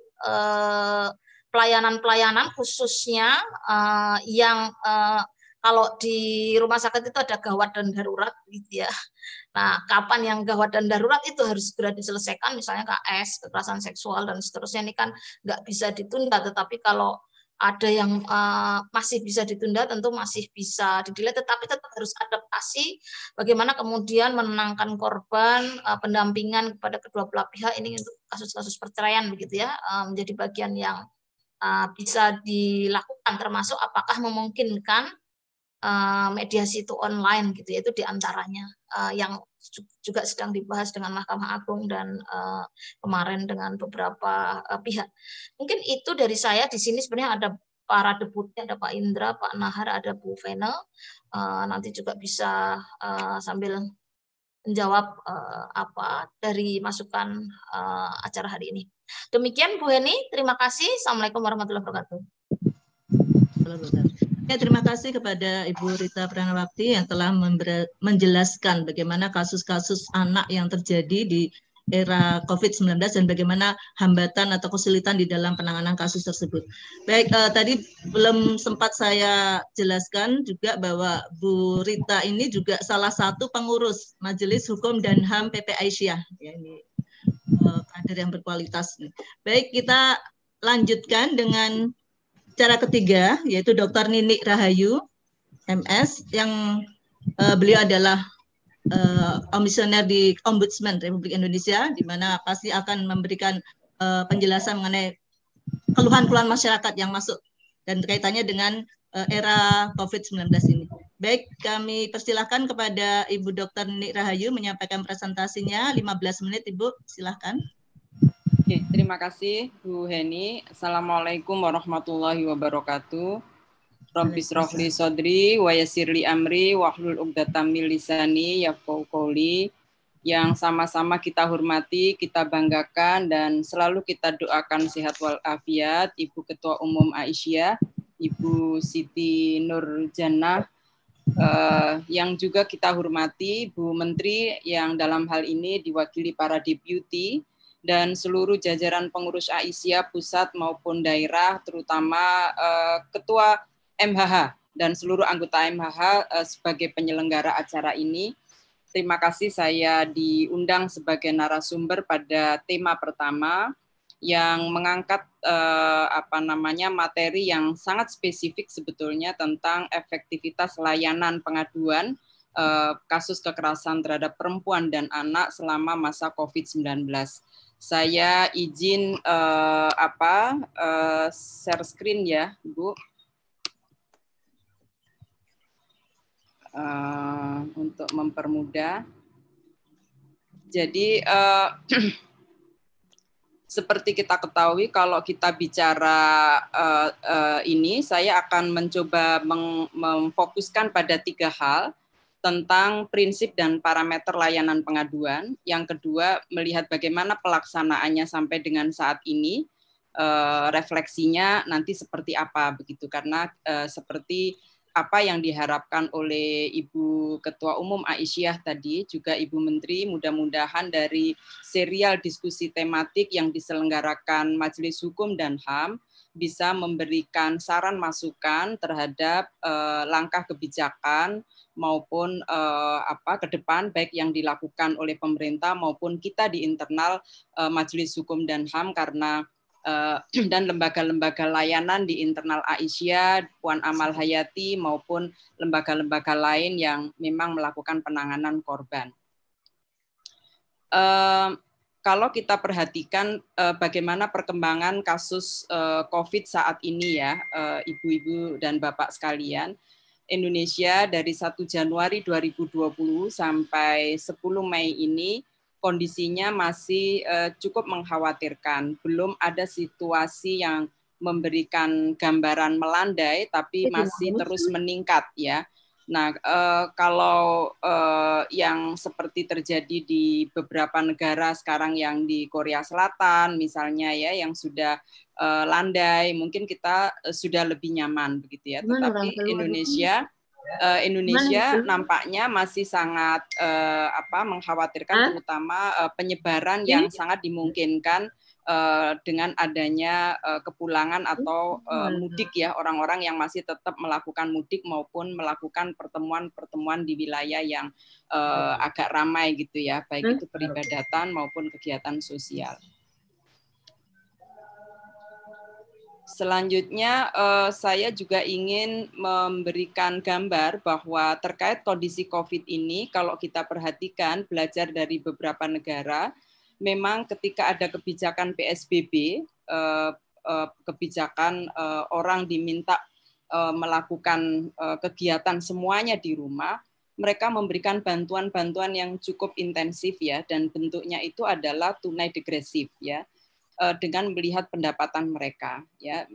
pelayanan-pelayanan khususnya yang kalau di rumah sakit itu ada gawat dan darurat gitu ya. Nah, kapan yang gawat dan darurat itu harus segera diselesaikan misalnya KS, kekerasan seksual dan seterusnya ini kan nggak bisa ditunda tetapi kalau ada yang uh, masih bisa ditunda tentu masih bisa didelay tetapi tetap harus adaptasi bagaimana kemudian menenangkan korban uh, pendampingan kepada kedua belah pihak ini untuk kasus-kasus perceraian begitu ya uh, menjadi bagian yang uh, bisa dilakukan termasuk apakah memungkinkan Eh, mediasi itu online gitu yaitu diantaranya uh, eh, yang juga sedang dibahas dengan Mahkamah Agung dan uh, kemarin dengan beberapa uh, pihak. Mungkin itu dari saya di sini sebenarnya ada para deputnya ada Pak Indra, Pak Nahar, ada Bu Vena Uh, nanti juga bisa uh, sambil menjawab uh, apa dari masukan uh, acara hari ini. Demikian Bu Heni, terima kasih. Assalamualaikum warahmatullahi wabarakatuh. Ya, terima kasih kepada Ibu Rita Pranawati yang telah menjelaskan bagaimana kasus-kasus anak yang terjadi di era COVID-19 dan bagaimana hambatan atau kesulitan di dalam penanganan kasus tersebut. Baik, uh, tadi belum sempat saya jelaskan juga bahwa Bu Rita ini juga salah satu pengurus Majelis Hukum dan HAM PP Aisyah. Ya, ini uh, kader yang berkualitas. Baik, kita lanjutkan dengan pembicara ketiga yaitu Dr. Nini Rahayu, MS, yang uh, beliau adalah uh, komisioner di Ombudsman Republik Indonesia, di mana pasti akan memberikan uh, penjelasan mengenai keluhan-keluhan masyarakat yang masuk dan kaitannya dengan uh, era COVID-19 ini. Baik, kami persilahkan kepada Ibu Dr. Nini Rahayu menyampaikan presentasinya. 15 menit, Ibu, silahkan. Oke, terima kasih Bu Heni. Assalamualaikum warahmatullahi wabarakatuh. Rabbis Rohli sodri, wa yasirli amri, wahlul ugdatam lisani, yafqau qawli. Yang sama-sama kita hormati, kita banggakan, dan selalu kita doakan sehat walafiat, Ibu Ketua Umum Aisyah, Ibu Siti Nur Jannah, eh, yang juga kita hormati, Bu Menteri yang dalam hal ini diwakili para deputy, dan seluruh jajaran pengurus AISIA pusat maupun daerah, terutama uh, Ketua MHH dan seluruh anggota MHH uh, eh, sebagai penyelenggara acara ini. Terima kasih saya diundang sebagai narasumber pada tema pertama yang mengangkat eh, apa namanya materi yang sangat spesifik sebetulnya tentang efektivitas layanan pengaduan eh, kasus kekerasan terhadap perempuan dan anak selama masa COVID-19. Saya izin uh, apa uh, share screen ya, Bu. Uh, untuk mempermudah. Jadi uh, seperti kita ketahui kalau kita bicara uh, uh, ini saya akan mencoba meng memfokuskan pada tiga hal tentang prinsip dan parameter layanan pengaduan. Yang kedua, melihat bagaimana pelaksanaannya sampai dengan saat ini, eh, refleksinya nanti seperti apa begitu karena eh, seperti apa yang diharapkan oleh Ibu Ketua Umum Aisyah tadi juga Ibu Menteri mudah-mudahan dari serial diskusi tematik yang diselenggarakan Majelis Hukum dan HAM bisa memberikan saran masukan terhadap eh, langkah kebijakan maupun eh, apa ke depan baik yang dilakukan oleh pemerintah maupun kita di internal eh, Majelis Hukum dan HAM karena eh, dan lembaga-lembaga layanan di internal Aisyah, Puan Amal Hayati maupun lembaga-lembaga lain yang memang melakukan penanganan korban. Uh, kalau kita perhatikan uh, bagaimana perkembangan kasus uh, COVID saat ini ya, ibu-ibu dan bapak sekalian, Indonesia dari 1 Januari 2020 sampai 10 Mei ini kondisinya masih eh, cukup mengkhawatirkan. Belum ada situasi yang memberikan gambaran melandai tapi iya, masih terus meningkat ya. Nah, uh, kalau uh, yang seperti terjadi di beberapa negara sekarang yang di Korea Selatan misalnya ya yang sudah uh, landai, mungkin kita sudah lebih nyaman begitu ya. Tetapi Indonesia uh, Indonesia nampaknya masih sangat uh, apa mengkhawatirkan Hah? terutama uh, penyebaran yang sangat dimungkinkan Eh, dengan adanya eh, kepulangan atau eh, iya. mudik ya orang-orang yang masih tetap melakukan mudik maupun melakukan pertemuan-pertemuan di wilayah yang iya. agak ramai gitu ya baik itu peribadatan maupun kegiatan sosial. Selanjutnya, saya juga ingin memberikan gambar bahwa terkait kondisi COVID ini, kalau kita perhatikan, belajar dari beberapa negara, memang ketika ada kebijakan PSBB, eh, eh, kebijakan eh, orang diminta melakukan kegiatan semuanya di rumah, mereka memberikan bantuan-bantuan yang cukup intensif ya dan bentuknya itu adalah tunai degresif ya dengan melihat pendapatan mereka ya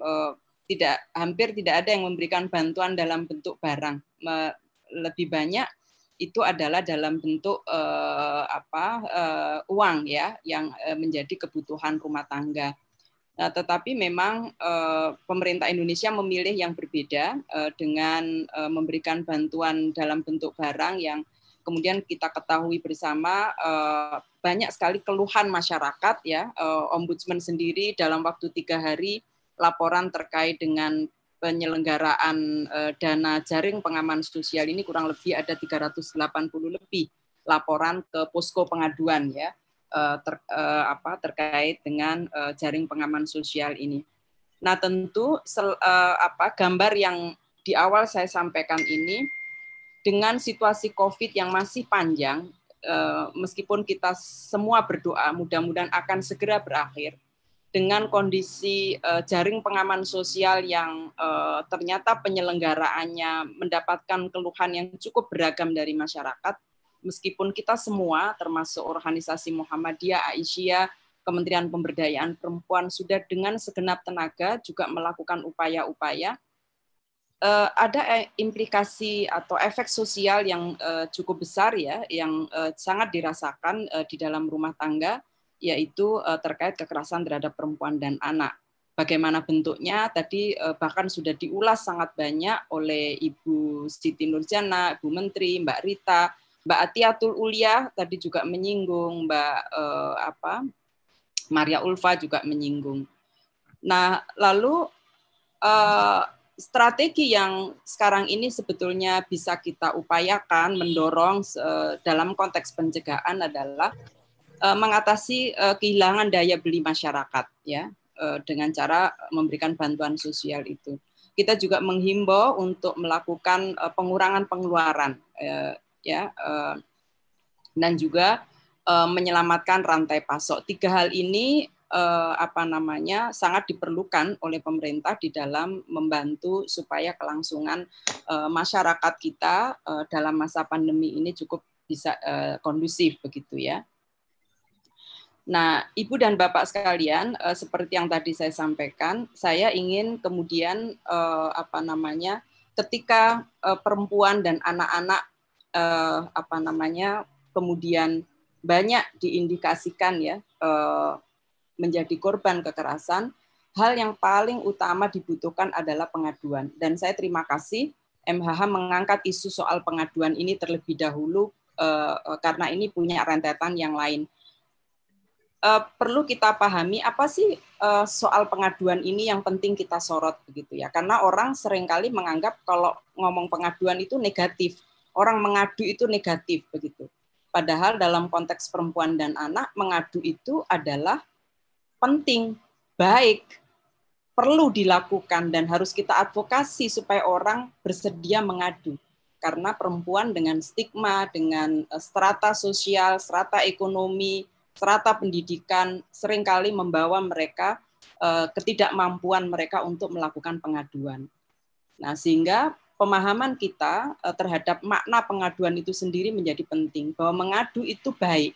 tidak hampir tidak ada yang memberikan bantuan dalam bentuk barang lebih banyak itu adalah dalam bentuk uh, apa uh, uang ya yang uh, menjadi kebutuhan rumah tangga. Nah, tetapi memang uh, pemerintah Indonesia memilih yang berbeda uh, dengan uh, memberikan bantuan dalam bentuk barang yang kemudian kita ketahui bersama uh, banyak sekali keluhan masyarakat ya uh, ombudsman sendiri dalam waktu tiga hari laporan terkait dengan penyelenggaraan eh, dana jaring pengaman sosial ini kurang lebih ada 380 lebih laporan ke posko pengaduan ya eh, ter, eh, apa, terkait dengan jaring pengaman sosial ini. Nah tentu sel, apa, gambar yang di awal saya sampaikan ini dengan situasi COVID yang masih panjang, meskipun kita semua berdoa mudah-mudahan akan segera berakhir, dengan kondisi uh, jaring pengaman sosial yang uh, ternyata penyelenggaraannya mendapatkan keluhan yang cukup beragam dari masyarakat, meskipun kita semua, termasuk organisasi Muhammadiyah, Aisyah, Kementerian Pemberdayaan Perempuan sudah dengan segenap tenaga juga melakukan upaya-upaya. Uh, ada implikasi atau efek sosial yang uh, cukup besar ya, yang uh, sangat dirasakan uh, di dalam rumah tangga yaitu uh, terkait kekerasan terhadap perempuan dan anak. Bagaimana bentuknya tadi uh, bahkan sudah diulas sangat banyak oleh Ibu Siti Nurjana, Ibu Menteri, Mbak Rita, Mbak Atiatul Ulia tadi juga menyinggung, Mbak uh, apa Maria Ulfa juga menyinggung. Nah, lalu uh, strategi yang sekarang ini sebetulnya bisa kita upayakan mendorong dalam konteks pencegahan adalah Eh, mengatasi eh, kehilangan daya beli masyarakat ya eh, dengan cara memberikan bantuan sosial itu. Kita juga menghimbau untuk melakukan pengurangan pengeluaran ya dan juga menyelamatkan rantai pasok. Tiga hal ini apa namanya sangat diperlukan oleh pemerintah di dalam membantu supaya kelangsungan masyarakat kita dalam masa pandemi ini cukup bisa kondusif begitu ya. Nah, Ibu dan Bapak sekalian, uh, seperti yang tadi saya sampaikan, saya ingin kemudian uh, apa namanya, ketika uh, perempuan dan anak-anak uh, apa namanya, kemudian banyak diindikasikan ya uh, menjadi korban kekerasan, hal yang paling utama dibutuhkan adalah pengaduan. Dan saya terima kasih MHH mengangkat isu soal pengaduan ini terlebih dahulu karena ini punya rentetan yang lain uh, perlu kita pahami apa sih uh, soal pengaduan ini yang penting kita sorot begitu ya. Karena orang seringkali menganggap kalau ngomong pengaduan itu negatif. Orang mengadu itu negatif begitu. Padahal dalam konteks perempuan dan anak mengadu itu adalah penting, baik, perlu dilakukan dan harus kita advokasi supaya orang bersedia mengadu karena perempuan dengan stigma, dengan eh, strata sosial, strata ekonomi, Serata pendidikan seringkali membawa mereka eh, ketidakmampuan mereka untuk melakukan pengaduan. Nah, sehingga pemahaman kita eh, terhadap makna pengaduan itu sendiri menjadi penting bahwa mengadu itu baik.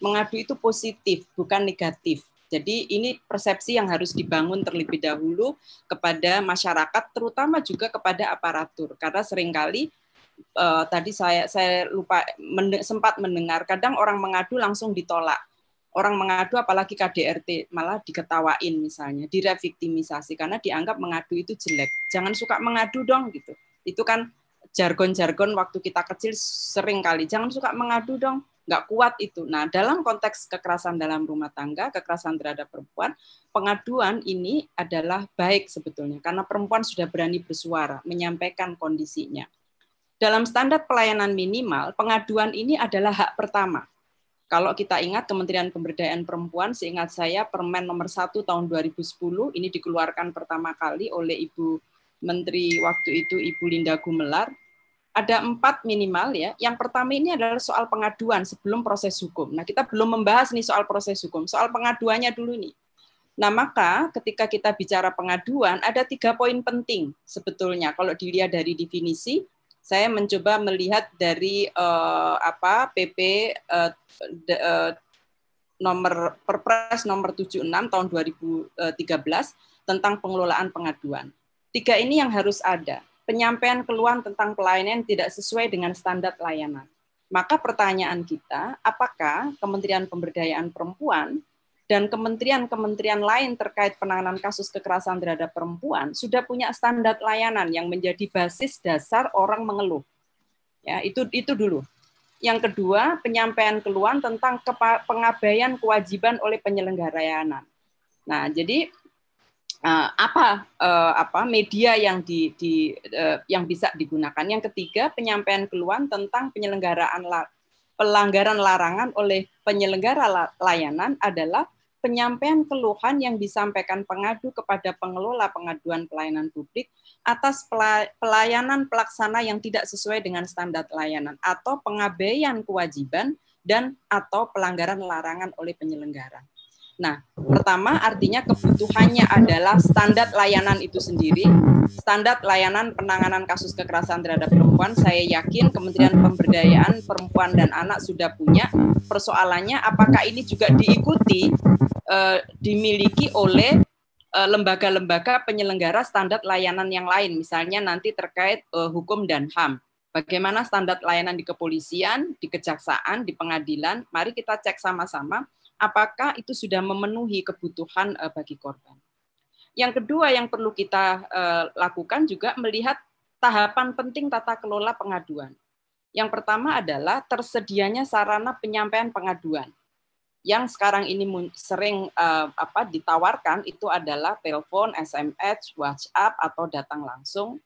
Mengadu itu positif, bukan negatif. Jadi ini persepsi yang harus dibangun terlebih dahulu kepada masyarakat terutama juga kepada aparatur karena seringkali eh, tadi saya saya lupa men, sempat mendengar kadang orang mengadu langsung ditolak orang mengadu apalagi KDRT malah diketawain misalnya, direviktimisasi karena dianggap mengadu itu jelek. Jangan suka mengadu dong gitu. Itu kan jargon-jargon waktu kita kecil sering kali. Jangan suka mengadu dong, nggak kuat itu. Nah, dalam konteks kekerasan dalam rumah tangga, kekerasan terhadap perempuan, pengaduan ini adalah baik sebetulnya karena perempuan sudah berani bersuara, menyampaikan kondisinya. Dalam standar pelayanan minimal, pengaduan ini adalah hak pertama kalau kita ingat Kementerian Pemberdayaan Perempuan, seingat saya Permen nomor 1 tahun 2010 ini dikeluarkan pertama kali oleh Ibu Menteri waktu itu Ibu Linda Gumelar. Ada empat minimal ya. Yang pertama ini adalah soal pengaduan sebelum proses hukum. Nah kita belum membahas nih soal proses hukum, soal pengaduannya dulu nih. Nah, maka ketika kita bicara pengaduan, ada tiga poin penting sebetulnya kalau dilihat dari definisi saya mencoba melihat dari uh, apa PP uh, eh, de, uh, nomor Perpres nomor 76 tahun 2013 tentang pengelolaan pengaduan. Tiga ini yang harus ada. Penyampaian keluhan tentang pelayanan tidak sesuai dengan standar layanan. Maka pertanyaan kita, apakah Kementerian Pemberdayaan Perempuan dan kementerian-kementerian lain terkait penanganan kasus kekerasan terhadap perempuan sudah punya standar layanan yang menjadi basis dasar orang mengeluh. Ya, itu itu dulu. Yang kedua, penyampaian keluhan tentang pengabaian kewajiban oleh penyelenggara layanan. Nah, jadi eh, apa eh, apa media yang di, di eh, yang bisa digunakan? Yang ketiga, penyampaian keluhan tentang penyelenggaraan pelanggaran larangan oleh penyelenggara layanan adalah penyampaian keluhan yang disampaikan pengadu kepada pengelola pengaduan pelayanan publik atas pelayanan pelaksana yang tidak sesuai dengan standar layanan atau pengabaian kewajiban dan atau pelanggaran larangan oleh penyelenggara. Nah, pertama artinya kebutuhannya adalah standar layanan itu sendiri, standar layanan penanganan kasus kekerasan terhadap perempuan. Saya yakin Kementerian Pemberdayaan Perempuan dan Anak sudah punya. Persoalannya apakah ini juga diikuti e, dimiliki oleh eh, lembaga-lembaga penyelenggara standar layanan yang lain, misalnya nanti terkait e, hukum dan HAM bagaimana standar layanan di kepolisian, di kejaksaan, di pengadilan. Mari kita cek sama-sama apakah itu sudah memenuhi kebutuhan eh, bagi korban. Yang kedua yang perlu kita eh, lakukan juga melihat tahapan penting tata kelola pengaduan. Yang pertama adalah tersedianya sarana penyampaian pengaduan. Yang sekarang ini sering eh, apa ditawarkan itu adalah telepon, SMS, WhatsApp atau datang langsung.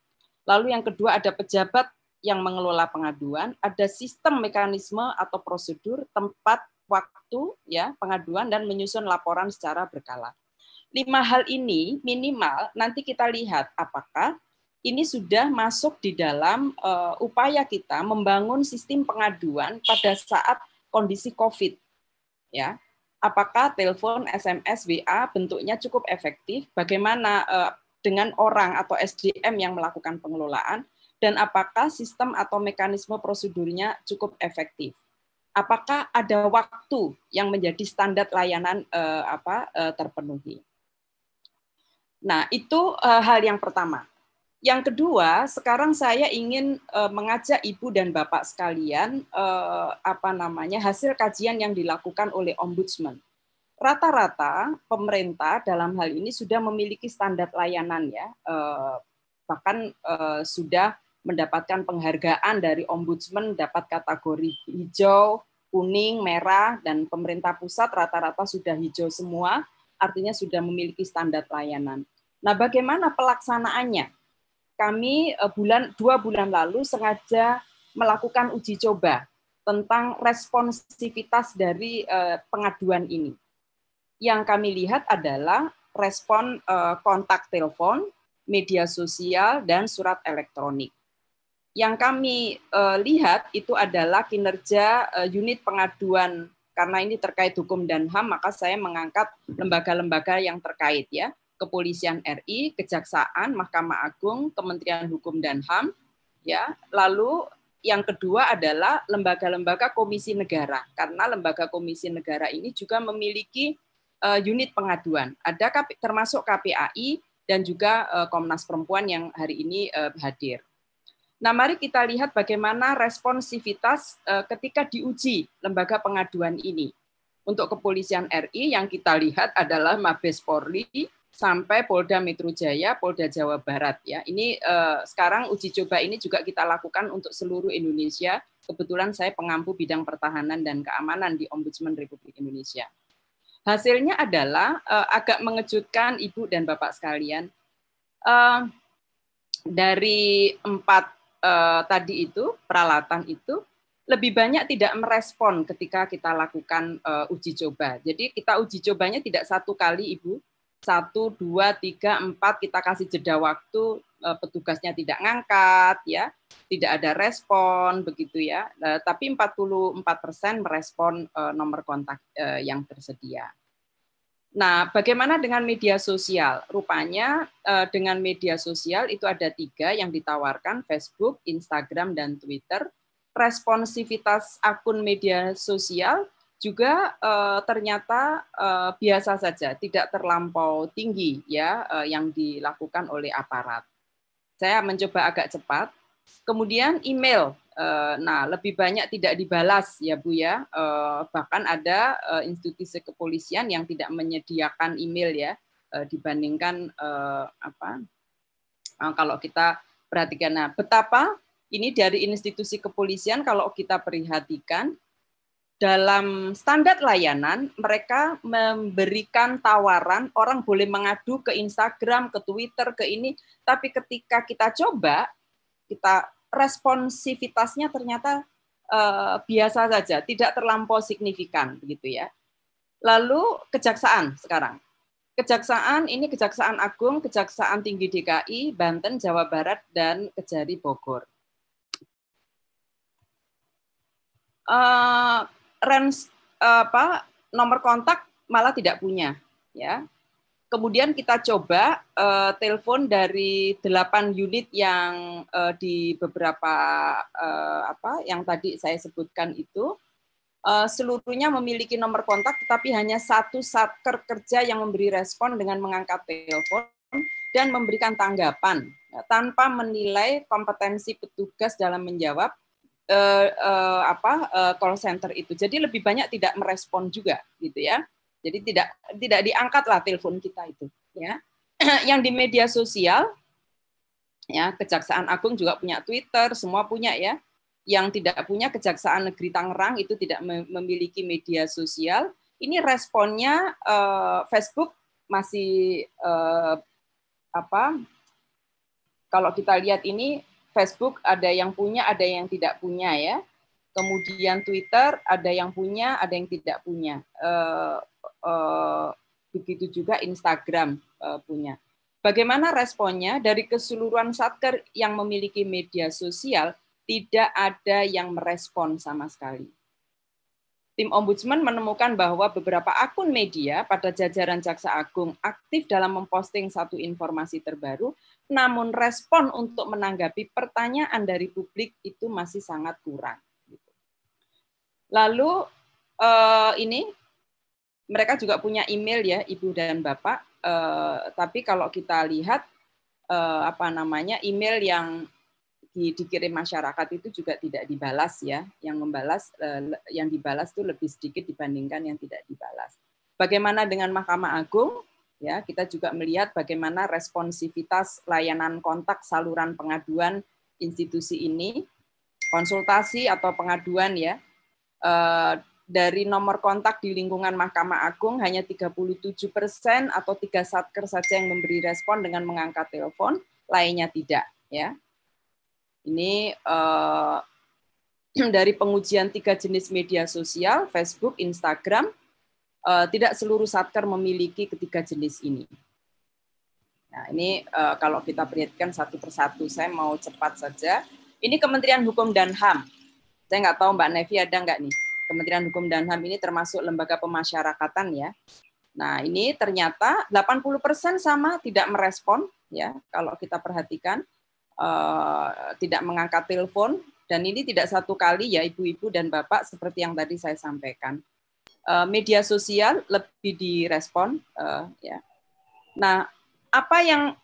Lalu yang kedua ada pejabat yang mengelola pengaduan, ada sistem mekanisme atau prosedur tempat waktu ya pengaduan dan menyusun laporan secara berkala. Lima hal ini minimal nanti kita lihat apakah ini sudah masuk di dalam uh, upaya kita membangun sistem pengaduan pada saat kondisi COVID. Ya, apakah telepon, SMS, WA bentuknya cukup efektif? Bagaimana uh, dengan orang atau SDM yang melakukan pengelolaan? Dan apakah sistem atau mekanisme prosedurnya cukup efektif? apakah ada waktu yang menjadi standar layanan uh, apa uh, terpenuhi. Nah, itu uh, hal yang pertama. Yang kedua, sekarang saya ingin uh, mengajak Ibu dan Bapak sekalian uh, apa namanya hasil kajian yang dilakukan oleh ombudsman. Rata-rata pemerintah dalam hal ini sudah memiliki standar layanan ya, uh, bahkan uh, sudah mendapatkan penghargaan dari ombudsman dapat kategori hijau, kuning, merah, dan pemerintah pusat rata-rata sudah hijau semua, artinya sudah memiliki standar layanan. Nah, bagaimana pelaksanaannya? Kami eh, bulan dua bulan lalu sengaja melakukan uji coba tentang responsivitas dari eh, pengaduan ini. Yang kami lihat adalah respon eh, kontak telepon, media sosial, dan surat elektronik yang kami uh, lihat itu adalah kinerja uh, unit pengaduan karena ini terkait hukum dan HAM maka saya mengangkat lembaga-lembaga yang terkait ya kepolisian RI, kejaksaan, Mahkamah Agung, Kementerian Hukum dan HAM ya. Lalu yang kedua adalah lembaga-lembaga komisi negara karena lembaga komisi negara ini juga memiliki uh, unit pengaduan ada termasuk KPAI dan juga uh, Komnas Perempuan yang hari ini uh, hadir Nah, mari kita lihat bagaimana responsivitas eh, ketika diuji lembaga pengaduan ini. Untuk kepolisian RI yang kita lihat adalah Mabes Polri sampai Polda Metro Jaya, Polda Jawa Barat ya. Ini eh, sekarang uji coba ini juga kita lakukan untuk seluruh Indonesia. Kebetulan saya pengampu bidang pertahanan dan keamanan di Ombudsman Republik Indonesia. Hasilnya adalah eh, agak mengejutkan Ibu dan Bapak sekalian. Eh, dari empat eh, tadi itu peralatan itu lebih banyak tidak merespon ketika kita lakukan uh, uji coba. Jadi kita uji cobanya tidak satu kali, Ibu. Satu, dua, tiga, empat, kita kasih jeda waktu, uh, petugasnya tidak ngangkat, ya, tidak ada respon, begitu ya. Uh, tapi 44 persen merespon uh, nomor kontak uh, yang tersedia. Nah, bagaimana dengan media sosial? Rupanya eh, dengan media sosial itu ada tiga yang ditawarkan, Facebook, Instagram, dan Twitter. Responsivitas akun media sosial juga eh, ternyata eh, biasa saja, tidak terlampau tinggi ya yang dilakukan oleh aparat. Saya mencoba agak cepat. Kemudian email Eh, nah, lebih banyak tidak dibalas ya Bu ya. Eh, bahkan ada eh, institusi kepolisian yang tidak menyediakan email ya dibandingkan apa kalau kita perhatikan. Nah, betapa ini dari institusi kepolisian kalau kita perhatikan dalam standar layanan mereka memberikan tawaran orang boleh mengadu ke Instagram, ke Twitter, ke ini, tapi ketika kita coba kita responsivitasnya ternyata uh, biasa saja, tidak terlampau signifikan begitu ya. Lalu kejaksaan sekarang. Kejaksaan ini Kejaksaan Agung, Kejaksaan Tinggi DKI, Banten, Jawa Barat dan Kejari Bogor. Uh, eh, range uh, apa nomor kontak malah tidak punya ya Kemudian kita coba uh, telepon dari delapan unit yang uh, di beberapa uh, apa yang tadi saya sebutkan itu uh, seluruhnya memiliki nomor kontak, tetapi hanya satu satker kerja yang memberi respon dengan mengangkat telepon dan memberikan tanggapan ya, tanpa menilai kompetensi petugas dalam menjawab uh, uh, apa uh, call center itu. Jadi lebih banyak tidak merespon juga, gitu ya. Jadi tidak tidak diangkatlah telepon kita itu, ya. Yang di media sosial ya, Kejaksaan Agung juga punya Twitter, semua punya ya. Yang tidak punya Kejaksaan Negeri Tangerang itu tidak memiliki media sosial. Ini responnya uh, Facebook masih uh, apa? Kalau kita lihat ini Facebook ada yang punya, ada yang tidak punya ya kemudian Twitter ada yang punya, ada yang tidak punya. Uh, uh, begitu juga Instagram uh, punya. Bagaimana responnya dari keseluruhan satker yang memiliki media sosial tidak ada yang merespon sama sekali. Tim Ombudsman menemukan bahwa beberapa akun media pada jajaran Jaksa Agung aktif dalam memposting satu informasi terbaru, namun respon untuk menanggapi pertanyaan dari publik itu masih sangat kurang. Lalu uh, ini mereka juga punya email ya ibu dan bapak. Uh, tapi kalau kita lihat uh, apa namanya email yang di, dikirim masyarakat itu juga tidak dibalas ya. Yang membalas uh, yang dibalas itu lebih sedikit dibandingkan yang tidak dibalas. Bagaimana dengan Mahkamah Agung? Ya, kita juga melihat bagaimana responsivitas layanan kontak saluran pengaduan institusi ini konsultasi atau pengaduan ya Eh, dari nomor kontak di lingkungan Mahkamah Agung hanya 37 persen atau tiga satker saja yang memberi respon dengan mengangkat telepon, lainnya tidak. Ya, ini uh, dari pengujian tiga jenis media sosial Facebook, Instagram, uh, tidak seluruh satker memiliki ketiga jenis ini. Nah, ini uh, kalau kita perhatikan satu persatu, saya mau cepat saja. Ini Kementerian Hukum dan HAM saya nggak tahu Mbak Nevi ada nggak nih. Kementerian Hukum dan HAM ini termasuk lembaga pemasyarakatan ya. Nah, ini ternyata 80% sama tidak merespon ya. Kalau kita perhatikan uh, tidak mengangkat telepon dan ini tidak satu kali ya ibu-ibu dan bapak seperti yang tadi saya sampaikan. uh, media sosial lebih direspon uh, ya. Nah, apa yang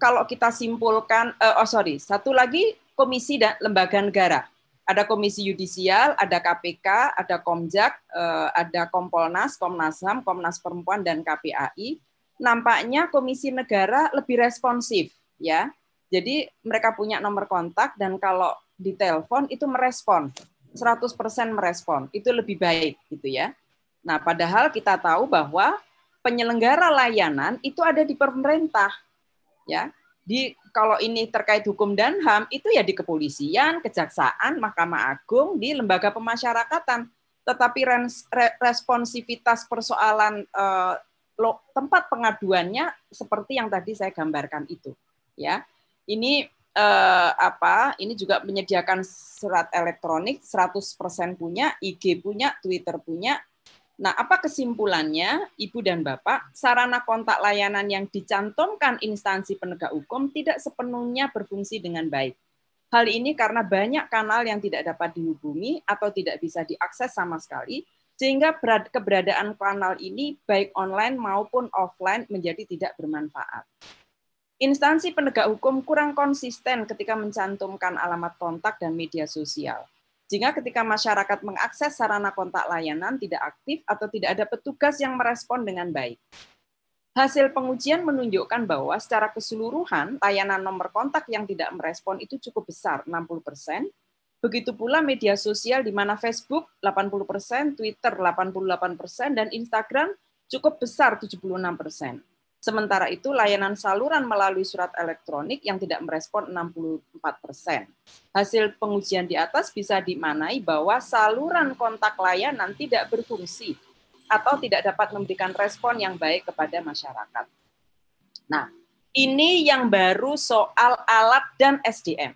kalau kita simpulkan uh, oh sorry, satu lagi komisi dan lembaga negara ada komisi yudisial, ada KPK, ada Komjak, eh, ada Kompolnas, Komnas HAM, Komnas Perempuan dan KPAI. Nampaknya komisi negara lebih responsif ya. Jadi mereka punya nomor kontak dan kalau ditelepon itu merespon. 100% merespon. Itu lebih baik gitu ya. Nah, padahal kita tahu bahwa penyelenggara layanan itu ada di pemerintah ya. Di kalau ini terkait hukum dan HAM itu ya di kepolisian, kejaksaan, Mahkamah Agung, di lembaga pemasyarakatan. Tetapi responsivitas persoalan eh, tempat pengaduannya seperti yang tadi saya gambarkan itu, ya. Ini eh, apa? Ini juga menyediakan surat elektronik 100% punya, IG punya, Twitter punya, Nah, apa kesimpulannya, Ibu dan Bapak? Sarana kontak layanan yang dicantumkan instansi penegak hukum tidak sepenuhnya berfungsi dengan baik. Hal ini karena banyak kanal yang tidak dapat dihubungi atau tidak bisa diakses sama sekali, sehingga keberadaan kanal ini baik online maupun offline menjadi tidak bermanfaat. Instansi penegak hukum kurang konsisten ketika mencantumkan alamat kontak dan media sosial jika ketika masyarakat mengakses sarana kontak layanan tidak aktif atau tidak ada petugas yang merespon dengan baik. Hasil pengujian menunjukkan bahwa secara keseluruhan layanan nomor kontak yang tidak merespon itu cukup besar, 60 persen. Begitu pula media sosial di mana Facebook 80 persen, Twitter 88 persen, dan Instagram cukup besar 76 persen. Sementara itu, layanan saluran melalui surat elektronik yang tidak merespon 64 persen. Hasil pengujian di atas bisa dimanai bahwa saluran kontak layanan tidak berfungsi atau tidak dapat memberikan respon yang baik kepada masyarakat. Nah, ini yang baru soal alat dan SDM.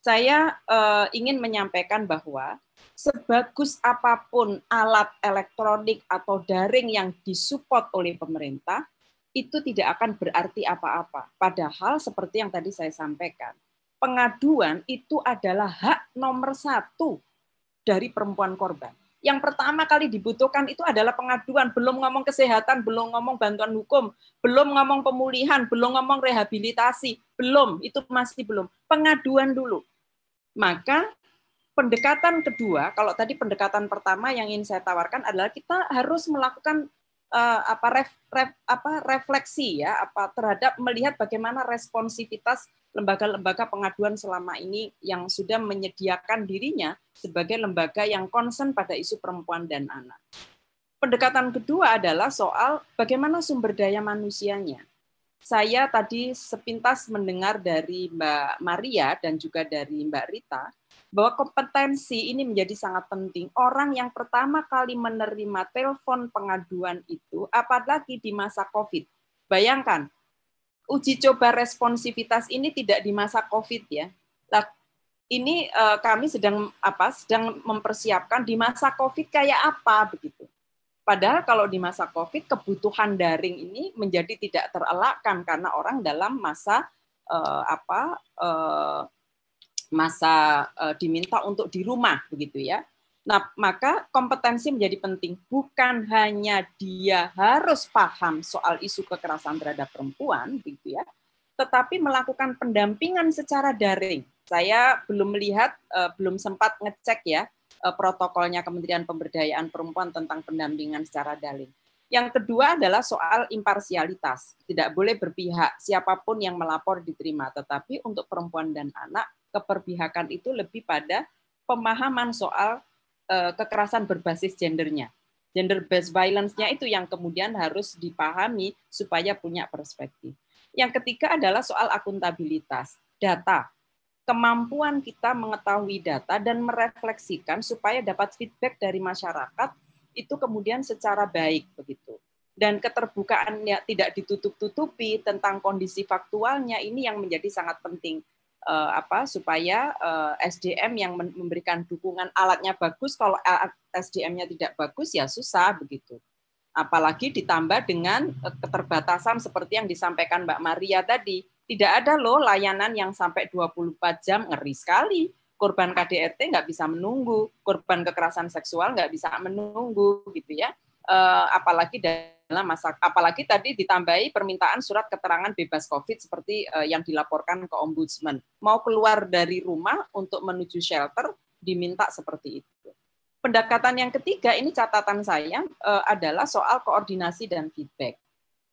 Saya uh, ingin menyampaikan bahwa sebagus apapun alat elektronik atau daring yang disupport oleh pemerintah, itu tidak akan berarti apa-apa. Padahal seperti yang tadi saya sampaikan, pengaduan itu adalah hak nomor satu dari perempuan korban. Yang pertama kali dibutuhkan itu adalah pengaduan, belum ngomong kesehatan, belum ngomong bantuan hukum, belum ngomong pemulihan, belum ngomong rehabilitasi, belum, itu masih belum. Pengaduan dulu. Maka pendekatan kedua, kalau tadi pendekatan pertama yang ingin saya tawarkan adalah kita harus melakukan uh, apa ref, ref, apa refleksi ya apa terhadap melihat bagaimana responsivitas lembaga-lembaga pengaduan selama ini yang sudah menyediakan dirinya sebagai lembaga yang concern pada isu perempuan dan anak. Pendekatan kedua adalah soal bagaimana sumber daya manusianya. Saya tadi sepintas mendengar dari Mbak Maria dan juga dari Mbak Rita bahwa kompetensi ini menjadi sangat penting. Orang yang pertama kali menerima telepon pengaduan itu, apalagi di masa COVID. Bayangkan, uji coba responsivitas ini tidak di masa COVID ya. Nah, ini eh, kami sedang apa? Sedang mempersiapkan di masa COVID kayak apa begitu. Padahal kalau di masa COVID kebutuhan daring ini menjadi tidak terelakkan karena orang dalam masa eh, apa eh, masa uh, diminta untuk di rumah begitu ya. Nah, maka kompetensi menjadi penting. Bukan hanya dia harus paham soal isu kekerasan terhadap perempuan, begitu ya, tetapi melakukan pendampingan secara daring. Saya belum melihat, eh, belum sempat ngecek ya eh, protokolnya Kementerian Pemberdayaan Perempuan tentang pendampingan secara daring. Yang kedua adalah soal imparsialitas. Tidak boleh berpihak, siapapun yang melapor diterima. Tetapi untuk perempuan dan anak, keperpihakan itu lebih pada pemahaman soal eh, kekerasan berbasis gendernya. Gender based violence-nya itu yang kemudian harus dipahami supaya punya perspektif. Yang ketiga adalah soal akuntabilitas, data. Kemampuan kita mengetahui data dan merefleksikan supaya dapat feedback dari masyarakat itu kemudian secara baik begitu dan keterbukaannya tidak ditutup-tutupi tentang kondisi faktualnya ini yang menjadi sangat penting uh, apa supaya uh, eh, SDM yang memberikan dukungan alatnya bagus kalau SDM-nya tidak bagus ya susah begitu apalagi ditambah dengan eh, keterbatasan seperti yang disampaikan Mbak Maria tadi tidak ada loh layanan yang sampai 24 jam ngeri sekali korban KDRT nggak bisa menunggu korban kekerasan seksual nggak bisa menunggu gitu ya apalagi dari dalam masa apalagi tadi ditambahi permintaan surat keterangan bebas Covid seperti uh, yang dilaporkan ke ombudsman. Mau keluar dari rumah untuk menuju shelter diminta seperti itu. Pendekatan yang ketiga ini catatan saya uh, adalah soal koordinasi dan feedback.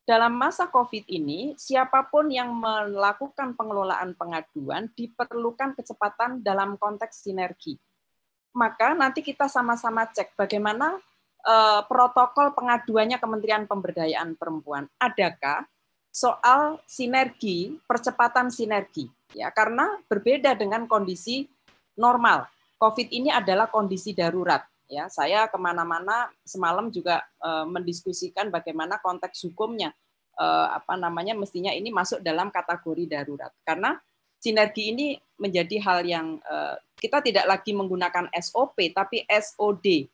Dalam masa Covid ini, siapapun yang melakukan pengelolaan pengaduan diperlukan kecepatan dalam konteks sinergi maka nanti kita sama-sama cek bagaimana eh, protokol pengaduannya Kementerian Pemberdayaan Perempuan. Adakah soal sinergi, percepatan sinergi? Ya, karena berbeda dengan kondisi normal. COVID ini adalah kondisi darurat. Ya, saya kemana-mana semalam juga eh, mendiskusikan bagaimana konteks hukumnya eh, apa namanya mestinya ini masuk dalam kategori darurat karena sinergi ini menjadi hal yang eh, kita tidak lagi menggunakan SOP tapi SOD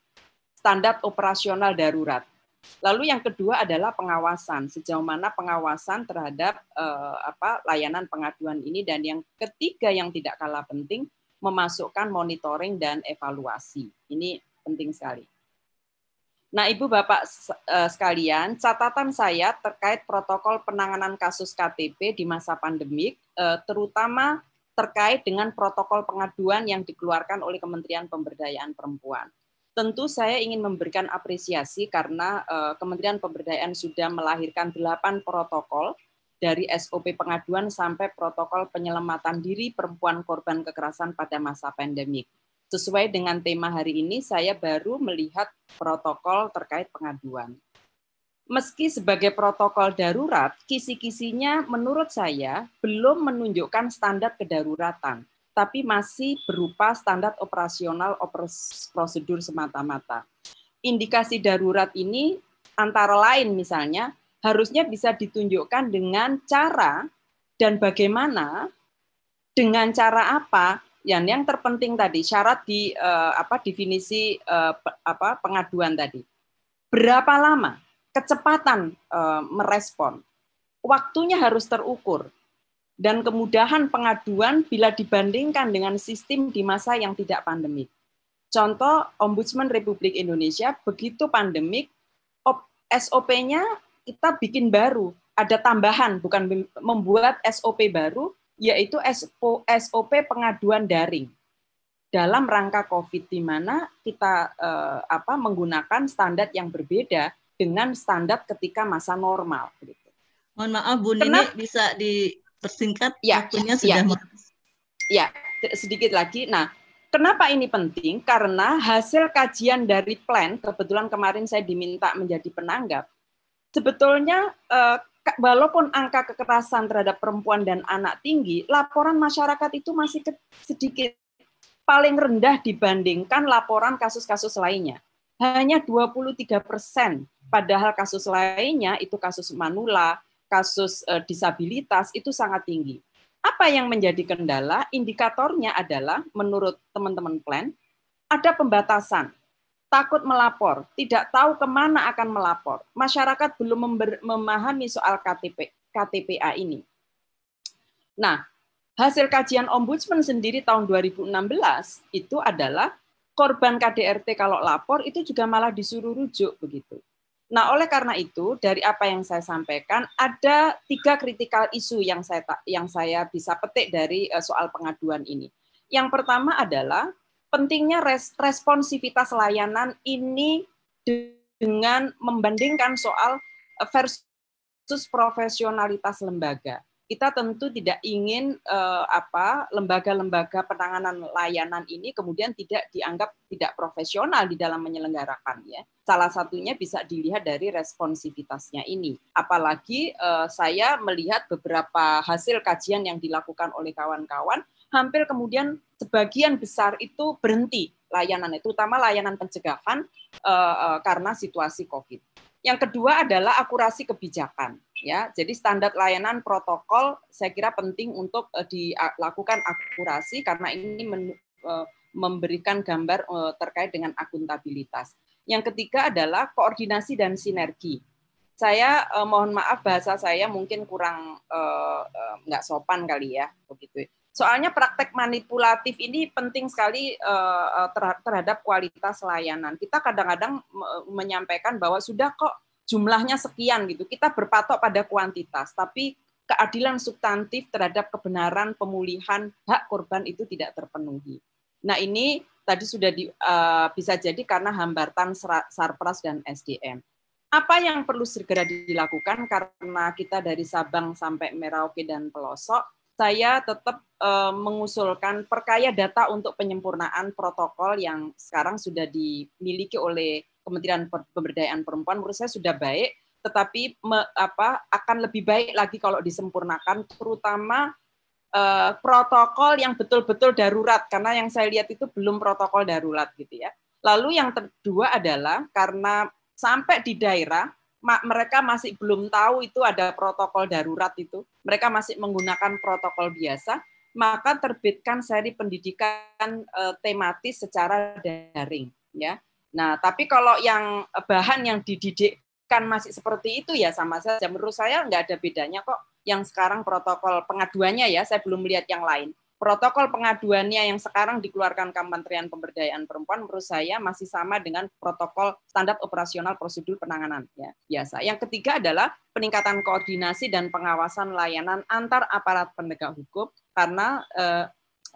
standar operasional darurat. Lalu yang kedua adalah pengawasan, sejauh mana pengawasan terhadap eh, apa layanan pengaduan ini dan yang ketiga yang tidak kalah penting memasukkan monitoring dan evaluasi. Ini penting sekali. Nah, Ibu Bapak eh, sekalian, catatan saya terkait protokol penanganan kasus KTP di masa pandemik, eh, terutama terkait dengan protokol pengaduan yang dikeluarkan oleh Kementerian Pemberdayaan Perempuan. Tentu saya ingin memberikan apresiasi karena eh, Kementerian Pemberdayaan sudah melahirkan 8 protokol dari SOP pengaduan sampai protokol penyelamatan diri perempuan korban kekerasan pada masa pandemik. Sesuai dengan tema hari ini, saya baru melihat protokol terkait pengaduan. Meski sebagai protokol darurat, kisi-kisinya menurut saya belum menunjukkan standar kedaruratan tapi masih berupa standar operasional prosedur semata-mata. Indikasi darurat ini antara lain misalnya harusnya bisa ditunjukkan dengan cara dan bagaimana dengan cara apa yang yang terpenting tadi syarat di eh, apa definisi eh, apa pengaduan tadi berapa lama kecepatan eh, merespon waktunya harus terukur dan kemudahan pengaduan bila dibandingkan dengan sistem di masa yang tidak pandemik. Contoh Ombudsman Republik Indonesia begitu pandemik SOP-nya kita bikin baru, ada tambahan bukan membuat SOP baru yaitu SOP pengaduan daring dalam rangka COVID di mana kita eh, apa menggunakan standar yang berbeda dengan standar ketika masa normal. Gitu. Mohon maaf Bu Nini Kenapa? bisa di tersingkat ya, waktunya ya, sudah ya, ya. sedikit lagi. Nah, Kenapa ini penting? Karena hasil kajian dari plan, kebetulan kemarin saya diminta menjadi penanggap, sebetulnya eh, walaupun angka kekerasan terhadap perempuan dan anak tinggi, laporan masyarakat itu masih sedikit paling rendah dibandingkan laporan kasus-kasus lainnya. Hanya 23 persen, padahal kasus lainnya itu kasus manula, kasus e, disabilitas itu sangat tinggi. Apa yang menjadi kendala? Indikatornya adalah menurut teman-teman plan ada pembatasan takut melapor, tidak tahu kemana akan melapor. Masyarakat belum memahami soal KTP, KTPA ini. Nah, hasil kajian Ombudsman sendiri tahun 2016 itu adalah korban KDRT kalau lapor itu juga malah disuruh rujuk begitu. Nah, oleh karena itu, dari apa yang saya sampaikan, ada tiga kritikal isu yang saya yang saya bisa petik dari eh, soal pengaduan ini. Yang pertama adalah pentingnya res, responsivitas layanan ini dengan membandingkan soal eh, versus profesionalitas lembaga kita tentu tidak ingin uh, apa lembaga-lembaga penanganan layanan ini kemudian tidak dianggap tidak profesional di dalam menyelenggarakan. Ya, Salah satunya bisa dilihat dari responsivitasnya ini. Apalagi uh, saya melihat beberapa hasil kajian yang dilakukan oleh kawan-kawan hampir kemudian sebagian besar itu berhenti layanan itu, utama layanan pencegahan uh, karena situasi COVID. Yang kedua adalah akurasi kebijakan ya jadi standar layanan protokol saya kira penting untuk eh, dilakukan akurasi karena ini eh, memberikan gambar eh, terkait dengan akuntabilitas yang ketiga adalah koordinasi dan sinergi saya eh, mohon maaf bahasa saya mungkin kurang eh, eh, nggak sopan kali ya begitu soalnya praktek manipulatif ini penting sekali terhadap kualitas layanan kita kadang-kadang menyampaikan bahwa sudah kok jumlahnya sekian gitu. Kita berpatok pada kuantitas, tapi keadilan substantif terhadap kebenaran pemulihan hak korban itu tidak terpenuhi. Nah, ini tadi sudah di, uh, bisa jadi karena hambatan sarpras dan SDM. Apa yang perlu segera dilakukan karena kita dari Sabang sampai Merauke dan pelosok, saya tetap uh, mengusulkan perkaya data untuk penyempurnaan protokol yang sekarang sudah dimiliki oleh Kementerian Pemberdayaan Perempuan menurut saya sudah baik, tetapi me, apa akan lebih baik lagi kalau disempurnakan terutama eh, protokol yang betul-betul darurat karena yang saya lihat itu belum protokol darurat gitu ya. Lalu yang kedua adalah karena sampai di daerah mereka masih belum tahu itu ada protokol darurat itu, mereka masih menggunakan protokol biasa, maka terbitkan seri pendidikan e, tematis secara daring ya. Nah, tapi kalau yang eh, bahan yang dididikkan masih seperti itu ya sama saja. Menurut saya nggak ada bedanya kok yang sekarang protokol pengaduannya ya, saya belum melihat yang lain. Protokol pengaduannya yang sekarang dikeluarkan Kementerian Pemberdayaan Perempuan menurut saya masih sama dengan protokol standar operasional prosedur penanganan ya biasa. Yang ketiga adalah peningkatan koordinasi dan pengawasan layanan antar aparat penegak hukum karena eh,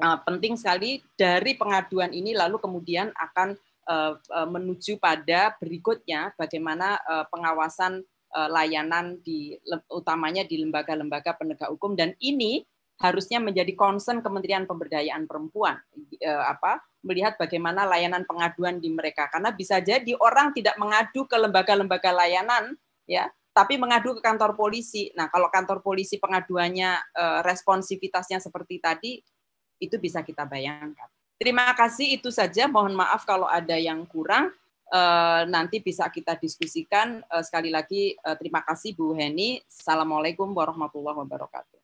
eh penting sekali dari pengaduan ini lalu kemudian akan Eh, eh, menuju pada berikutnya bagaimana eh, pengawasan layanan di utamanya di lembaga-lembaga penegak hukum dan ini harusnya menjadi concern Kementerian Pemberdayaan Perempuan apa melihat bagaimana layanan pengaduan di mereka karena bisa jadi orang tidak mengadu ke lembaga-lembaga layanan ya tapi mengadu ke kantor polisi. Nah, kalau kantor polisi pengaduannya responsivitasnya seperti tadi itu bisa kita bayangkan. Terima kasih itu saja. Mohon maaf kalau ada yang kurang. Eh, nanti bisa kita diskusikan. Eh, sekali lagi eh, terima kasih Bu Heni. Assalamualaikum warahmatullahi wabarakatuh.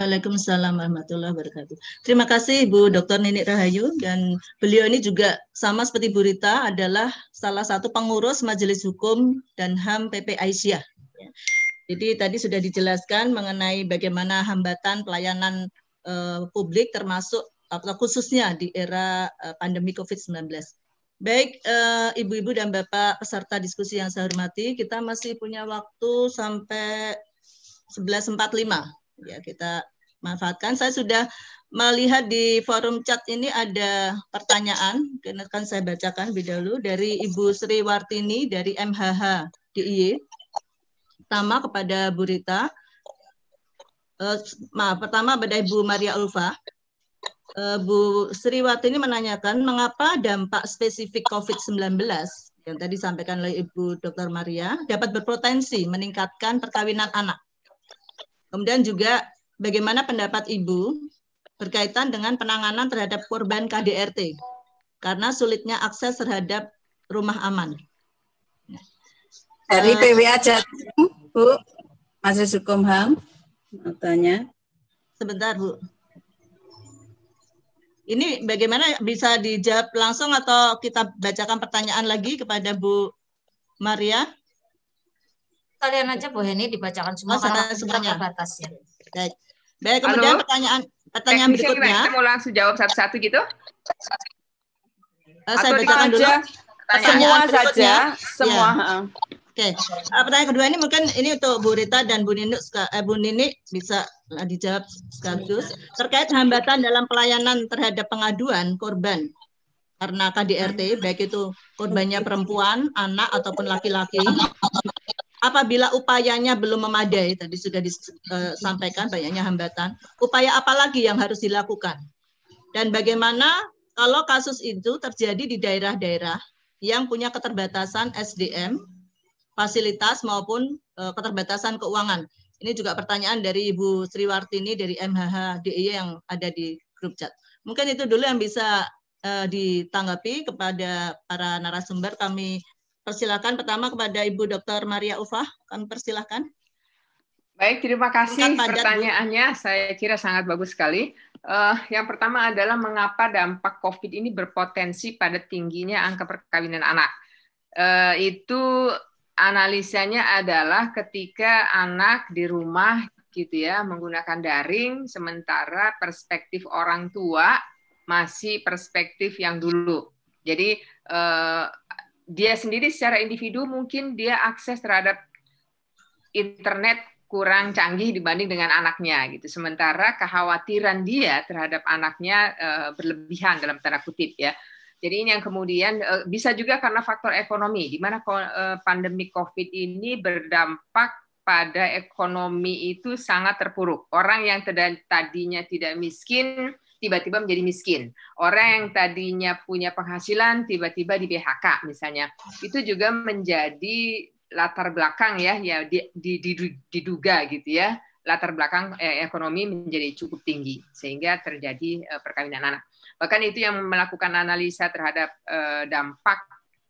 Waalaikumsalam warahmatullahi wabarakatuh. Terima kasih Bu Dr. Nini Rahayu dan beliau ini juga sama seperti Bu Rita adalah salah satu pengurus Majelis Hukum dan HAM PP Aisyah. Jadi tadi sudah dijelaskan mengenai bagaimana hambatan pelayanan publik termasuk atau khususnya di era eh, pandemi COVID-19. Baik, eh, Ibu-ibu dan Bapak peserta diskusi yang saya hormati, kita masih punya waktu sampai 11.45. Ya, kita manfaatkan. Saya sudah melihat di forum chat ini ada pertanyaan, akan saya bacakan lebih dahulu dari Ibu Sri Wartini dari MHH DIY. E. Pertama kepada Bu Rita. Uh, eh, maaf, pertama pada Ibu Maria Ulfa. Eh, Bu Sriwati ini menanyakan mengapa dampak spesifik COVID-19 yang tadi disampaikan oleh Ibu Dr. Maria dapat berpotensi meningkatkan perkawinan anak. Kemudian juga bagaimana pendapat Ibu berkaitan dengan penanganan terhadap korban KDRT karena sulitnya akses terhadap rumah aman. Dari eh, PWA Jatim, Bu, Mas Hukum Ham, tanya. Sebentar, Bu. Ini bagaimana bisa dijawab langsung atau kita bacakan pertanyaan lagi kepada Bu Maria? Kalian aja Bu Heni dibacakan semua oh, karena semuanya. batas ya. Baik. Baik, kemudian Halo? pertanyaan pertanyaan Teknisnya berikutnya. Kita mau langsung jawab satu-satu gitu? Uh, saya Atau bacakan dulu. Aja, semua saja, semua. Ya. Oke, okay. uh, eh, pertanyaan kedua ini mungkin ini untuk Bu Rita dan Bu Nini, eh, Bu Nini bisa Nah, dijawab sekaligus terkait hambatan dalam pelayanan terhadap pengaduan korban karena KDRT baik itu korbannya perempuan, anak ataupun laki-laki apabila upayanya belum memadai tadi sudah disampaikan e, banyaknya hambatan upaya apa lagi yang harus dilakukan dan bagaimana kalau kasus itu terjadi di daerah-daerah yang punya keterbatasan SDM fasilitas maupun e, keterbatasan keuangan ini juga pertanyaan dari Ibu Sriwartini dari MHH DIY yang ada di grup chat. Mungkin itu dulu yang bisa uh, ditanggapi kepada para narasumber. Kami persilahkan pertama kepada Ibu Dr. Maria Ufah. Kami persilahkan. Baik, terima kasih padat, pertanyaannya. Bu. Saya kira sangat bagus sekali. Uh, yang pertama adalah mengapa dampak COVID ini berpotensi pada tingginya angka perkawinan anak. Uh, itu analisanya adalah ketika anak di rumah gitu ya menggunakan daring sementara perspektif orang tua masih perspektif yang dulu. Jadi eh, dia sendiri secara individu mungkin dia akses terhadap internet kurang canggih dibanding dengan anaknya gitu. Sementara kekhawatiran dia terhadap anaknya eh, berlebihan dalam tanda kutip ya. Jadi ini yang kemudian eh, bisa juga karena faktor ekonomi, di mana eh, pandemi COVID ini berdampak pada ekonomi itu sangat terpuruk. Orang yang tadinya tidak miskin tiba-tiba menjadi miskin. Orang yang tadinya punya penghasilan tiba-tiba di PHK misalnya. Itu juga menjadi latar belakang ya ya diduga gitu ya latar belakang eh, ekonomi menjadi cukup tinggi sehingga terjadi perkawinan anak. Bahkan itu yang melakukan analisa terhadap uh, dampak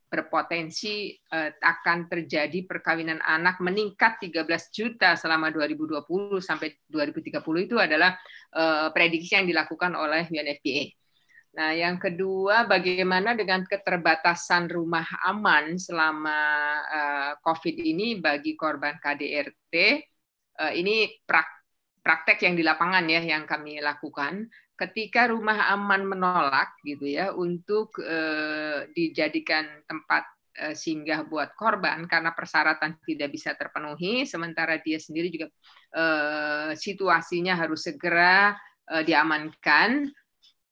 berpotensi uh, akan terjadi perkawinan anak meningkat 13 juta selama 2020 sampai 2030 itu adalah uh, prediksi yang dilakukan oleh UNFPA. Nah, yang kedua bagaimana dengan keterbatasan rumah aman selama uh, COVID ini bagi korban KDRT? Uh, ini prak praktek yang di lapangan ya yang kami lakukan ketika rumah aman menolak gitu ya untuk e, dijadikan tempat e, singgah buat korban karena persyaratan tidak bisa terpenuhi sementara dia sendiri juga e, situasinya harus segera e, diamankan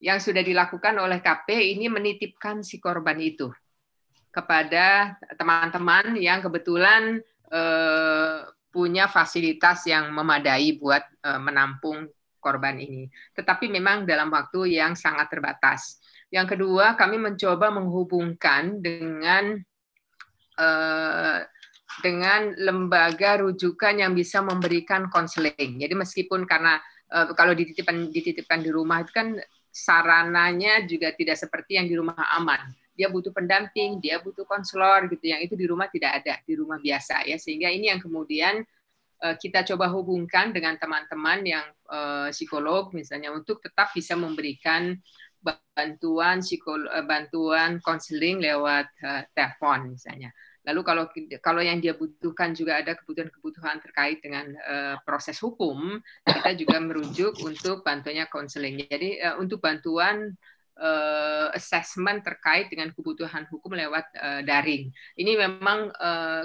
yang sudah dilakukan oleh KP ini menitipkan si korban itu kepada teman-teman yang kebetulan e, punya fasilitas yang memadai buat e, menampung korban ini. Tetapi memang dalam waktu yang sangat terbatas. Yang kedua, kami mencoba menghubungkan dengan uh, dengan lembaga rujukan yang bisa memberikan konseling. Jadi meskipun karena uh, kalau dititipkan dititipkan di rumah itu kan sarananya juga tidak seperti yang di rumah aman. Dia butuh pendamping, dia butuh konselor gitu. Yang itu di rumah tidak ada, di rumah biasa ya. Sehingga ini yang kemudian Eh, kita coba hubungkan dengan teman-teman yang eh, psikolog misalnya untuk tetap bisa memberikan bantuan psikolog eh, bantuan konseling lewat telepon misalnya. Lalu kalau kalau yang dia butuhkan juga ada kebutuhan-kebutuhan terkait dengan proses hukum, kita juga merujuk untuk bantuannya konseling. Jadi untuk bantuan uh, assessment terkait dengan kebutuhan hukum lewat daring. Ini memang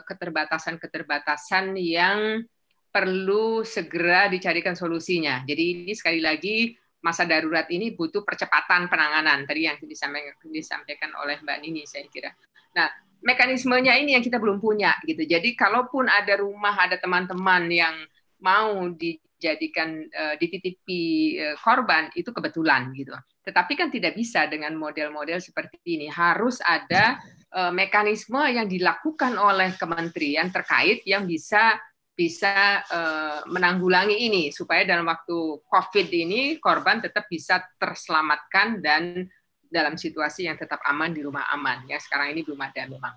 keterbatasan -keterbatasan yang perlu segera dicarikan solusinya. Jadi ini sekali lagi masa darurat ini butuh percepatan penanganan tadi yang disampaikan oleh Mbak Nini saya kira. Nah, mekanismenya ini yang kita belum punya gitu. Jadi kalaupun ada rumah, ada teman-teman yang mau dijadikan uh, dititipi uh, korban itu kebetulan gitu. Tetapi kan tidak bisa dengan model-model seperti ini. Harus ada uh, mekanisme yang dilakukan oleh kementerian terkait yang bisa bisa eh, menanggulangi ini supaya dalam waktu COVID ini korban tetap bisa terselamatkan dan dalam situasi yang tetap aman di rumah aman ya sekarang ini belum ada memang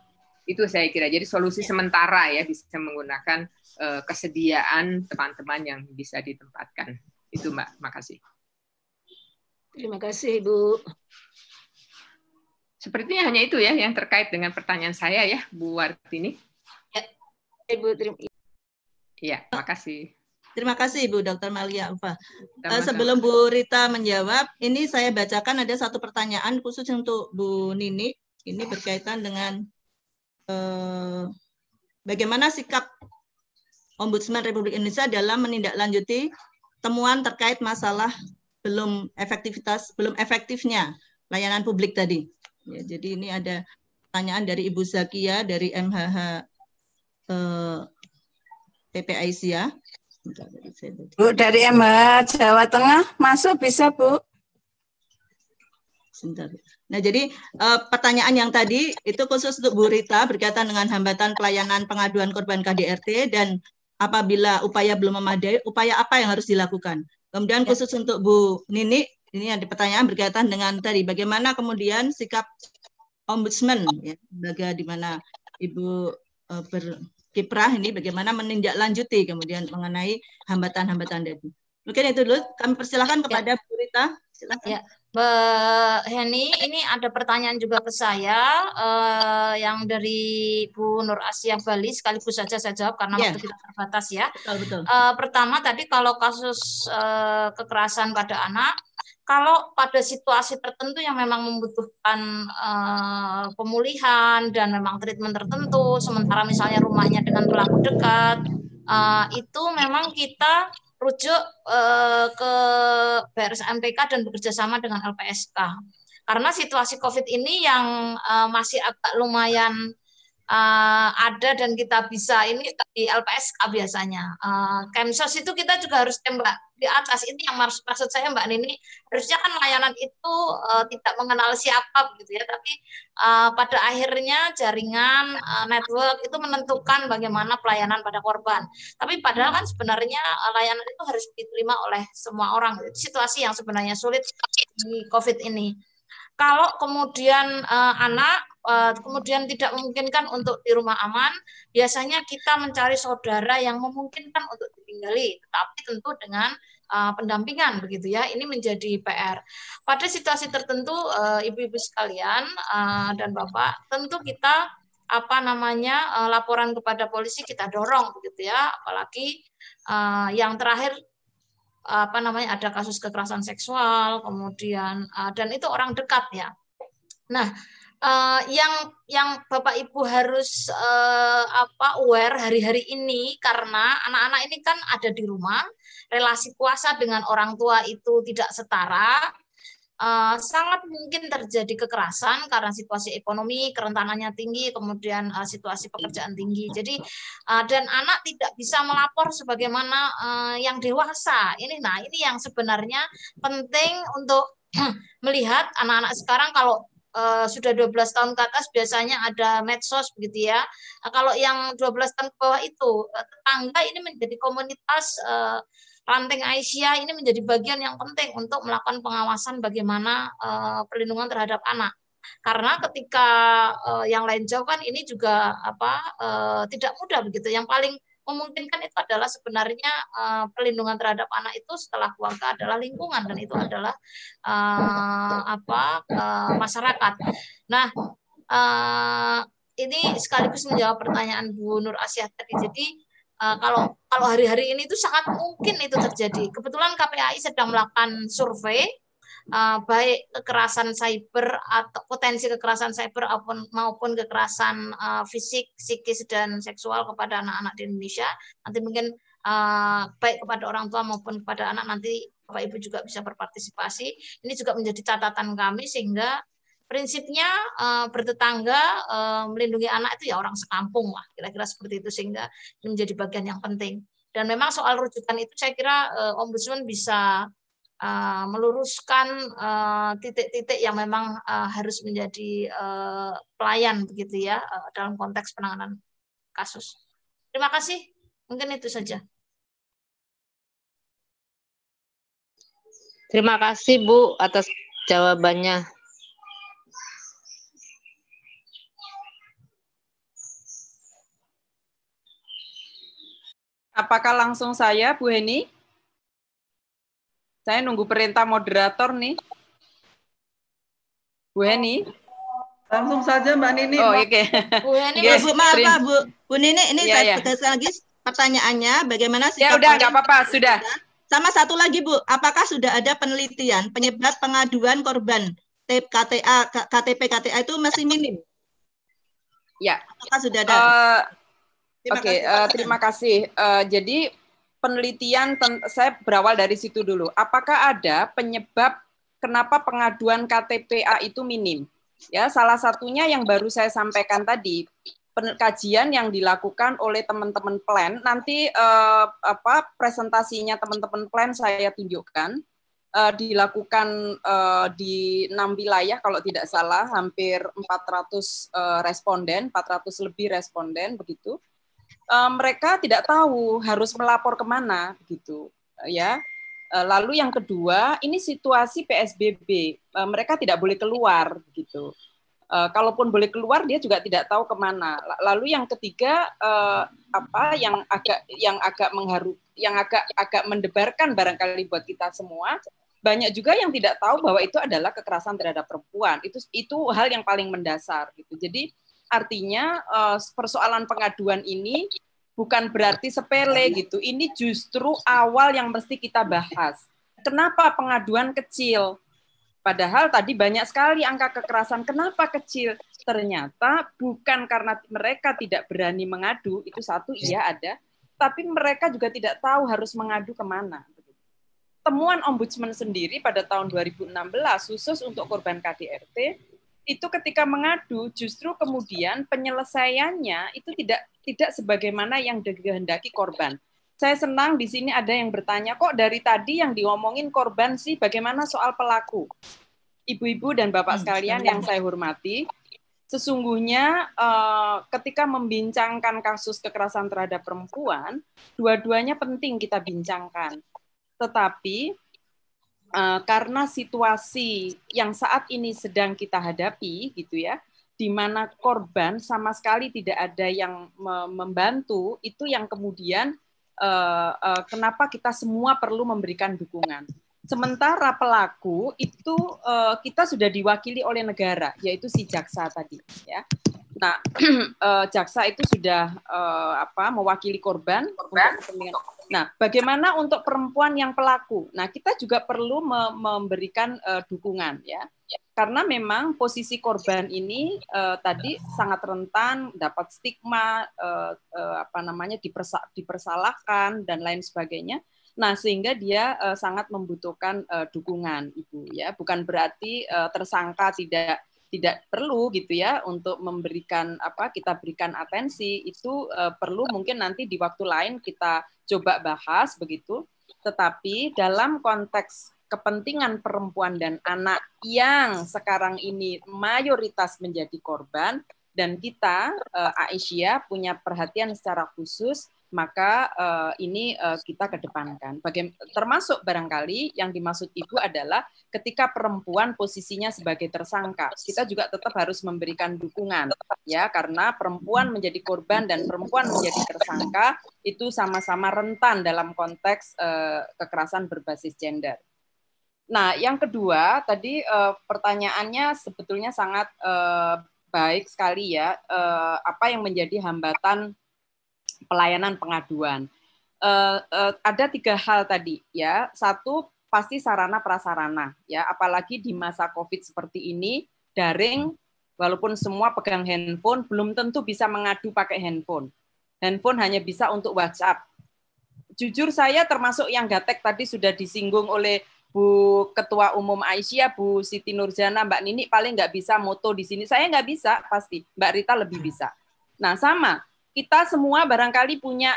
itu saya kira jadi solusi sementara ya bisa menggunakan eh, kesediaan teman-teman yang bisa ditempatkan itu mbak makasih terima kasih ibu sepertinya hanya itu ya yang terkait dengan pertanyaan saya ya bu Wartini ya ibu terima Iya, Terima kasih. Terima kasih Ibu Dr. Malia Ufa. Eh, sebelum Bu Rita menjawab, ini saya bacakan ada satu pertanyaan khusus untuk Bu Nini. Ini berkaitan dengan eh, bagaimana sikap Ombudsman Republik Indonesia dalam menindaklanjuti temuan terkait masalah belum efektivitas, belum efektifnya layanan publik tadi. Ya, jadi ini ada pertanyaan dari Ibu Zakia dari MHH eh, ppic ya Bu dari MA Jawa Tengah masuk bisa Bu. Sebentar. Nah jadi eh, pertanyaan yang tadi itu khusus untuk Bu Rita berkaitan dengan hambatan pelayanan pengaduan korban KDRT dan apabila upaya belum memadai, upaya apa yang harus dilakukan? Kemudian ya. khusus untuk Bu Nini, ini ada pertanyaan berkaitan dengan tadi bagaimana kemudian sikap ombudsman ya, bagaimana di mana Ibu eh, ber, kiprah ini bagaimana menindaklanjuti kemudian mengenai hambatan-hambatan tadi. Mungkin itu dulu kami persilahkan ya. kepada ya. Bu Rita. Silakan. Ya. Mbak Heni, ini ada pertanyaan juga ke saya uh, yang dari Bu Nur Asia Bali sekaligus saja saya jawab karena yeah. waktu kita terbatas ya. Betul, betul. Uh, pertama tadi kalau kasus uh, kekerasan pada anak kalau pada situasi tertentu yang memang membutuhkan uh, pemulihan dan memang treatment tertentu, sementara misalnya rumahnya dengan pelaku dekat, uh, itu memang kita rujuk uh, ke MPK dan bekerjasama dengan LPSK. Karena situasi COVID ini yang uh, masih agak lumayan uh, ada dan kita bisa ini di LPSK biasanya. Uh, Kemsos itu kita juga harus tembak di atas. Ini yang maksud, maksud saya Mbak Nini, harusnya kan layanan itu uh, tidak mengenal siapa gitu ya, tapi uh, pada akhirnya jaringan uh, network itu menentukan bagaimana pelayanan pada korban. Tapi padahal kan sebenarnya uh, layanan itu harus diterima oleh semua orang. Situasi yang sebenarnya sulit di COVID ini. Kalau kemudian uh, anak Eh, kemudian tidak memungkinkan untuk di rumah aman, biasanya kita mencari saudara yang memungkinkan untuk ditinggali, tetapi tentu dengan uh, pendampingan begitu ya. Ini menjadi PR. Pada situasi tertentu ibu eh, ibu-ibu sekalian uh, dan Bapak, tentu kita apa namanya uh, laporan kepada polisi kita dorong begitu ya, apalagi uh, yang terakhir apa namanya ada kasus kekerasan seksual kemudian dan itu orang dekat ya. Nah, uh, yang yang Bapak Ibu harus uh, apa aware hari-hari ini karena anak-anak ini kan ada di rumah, relasi kuasa dengan orang tua itu tidak setara. Uh, sangat mungkin terjadi kekerasan karena situasi ekonomi kerentanannya tinggi, kemudian uh, situasi pekerjaan tinggi. Jadi uh, dan anak tidak bisa melapor sebagaimana uh, yang dewasa. Ini nah ini yang sebenarnya penting untuk melihat anak-anak sekarang kalau Eh, sudah sudah 12 tahun ke atas biasanya ada medsos begitu ya. Nah, kalau yang 12 tahun ke bawah itu eh, tetangga ini menjadi komunitas uh, ranting Aisyah ini menjadi bagian yang penting untuk melakukan pengawasan bagaimana uh, perlindungan terhadap anak. Karena ketika uh, yang lain jauh kan ini juga apa uh, tidak mudah begitu. Yang paling memungkinkan itu adalah sebenarnya uh, eh, perlindungan terhadap anak itu setelah keluarga adalah lingkungan dan itu adalah uh, apa uh, masyarakat. Nah, uh, ini sekaligus menjawab pertanyaan Bu Nur Asyah tadi. Jadi uh, kalau kalau hari-hari ini itu sangat mungkin itu terjadi. Kebetulan KPAI sedang melakukan survei Eh, baik kekerasan cyber atau potensi kekerasan cyber maupun kekerasan eh, fisik, psikis dan seksual kepada anak-anak di Indonesia. Nanti mungkin eh, baik kepada orang tua maupun kepada anak nanti Bapak Ibu juga bisa berpartisipasi. Ini juga menjadi catatan kami sehingga prinsipnya uh, bertetangga uh, melindungi anak itu ya orang sekampung lah kira-kira seperti itu sehingga ini menjadi bagian yang penting dan memang soal rujukan itu saya kira uh, ombudsman bisa Eh, meluruskan eh, titik-titik yang memang eh, harus menjadi pelayan begitu ya dalam konteks penanganan kasus. Terima kasih. Mungkin itu saja. Terima kasih Bu atas jawabannya. Apakah langsung saya Bu Heni? Saya nunggu perintah moderator nih. Bu Heni. Oh, langsung saja Mbak Nini. Oh, oke. Okay. Bu Heni, yes, Bu, maaf Pak, Bu. Bu Nini, ini yeah, saya yeah. Iya. lagi pertanyaannya bagaimana sikap Ya udah nggak apa-apa, sudah. Sama satu lagi Bu, apakah sudah ada penelitian penyebab pengaduan korban KTA KTP KTA itu masih minim? Ya. Apakah sudah ada? Uh, Oke, okay, kasih. uh, terima kasih. Uh, jadi penelitian saya berawal dari situ dulu. Apakah ada penyebab kenapa pengaduan KTPA itu minim? Ya, salah satunya yang baru saya sampaikan tadi, kajian yang dilakukan oleh teman-teman plan. Nanti eh, apa presentasinya teman-teman plan saya tunjukkan. Eh, dilakukan eh, di enam wilayah kalau tidak salah hampir 400 eh, responden, 400 lebih responden begitu Eh, mereka tidak tahu harus melapor kemana gitu, ya eh, lalu yang kedua ini situasi psbb eh, mereka tidak boleh keluar gitu. kalaupun boleh keluar dia juga tidak tahu kemana lalu yang ketiga apa yang agak yang agak mengharu yang agak agak mendebarkan barangkali buat kita semua banyak juga yang tidak tahu bahwa itu adalah kekerasan terhadap perempuan itu itu hal yang paling mendasar gitu jadi artinya uh, persoalan pengaduan ini bukan berarti sepele gitu. Ini justru awal yang mesti kita bahas. Kenapa pengaduan kecil? Padahal tadi banyak sekali angka kekerasan. Kenapa kecil? Ternyata bukan karena mereka tidak berani mengadu, itu satu iya ada, tapi mereka juga tidak tahu harus mengadu kemana. Temuan Ombudsman sendiri pada tahun 2016 khusus untuk korban KDRT itu ketika mengadu justru kemudian penyelesaiannya itu tidak tidak sebagaimana yang dikehendaki korban. Saya senang di sini ada yang bertanya kok dari tadi yang diomongin korban sih bagaimana soal pelaku. Ibu-ibu dan bapak hmm, sekalian yang saya hormati, sesungguhnya eh, ketika membincangkan kasus kekerasan terhadap perempuan, dua-duanya penting kita bincangkan. Tetapi Eh, karena situasi yang saat ini sedang kita hadapi gitu ya di mana korban sama sekali tidak ada yang membantu itu yang kemudian eh, eh, kenapa kita semua perlu memberikan dukungan sementara pelaku itu kita sudah diwakili oleh negara yaitu si jaksa tadi ya Nah, eh, jaksa itu sudah uh, apa mewakili korban. korban. Untuk nah, bagaimana untuk perempuan yang pelaku? Nah, kita juga perlu me memberikan uh, dukungan ya, karena memang posisi korban ini uh, tadi sangat rentan, dapat stigma, uh, uh, apa namanya dipersa dipersalahkan dan lain sebagainya. Nah, sehingga dia uh, sangat membutuhkan uh, dukungan, Ibu ya. Bukan berarti uh, tersangka tidak tidak perlu gitu ya untuk memberikan apa kita berikan atensi itu uh, perlu mungkin nanti di waktu lain kita coba bahas begitu tetapi dalam konteks kepentingan perempuan dan anak yang sekarang ini mayoritas menjadi korban dan kita uh, Aisyah punya perhatian secara khusus maka uh, ini uh, kita kedepankan. termasuk barangkali yang dimaksud ibu adalah ketika perempuan posisinya sebagai tersangka, kita juga tetap harus memberikan dukungan ya karena perempuan menjadi korban dan perempuan menjadi tersangka itu sama-sama rentan dalam konteks uh, kekerasan berbasis gender. Nah, yang kedua tadi uh, pertanyaannya sebetulnya sangat uh, baik sekali ya uh, apa yang menjadi hambatan pelayanan pengaduan. Uh, uh, ada tiga hal tadi ya. Satu pasti sarana prasarana ya, apalagi di masa Covid seperti ini daring walaupun semua pegang handphone belum tentu bisa mengadu pakai handphone. Handphone hanya bisa untuk WhatsApp. Jujur saya termasuk yang gatek tadi sudah disinggung oleh Bu Ketua Umum Aisyah, Bu Siti Nurjana, Mbak Nini paling nggak bisa moto di sini. Saya nggak bisa pasti, Mbak Rita lebih bisa. Nah sama, kita semua barangkali punya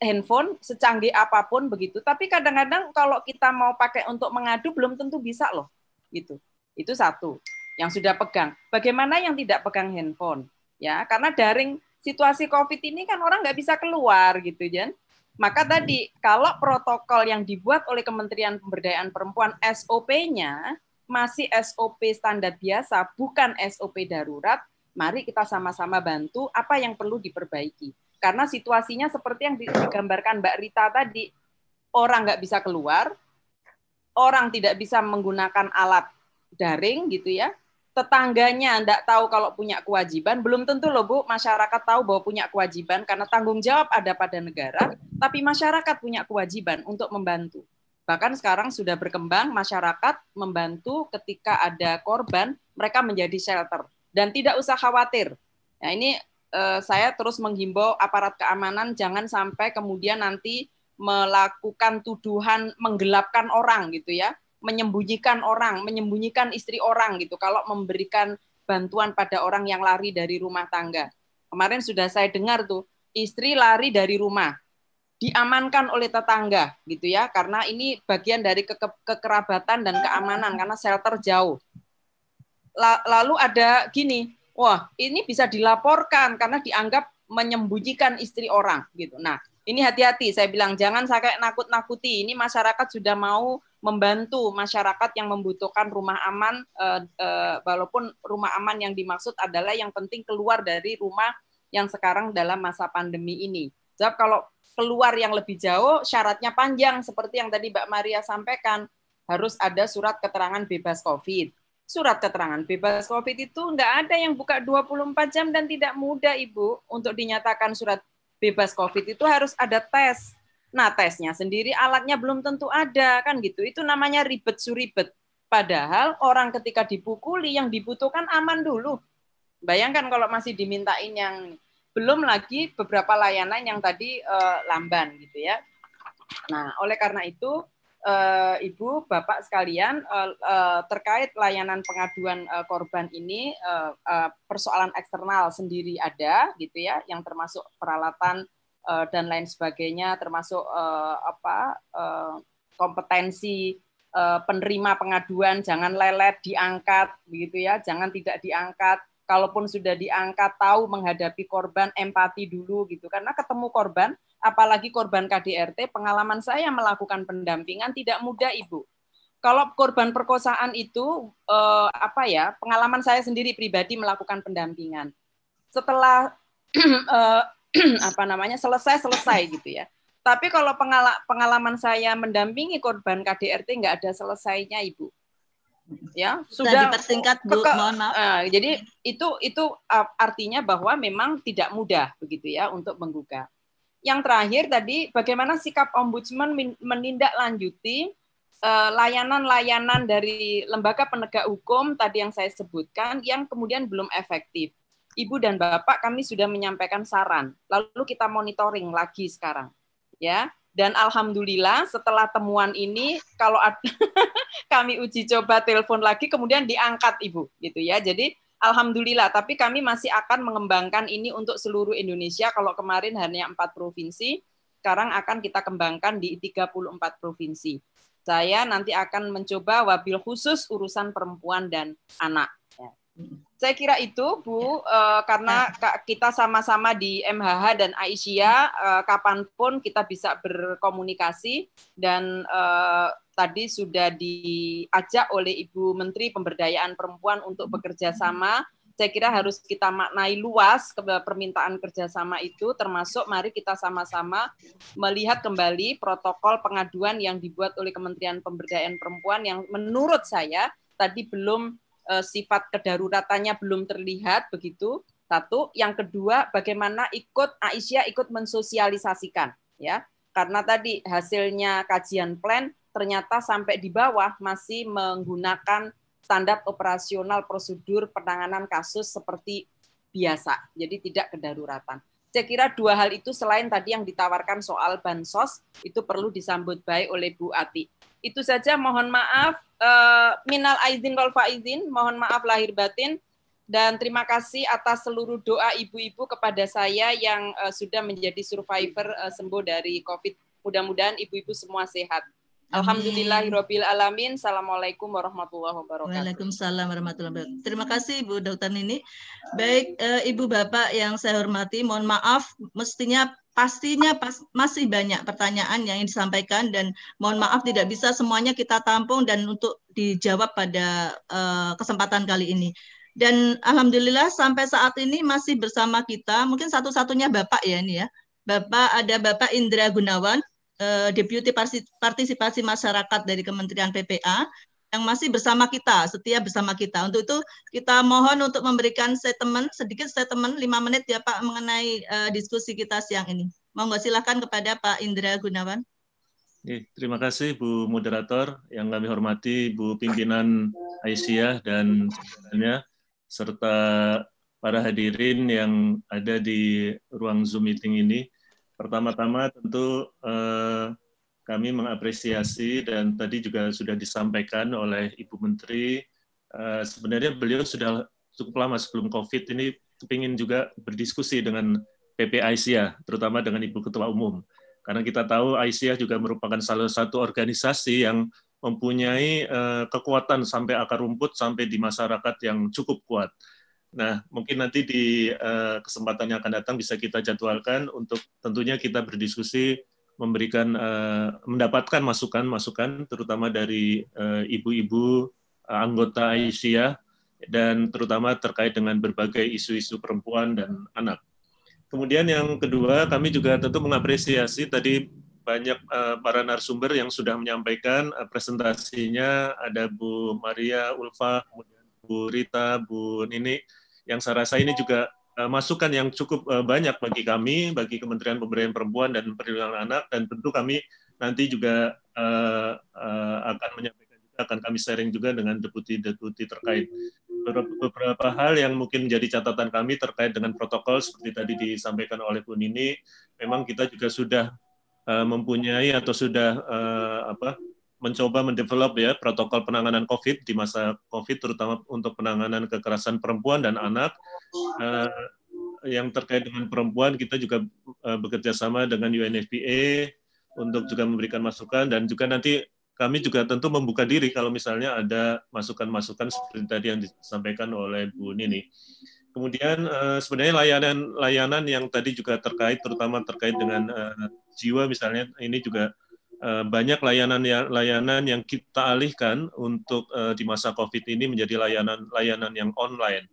handphone secanggih apapun begitu, tapi kadang-kadang kalau kita mau pakai untuk mengadu belum tentu bisa loh. Gitu. Itu satu yang sudah pegang. Bagaimana yang tidak pegang handphone? Ya, karena daring situasi Covid ini kan orang nggak bisa keluar gitu, Jen. Maka hmm. tadi kalau protokol yang dibuat oleh Kementerian Pemberdayaan Perempuan SOP-nya masih SOP standar biasa, bukan SOP darurat, mari kita sama-sama bantu apa yang perlu diperbaiki. Karena situasinya seperti yang digambarkan Mbak Rita tadi, orang nggak bisa keluar, orang tidak bisa menggunakan alat daring gitu ya, tetangganya nggak tahu kalau punya kewajiban, belum tentu loh Bu, masyarakat tahu bahwa punya kewajiban karena tanggung jawab ada pada negara, tapi masyarakat punya kewajiban untuk membantu. Bahkan sekarang sudah berkembang masyarakat membantu ketika ada korban, mereka menjadi shelter dan tidak usah khawatir. Nah, ini eh, saya terus menghimbau aparat keamanan jangan sampai kemudian nanti melakukan tuduhan menggelapkan orang gitu ya, menyembunyikan orang, menyembunyikan istri orang gitu kalau memberikan bantuan pada orang yang lari dari rumah tangga. Kemarin sudah saya dengar tuh, istri lari dari rumah, diamankan oleh tetangga gitu ya karena ini bagian dari ke kekerabatan dan keamanan karena shelter jauh lalu ada gini, wah ini bisa dilaporkan karena dianggap menyembunyikan istri orang gitu. Nah ini hati-hati, saya bilang jangan sampai nakut-nakuti. Ini masyarakat sudah mau membantu masyarakat yang membutuhkan rumah aman, eh, eh, walaupun rumah aman yang dimaksud adalah yang penting keluar dari rumah yang sekarang dalam masa pandemi ini. Sebab kalau keluar yang lebih jauh, syaratnya panjang seperti yang tadi Mbak Maria sampaikan, harus ada surat keterangan bebas COVID Surat keterangan bebas COVID itu enggak ada yang buka 24 jam dan tidak mudah, Ibu. Untuk dinyatakan surat bebas COVID itu harus ada tes. Nah, tesnya sendiri alatnya belum tentu ada, kan gitu. Itu namanya ribet suribet. Padahal orang ketika dipukuli yang dibutuhkan aman dulu. Bayangkan kalau masih dimintain yang belum lagi beberapa layanan yang tadi eh, lamban gitu ya. Nah, oleh karena itu uh, Ibu, Bapak sekalian uh, uh, terkait layanan pengaduan uh, korban ini uh, uh, persoalan eksternal sendiri ada gitu ya yang termasuk peralatan uh, dan lain sebagainya termasuk uh, apa uh, kompetensi uh, penerima pengaduan jangan lelet diangkat begitu ya, jangan tidak diangkat kalaupun sudah diangkat tahu menghadapi korban empati dulu gitu karena ketemu korban apalagi korban KDRT, pengalaman saya melakukan pendampingan tidak mudah, Ibu. Kalau korban perkosaan itu eh, apa ya? Pengalaman saya sendiri pribadi melakukan pendampingan. Setelah eh, apa namanya? selesai-selesai gitu ya. Tapi kalau pengala pengalaman saya mendampingi korban KDRT nggak ada selesainya, Ibu. Ya, sudah dipersingkat, Bu. Mohon maaf. Eh, jadi itu itu artinya bahwa memang tidak mudah begitu ya untuk menggugah yang terakhir tadi bagaimana sikap ombudsman menindaklanjuti eh, layanan-layanan dari lembaga penegak hukum tadi yang saya sebutkan yang kemudian belum efektif. Ibu dan Bapak kami sudah menyampaikan saran. Lalu kita monitoring lagi sekarang. Ya. Dan alhamdulillah setelah temuan ini kalau kami uji coba telepon lagi kemudian diangkat Ibu gitu ya. Jadi Alhamdulillah, tapi kami masih akan mengembangkan ini untuk seluruh Indonesia. Kalau kemarin hanya empat provinsi, sekarang akan kita kembangkan di 34 provinsi. Saya nanti akan mencoba wabil khusus urusan perempuan dan anak. Saya kira itu, Bu, ya. uh, karena ya. kita sama-sama di MHH dan Aisyah, uh, kapanpun kita bisa berkomunikasi dan uh, tadi sudah diajak oleh Ibu Menteri Pemberdayaan Perempuan untuk bekerja sama. Saya kira harus kita maknai luas ke permintaan kerjasama itu, termasuk mari kita sama-sama melihat kembali protokol pengaduan yang dibuat oleh Kementerian Pemberdayaan Perempuan yang menurut saya tadi belum Eh, sifat kedaruratannya belum terlihat begitu. Satu, yang kedua bagaimana ikut Aisyah ikut mensosialisasikan ya. Karena tadi hasilnya kajian plan ternyata sampai di bawah masih menggunakan standar operasional prosedur penanganan kasus seperti biasa. Jadi tidak kedaruratan. Saya kira dua hal itu selain tadi yang ditawarkan soal bansos itu perlu disambut baik oleh Bu Ati. Itu saja mohon maaf uh, minal aizin wal faizin, mohon maaf lahir batin dan terima kasih atas seluruh doa ibu-ibu kepada saya yang uh, sudah menjadi survivor uh, sembuh dari Covid. Mudah-mudahan ibu-ibu semua sehat. Alhamdulillahirabbil alamin. Assalamualaikum warahmatullahi wabarakatuh. Waalaikumsalam warahmatullahi wabarakatuh. Terima kasih Bu Dokter Nini. Baik uh, Ibu Bapak yang saya hormati, mohon maaf mestinya pastinya pas, masih banyak pertanyaan yang ingin disampaikan dan mohon maaf tidak bisa semuanya kita tampung dan untuk dijawab pada uh, kesempatan kali ini. Dan alhamdulillah sampai saat ini masih bersama kita, mungkin satu-satunya Bapak ya ini ya. Bapak ada Bapak Indra Gunawan, uh, Deputi Partisipasi Masyarakat dari Kementerian PPA yang masih bersama kita, setia bersama kita. Untuk itu kita mohon untuk memberikan statement, sedikit statement lima menit ya Pak mengenai uh, diskusi kita siang ini. Mau nggak silahkan kepada Pak Indra Gunawan. Terima kasih Bu Moderator, yang kami hormati Bu Pimpinan Aisyah dan sebagainya, serta para hadirin yang ada di ruang Zoom meeting ini. Pertama-tama tentu eh, kami mengapresiasi dan tadi juga sudah disampaikan oleh Ibu Menteri, eh, sebenarnya beliau sudah cukup lama sebelum COVID ini ingin juga berdiskusi dengan PP Aisyah, terutama dengan Ibu Ketua Umum. Karena kita tahu Aisyah juga merupakan salah satu organisasi yang mempunyai eh, kekuatan sampai akar rumput, sampai di masyarakat yang cukup kuat. Nah, mungkin nanti di eh, kesempatan yang akan datang bisa kita jadwalkan untuk tentunya kita berdiskusi memberikan uh, mendapatkan masukan-masukan terutama dari eh, ibu-ibu uh, anggota Aisyah dan terutama terkait dengan berbagai isu-isu perempuan dan anak. Kemudian yang kedua, kami juga tentu mengapresiasi tadi banyak uh, para narasumber yang sudah menyampaikan uh, presentasinya ada Bu Maria Ulfa, kemudian Bu Rita, Bu Nini yang saya rasa ini juga Eh, masukan yang cukup eh, banyak bagi kami, bagi Kementerian Pemberdayaan Perempuan dan Perlindungan Anak, dan tentu kami nanti juga eh, akan menyampaikan juga, akan kami sharing juga dengan deputi-deputi terkait beberapa hal yang mungkin menjadi catatan kami terkait dengan protokol seperti tadi disampaikan oleh Bu Nini, memang kita juga sudah mempunyai atau sudah apa mencoba mendevelop ya protokol penanganan COVID di masa COVID terutama untuk penanganan kekerasan perempuan dan anak uh, yang terkait dengan perempuan kita juga uh, bekerja sama dengan UNFPA untuk juga memberikan masukan dan juga nanti kami juga tentu membuka diri kalau misalnya ada masukan-masukan seperti tadi yang disampaikan oleh Bu Nini. Kemudian eh, sebenarnya layanan-layanan yang tadi juga terkait terutama terkait dengan jiwa misalnya ini juga Eh, banyak layanan-layanan ya, yang kita alihkan untuk eh, di masa COVID ini menjadi layanan-layanan yang online.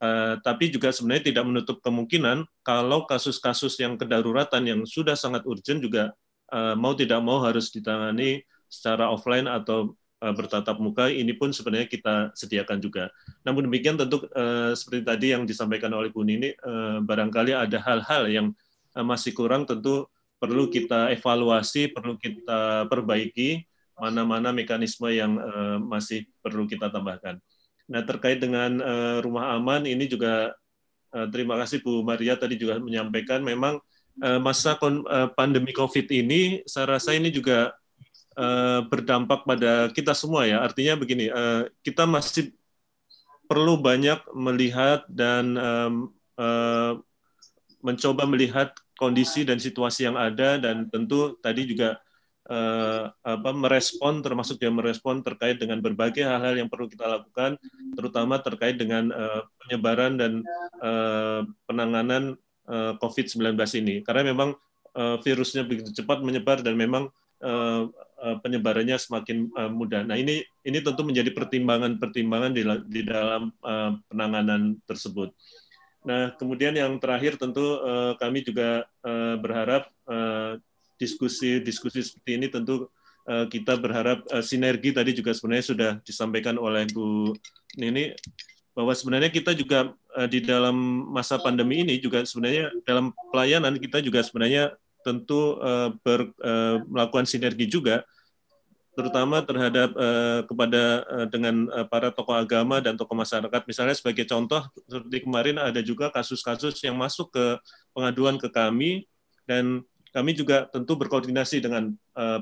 Eh, tapi juga sebenarnya tidak menutup kemungkinan kalau kasus-kasus yang kedaruratan yang sudah sangat urgent juga mau tidak mau harus ditangani secara offline atau bertatap muka ini pun sebenarnya kita sediakan juga. Namun demikian tentu seperti tadi yang disampaikan oleh Bu Nini barangkali ada hal-hal yang masih kurang tentu perlu kita evaluasi, perlu kita perbaiki mana-mana mekanisme yang eh, masih perlu kita tambahkan. Nah, terkait dengan eh, rumah aman ini juga eh, terima kasih Bu Maria tadi juga menyampaikan memang masa pandemi Covid ini saya rasa ini juga berdampak pada kita semua ya. Artinya begini, kita masih perlu banyak melihat dan mencoba melihat kondisi dan situasi yang ada dan tentu tadi juga uh, apa merespon termasuk dia merespon terkait dengan berbagai hal-hal yang perlu kita lakukan terutama terkait dengan uh, penyebaran dan uh, penanganan uh, COVID-19 ini karena memang uh, virusnya begitu cepat menyebar dan memang uh, penyebarannya semakin mudah. Nah ini ini tentu menjadi pertimbangan-pertimbangan di, di dalam uh, penanganan tersebut. Nah, kemudian yang terakhir tentu uh, kami juga uh, berharap diskusi-diskusi eh, uh, seperti ini tentu uh, kita berharap uh, sinergi tadi juga sebenarnya sudah disampaikan oleh Bu Nini bahwa sebenarnya kita juga uh, di dalam masa pandemi ini juga sebenarnya dalam pelayanan kita juga sebenarnya tentu uh, ber, uh, melakukan sinergi juga terutama terhadap uh, kepada uh, dengan uh, para tokoh agama dan tokoh masyarakat. Misalnya sebagai contoh seperti kemarin ada juga kasus-kasus yang masuk ke pengaduan ke kami dan kami juga tentu berkoordinasi dengan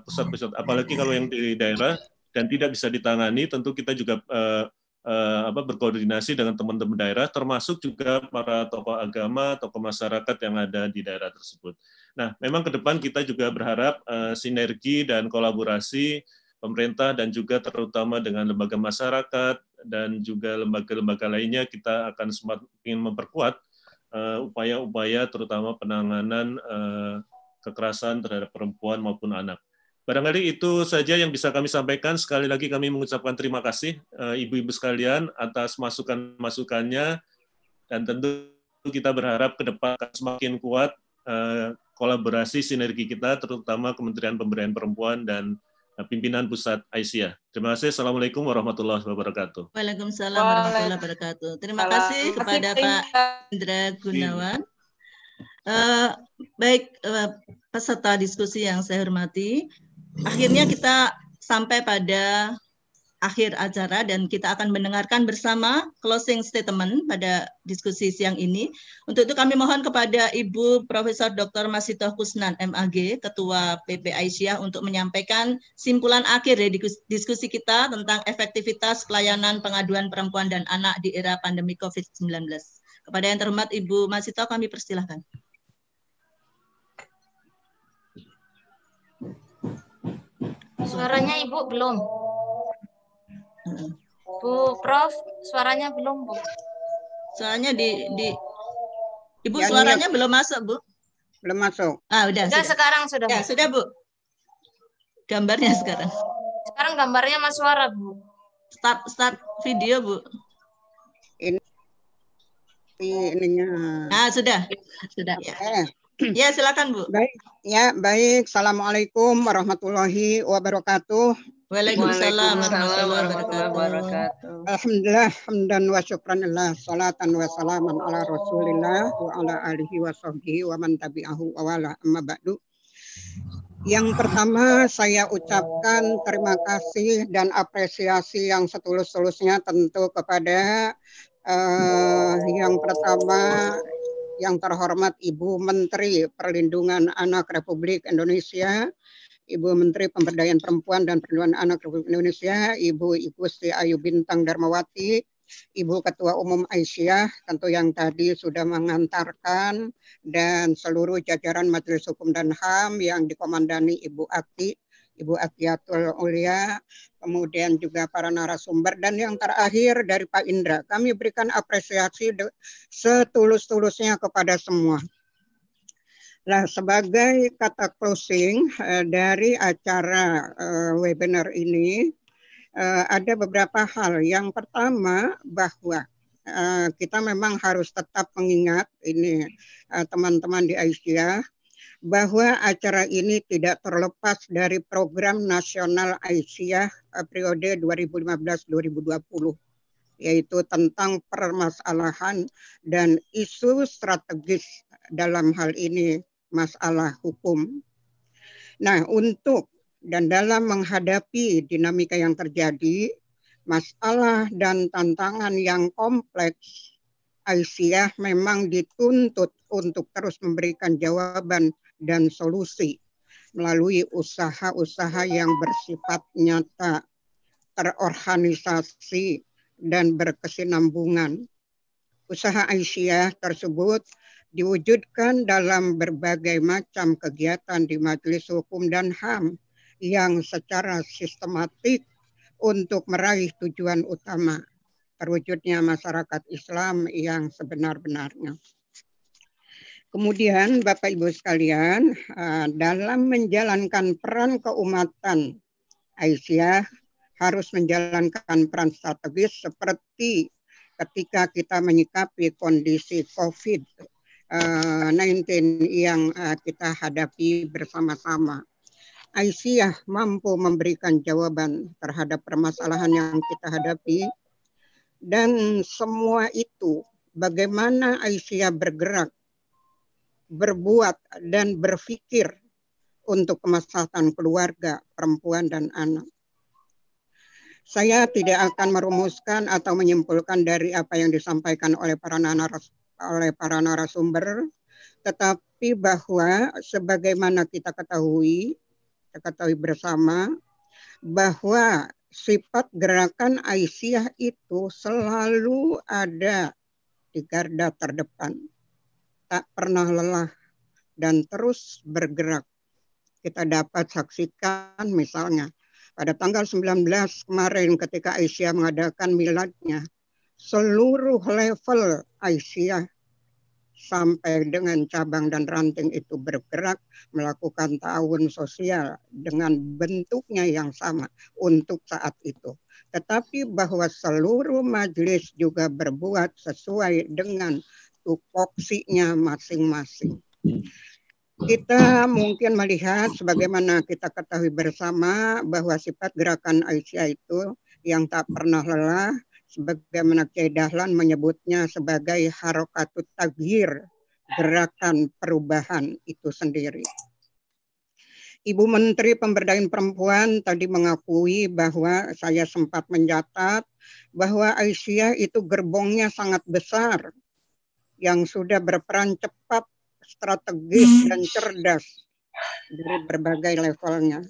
pusat-pusat. uh, apalagi kalau yang di daerah dan tidak bisa ditangani, tentu kita juga uh, uh, apa, berkoordinasi dengan teman-teman daerah, termasuk juga para tokoh agama, tokoh masyarakat yang ada di daerah tersebut. Nah, memang ke depan kita juga berharap uh, sinergi dan kolaborasi pemerintah dan juga terutama dengan lembaga masyarakat dan juga lembaga-lembaga lainnya kita akan semakin memperkuat eh, upaya-upaya uh, terutama penanganan uh, kekerasan terhadap perempuan maupun anak. Barangkali itu saja yang bisa kami sampaikan. Sekali lagi kami mengucapkan terima kasih ibu eh, ibu-ibu sekalian atas masukan-masukannya dan tentu kita berharap ke depan semakin kuat kolaborasi sinergi kita terutama Kementerian Pemberdayaan Perempuan dan Eh, pimpinan pusat Aisyah. Terima kasih. Assalamualaikum warahmatullahi wabarakatuh. Waalaikumsalam warahmatullahi wabarakatuh. Terima kasih kepada Pak Indra Gunawan. Uh, baik uh, peserta diskusi yang saya hormati, akhirnya kita sampai pada akhir acara dan kita akan mendengarkan bersama closing statement pada diskusi siang ini. Untuk itu kami mohon kepada Ibu Profesor Dr. Masito Kusnan MAG, Ketua PP Aisyah untuk menyampaikan simpulan akhir dari diskusi kita tentang efektivitas pelayanan pengaduan perempuan dan anak di era pandemi COVID-19. Kepada yang terhormat Ibu Masito kami persilahkan. Suaranya Ibu belum. Bu, Prof, suaranya belum, Bu. Soalnya di di Ibu Yang suaranya belum masuk, Bu. Belum masuk. Ah, udah. Sudah, sudah. sekarang sudah. Ya, sudah, Bu. Gambarnya sekarang. Sekarang gambarnya Mas suara, Bu. Start start video, Bu. Ini ininya. Ah, sudah. Sudah, ya. Eh. Ya, silakan Bu. Baik, ya, baik. Assalamualaikum warahmatullahi wabarakatuh. Waalaikumsalam warahmatullahi wabarakatuh. Alhamdulillah hamdan wa Allah salatan wa ala Rasulillah wa ala alihi wa wa man Yang pertama saya ucapkan terima kasih dan apresiasi yang setulus-tulusnya tentu kepada uh, yang pertama yang terhormat Ibu Menteri Perlindungan Anak Republik Indonesia Ibu Menteri Pemberdayaan Perempuan dan Perlindungan Anak Republik Indonesia, Ibu Igusti Ayu Bintang Darmawati, Ibu Ketua Umum Aisyah, tentu yang tadi sudah mengantarkan, dan seluruh jajaran Majelis Hukum dan HAM yang dikomandani Ibu Akti, Ibu Akiatul Ulia, kemudian juga para narasumber, dan yang terakhir dari Pak Indra. Kami berikan apresiasi setulus-tulusnya kepada semua Nah, sebagai kata closing uh, dari acara uh, webinar ini, uh, ada beberapa hal. Yang pertama, bahwa uh, kita memang harus tetap mengingat ini teman-teman uh, di Aisyah, bahwa acara ini tidak terlepas dari program nasional Aisyah uh, periode 2015-2020 yaitu tentang permasalahan dan isu strategis dalam hal ini masalah hukum. Nah, untuk dan dalam menghadapi dinamika yang terjadi, masalah dan tantangan yang kompleks, Aisyah memang dituntut untuk terus memberikan jawaban dan solusi melalui usaha-usaha yang bersifat nyata, terorganisasi, dan berkesinambungan. Usaha Aisyah tersebut diwujudkan dalam berbagai macam kegiatan di Majelis Hukum dan HAM yang secara sistematik untuk meraih tujuan utama terwujudnya masyarakat Islam yang sebenar-benarnya. Kemudian Bapak Ibu sekalian, eh, dalam menjalankan peran keumatan, Aisyah harus menjalankan peran strategis seperti ketika kita menyikapi kondisi COVID Eh, yang uh, eh, yang kita hadapi bersama-sama. Aisyah mampu memberikan jawaban terhadap permasalahan yang kita hadapi dan semua itu bagaimana Aisyah bergerak, berbuat dan berpikir untuk kemaslahatan keluarga, perempuan dan anak. Saya tidak akan merumuskan atau menyimpulkan dari apa yang disampaikan oleh para narasumber oleh para narasumber, tetapi bahwa sebagaimana kita ketahui, kita ketahui bersama, bahwa sifat gerakan Aisyah itu selalu ada di garda terdepan. Tak pernah lelah dan terus bergerak. Kita dapat saksikan misalnya pada tanggal 19 kemarin ketika Aisyah mengadakan miladnya, seluruh level Aisyah sampai dengan cabang dan ranting itu bergerak melakukan tahun sosial dengan bentuknya yang sama untuk saat itu. Tetapi bahwa seluruh majelis juga berbuat sesuai dengan tupoksinya masing-masing. Kita mungkin melihat sebagaimana kita ketahui bersama bahwa sifat gerakan Aisyah itu yang tak pernah lelah, sebagaimana Kiai menyebutnya sebagai harokatut tagir, gerakan perubahan itu sendiri. Ibu Menteri Pemberdayaan Perempuan tadi mengakui bahwa saya sempat mencatat bahwa Aisyah itu gerbongnya sangat besar yang sudah berperan cepat, strategis, hmm. dan cerdas dari berbagai levelnya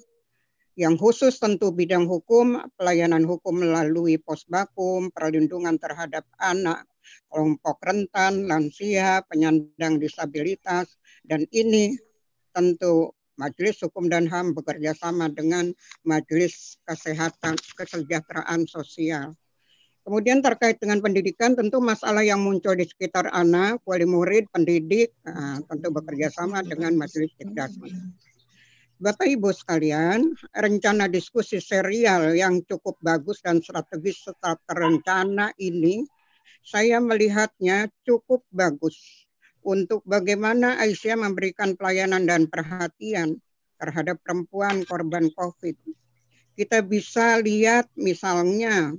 yang khusus tentu bidang hukum, pelayanan hukum melalui pos bakum, perlindungan terhadap anak, kelompok rentan, lansia, penyandang disabilitas, dan ini tentu Majelis Hukum dan HAM bekerja sama dengan Majelis Kesehatan Kesejahteraan Sosial. Kemudian terkait dengan pendidikan, tentu masalah yang muncul di sekitar anak, wali murid, pendidik, ah, tentu bekerja sama dengan Majelis Tikdasmas. Bapak Ibu sekalian, rencana diskusi serial yang cukup bagus dan strategis serta terencana ini, saya melihatnya cukup bagus untuk bagaimana Aisyah memberikan pelayanan dan perhatian terhadap perempuan korban COVID. Kita bisa lihat misalnya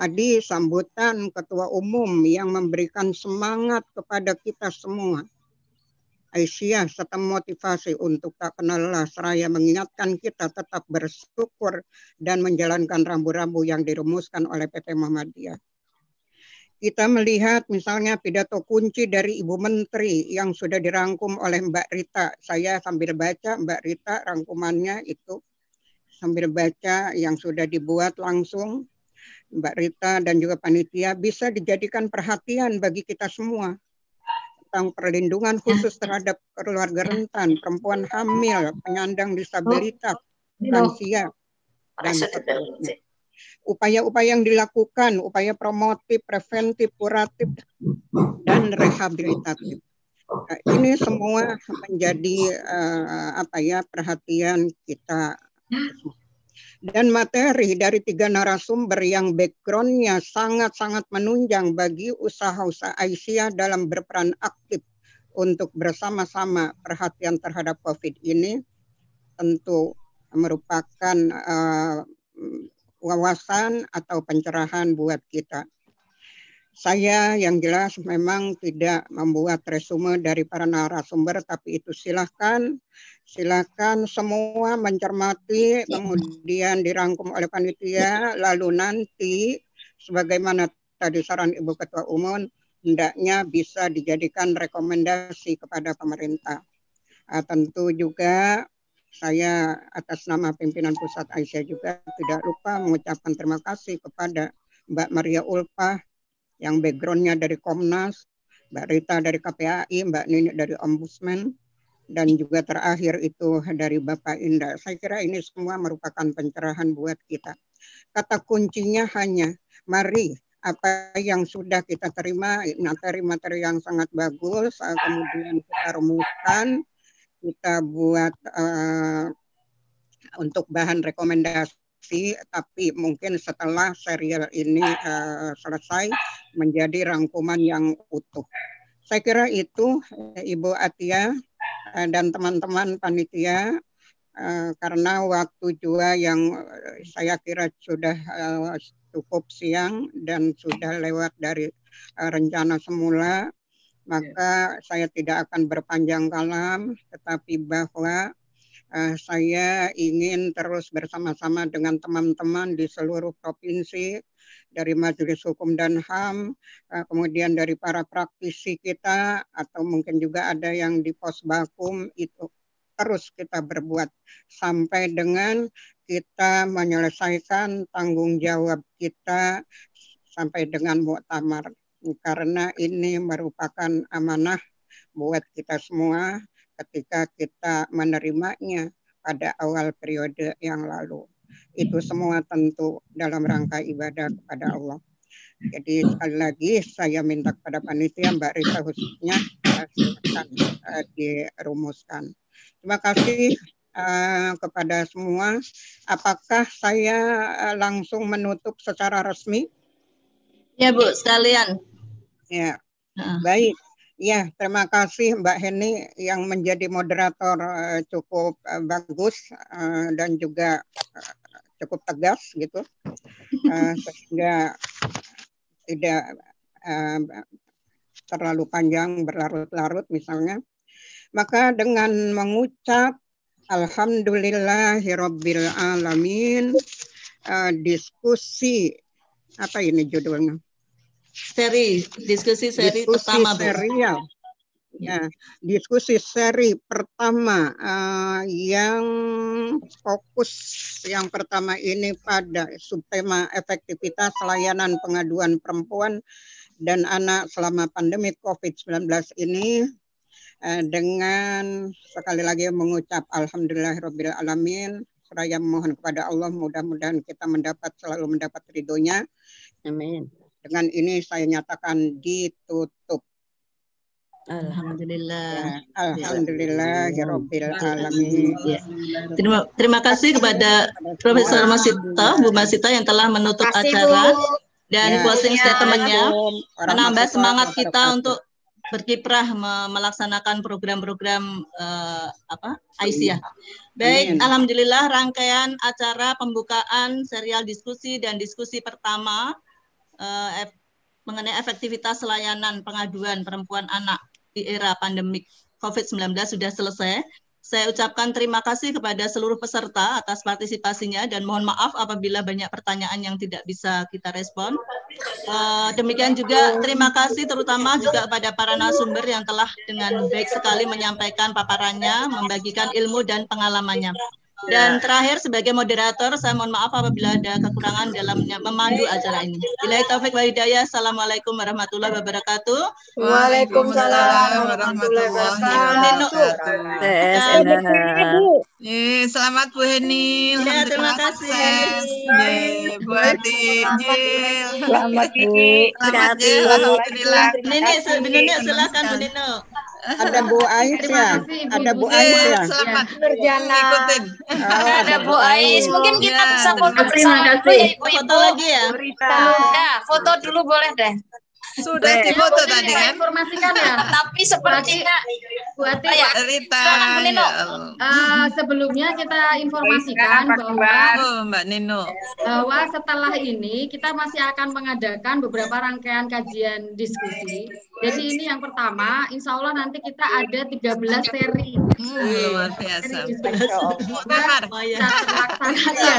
tadi sambutan ketua umum yang memberikan semangat kepada kita semua Aisyah serta motivasi untuk tak kenal seraya mengingatkan kita tetap bersyukur dan menjalankan rambu-rambu yang dirumuskan oleh PP Muhammadiyah. Kita melihat misalnya pidato kunci dari Ibu Menteri yang sudah dirangkum oleh Mbak Rita. Saya sambil baca Mbak Rita rangkumannya itu sambil baca yang sudah dibuat langsung Mbak Rita dan juga panitia bisa dijadikan perhatian bagi kita semua tentang perlindungan khusus terhadap keluarga rentan, perempuan hamil, penyandang disabilitas, oh. lansia, dan seterusnya. Upaya-upaya yang dilakukan, upaya promotif, preventif, kuratif, dan rehabilitatif. Nah, ini semua menjadi uh, apa ya perhatian kita semua dan materi dari tiga narasumber yang backgroundnya sangat-sangat menunjang bagi usaha-usaha Aisyah dalam berperan aktif untuk bersama-sama perhatian terhadap COVID ini tentu merupakan uh, wawasan atau pencerahan buat kita. Saya yang jelas memang tidak membuat resume dari para narasumber, tapi itu silahkan, silahkan semua mencermati, iya. kemudian dirangkum oleh panitia, iya. lalu nanti sebagaimana tadi saran Ibu Ketua Umum, hendaknya bisa dijadikan rekomendasi kepada pemerintah. Ah, tentu juga saya atas nama pimpinan pusat Aisyah juga tidak lupa mengucapkan terima kasih kepada Mbak Maria Ulfa yang backgroundnya dari Komnas, Mbak Rita dari KPAI, Mbak Nini dari Ombudsman, dan juga terakhir itu dari Bapak Indra. Saya kira ini semua merupakan pencerahan buat kita. Kata kuncinya hanya mari apa yang sudah kita terima, materi-materi yang sangat bagus, eh, kemudian kita rumuskan, kita buat uh, untuk bahan rekomendasi produksi, tapi mungkin setelah serial ini uh, selesai menjadi rangkuman yang utuh. Saya kira itu eh, Ibu Atia uh, dan teman-teman panitia uh, karena waktu jua yang saya kira sudah uh, cukup siang dan sudah lewat dari uh, rencana semula, ya. maka saya tidak akan berpanjang kalam, tetapi bahwa uh, saya ingin terus bersama-sama dengan teman-teman di seluruh provinsi dari Majelis Hukum dan HAM, uh, eh, kemudian dari para praktisi kita atau mungkin juga ada yang di pos bakum itu terus kita berbuat sampai dengan kita menyelesaikan tanggung jawab kita sampai dengan muktamar karena ini merupakan amanah buat kita semua ketika kita menerimanya pada awal periode yang lalu. Itu semua tentu dalam rangka ibadah kepada Allah. Jadi sekali lagi saya minta kepada panitia Mbak Rita khususnya silakan uh, eh, dirumuskan. Terima kasih eh, kepada semua. Apakah saya eh, langsung menutup secara resmi? Ya Bu, sekalian. Ya, ah. baik. Ya, terima kasih Mbak Heni yang menjadi moderator eh, cukup eh, bagus eh, dan juga cukup tegas gitu, sehingga tidak terlalu panjang berlarut-larut misalnya. Maka dengan mengucap Alhamdulillahirobbilalamin, alamin diskusi apa ini judulnya? seri diskusi seri diskusi pertama serial. Ya. ya, diskusi seri pertama uh, yang fokus yang pertama ini pada subtema efektivitas layanan pengaduan perempuan dan anak selama pandemi COVID-19 ini eh, dengan sekali lagi mengucap alhamdulillahirabbil alamin seraya memohon kepada Allah mudah-mudahan kita mendapat selalu mendapat ridhonya. Amin. Dengan ini saya nyatakan ditutup. Alhamdulillah. Ya, ya. Alhamdulillah ya Alhamdulillah. Ya. Terima, terima kasih kepada Profesor Masita, Bu Masita yang telah menutup kasih, acara Bu. dan ya. closing ya. statementnya menambah semangat kita untuk berkiprah melaksanakan program-program uh, apa Aisyah. Baik, Amin. alhamdulillah rangkaian acara pembukaan serial diskusi dan diskusi pertama eh, mengenai efektivitas layanan pengaduan perempuan anak di era pandemik COVID-19 sudah selesai. Saya ucapkan terima kasih kepada seluruh peserta atas partisipasinya dan mohon maaf apabila banyak pertanyaan yang tidak bisa kita respon. Eh, demikian juga terima kasih terutama juga kepada para narasumber yang telah dengan baik sekali menyampaikan paparannya, membagikan ilmu dan pengalamannya. Dan ya. terakhir sebagai moderator, saya mohon maaf apabila ada kekurangan dalam memandu acara ini. Bila taufik walidaya, Assalamualaikum warahmatullahi wabarakatuh. Waalaikumsalam warahmatullahi wabarakatuh. Eh, selamat Bu Heni. Ya, terima kasih. Bu Ati. Selamat Bu. Selamat Alhamdulillah. Nenek, silakan Bu Nino. Ada Bu Ais ya. Ada Bu Ais ya. Selamat berjana. Iya, oh, ada Bu Ais. Mungkin kita iya, bisa foto bersama ya, Foto lagi ya. Berita. Ya, foto dulu boleh deh. Sudah difoto iya, tadi kan? Informasikan ya. Tapi seperti buat ya. Rita. Eh, sebelumnya kita informasikan bahwa oh, Mbak Nino bahwa setelah ini kita masih akan mengadakan beberapa rangkaian kajian diskusi. Jadi ini yang pertama, insya Allah nanti kita ada 13 seri. Hmm, luar biasa. Iya, sampai terlaksana ya, sampai, sampai, sampai, sampai, sampai,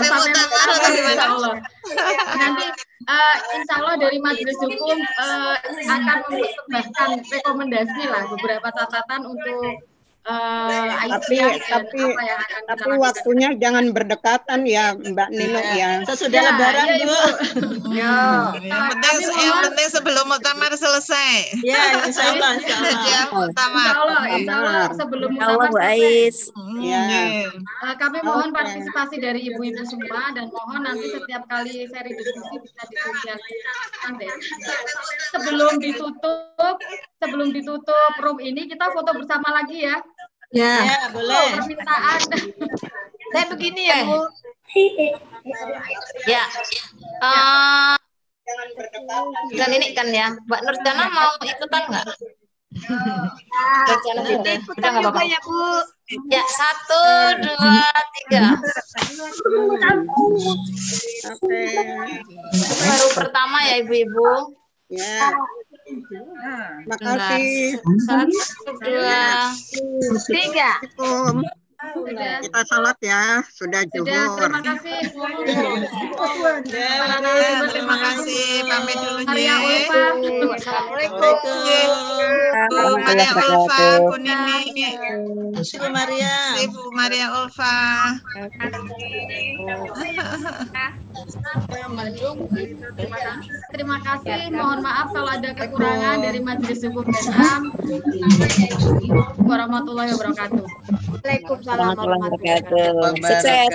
sampai, sampai, sampai, sampai, sampai, uh, insya Allah dari Majelis Hukum uh, akan memberikan rekomendasi lah beberapa catatan untuk uh, tapi tapi ya tapi waktunya kita. jangan berdekatan ya Mbak iya. Nino ya. ya. Sesudah ya, lebaran iya, ya, Bu. Ya. penting ya. ya. mohon. sebelum muktamar selesai. Ya, insyaallah insyaallah. Hmm, ya, muktamar. Insyaallah, sebelum muktamar. Bu Ais. Ya. Uh, eh, kami mohon okay. partisipasi dari ibu-ibu semua dan mohon nanti setiap kali seri diskusi bisa disosialisasikan deh. Sebelum ditutup, sebelum ditutup room ini kita foto bersama lagi ya. Ya. ya, boleh. Oh, permintaan. Saya begini ya, Bu. ya. Uh, ya. eh, dan ini kan ya, Mbak Nurjana ya. mau ikutan nggak? Nurjana kita ikutan juga apa -apa. ya Bu. Ya satu dua tiga. Oke. Baru pertama ya ibu-ibu. Ya. Terima Makasih. Nah, satu, dua, tiga. Kita salat ya, sudah juhur. terima kasih. terima kasih, iya, Pamit dulu ya. Assalamualaikum. Maria Ulfa, Kunimi. Ibu Maria. Ibu Maria Ulfa. Terima kasih. Mohon maaf kalau ada kekurangan dari Majelis Hukum dan HAM. Warahmatullahi wabarakatuh. Waalaikumsalam. Waalaikumsalam warahmatullahi wabarakatuh. Sukses Dadah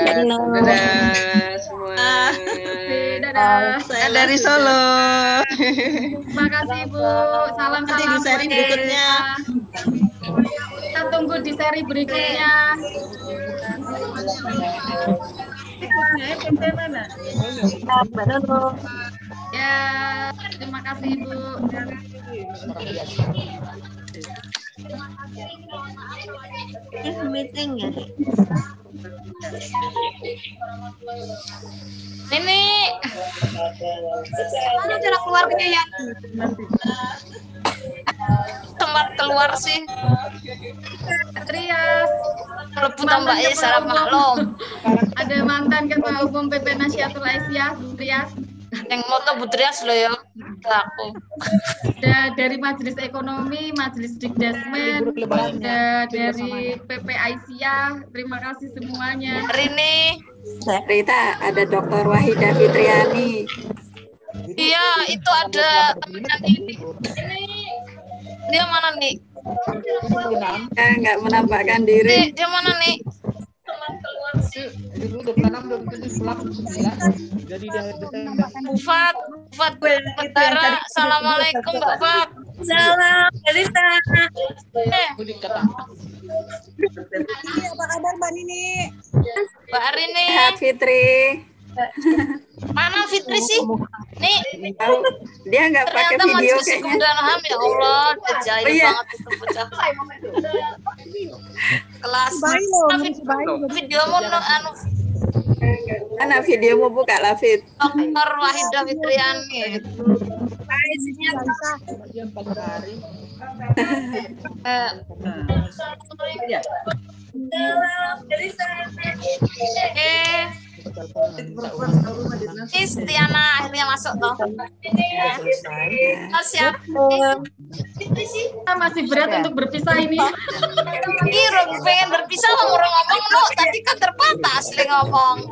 semua. dadah. Saya dari Solo. Terima kasih Bu. Salam salam. Di seri berikutnya. Kita tunggu di seri berikutnya. Ya, terima kasih Bu. This meeting ya. Ini mana cara keluarnya ya? Tempat keluar sih. Trias. Kalau tambah ya sarap maklum. Ada mantan ketua umum PP Nasyatul Aisyah, Trias yang moto butrias lo ya aku Ada dari majelis ekonomi majelis dikdasmen ada dari PP Aisyah terima kasih semuanya Rini Rita ada Dokter Wahida Fitriani iya itu ada teman yang ini ini dia mana nih dia nggak menampakkan diri dia, dia mana nih masuk dulu 26, 27, gitu ya. Jadi iya, Apa kabar Mbak Nini? Mbak Arini. Mbak Fitri. Mana Fitri sih? Nih, dia enggak pakai video kayaknya. Ternyata hamil, ya Allah, terjalin oh, iya. banget itu bocah. Kelas. Bayu, bayu. Video mau anu Mana video mau buka lah Fit? Dokter Wahidah Fitriani. Hai, iya. sini Eh, Tis Tiana akhirnya masuk toh. Oh, siap. Kita masih berat untuk berpisah ini. Ini pengen berpisah ngomong-ngomong lo, tapi kan terbatas ngomong.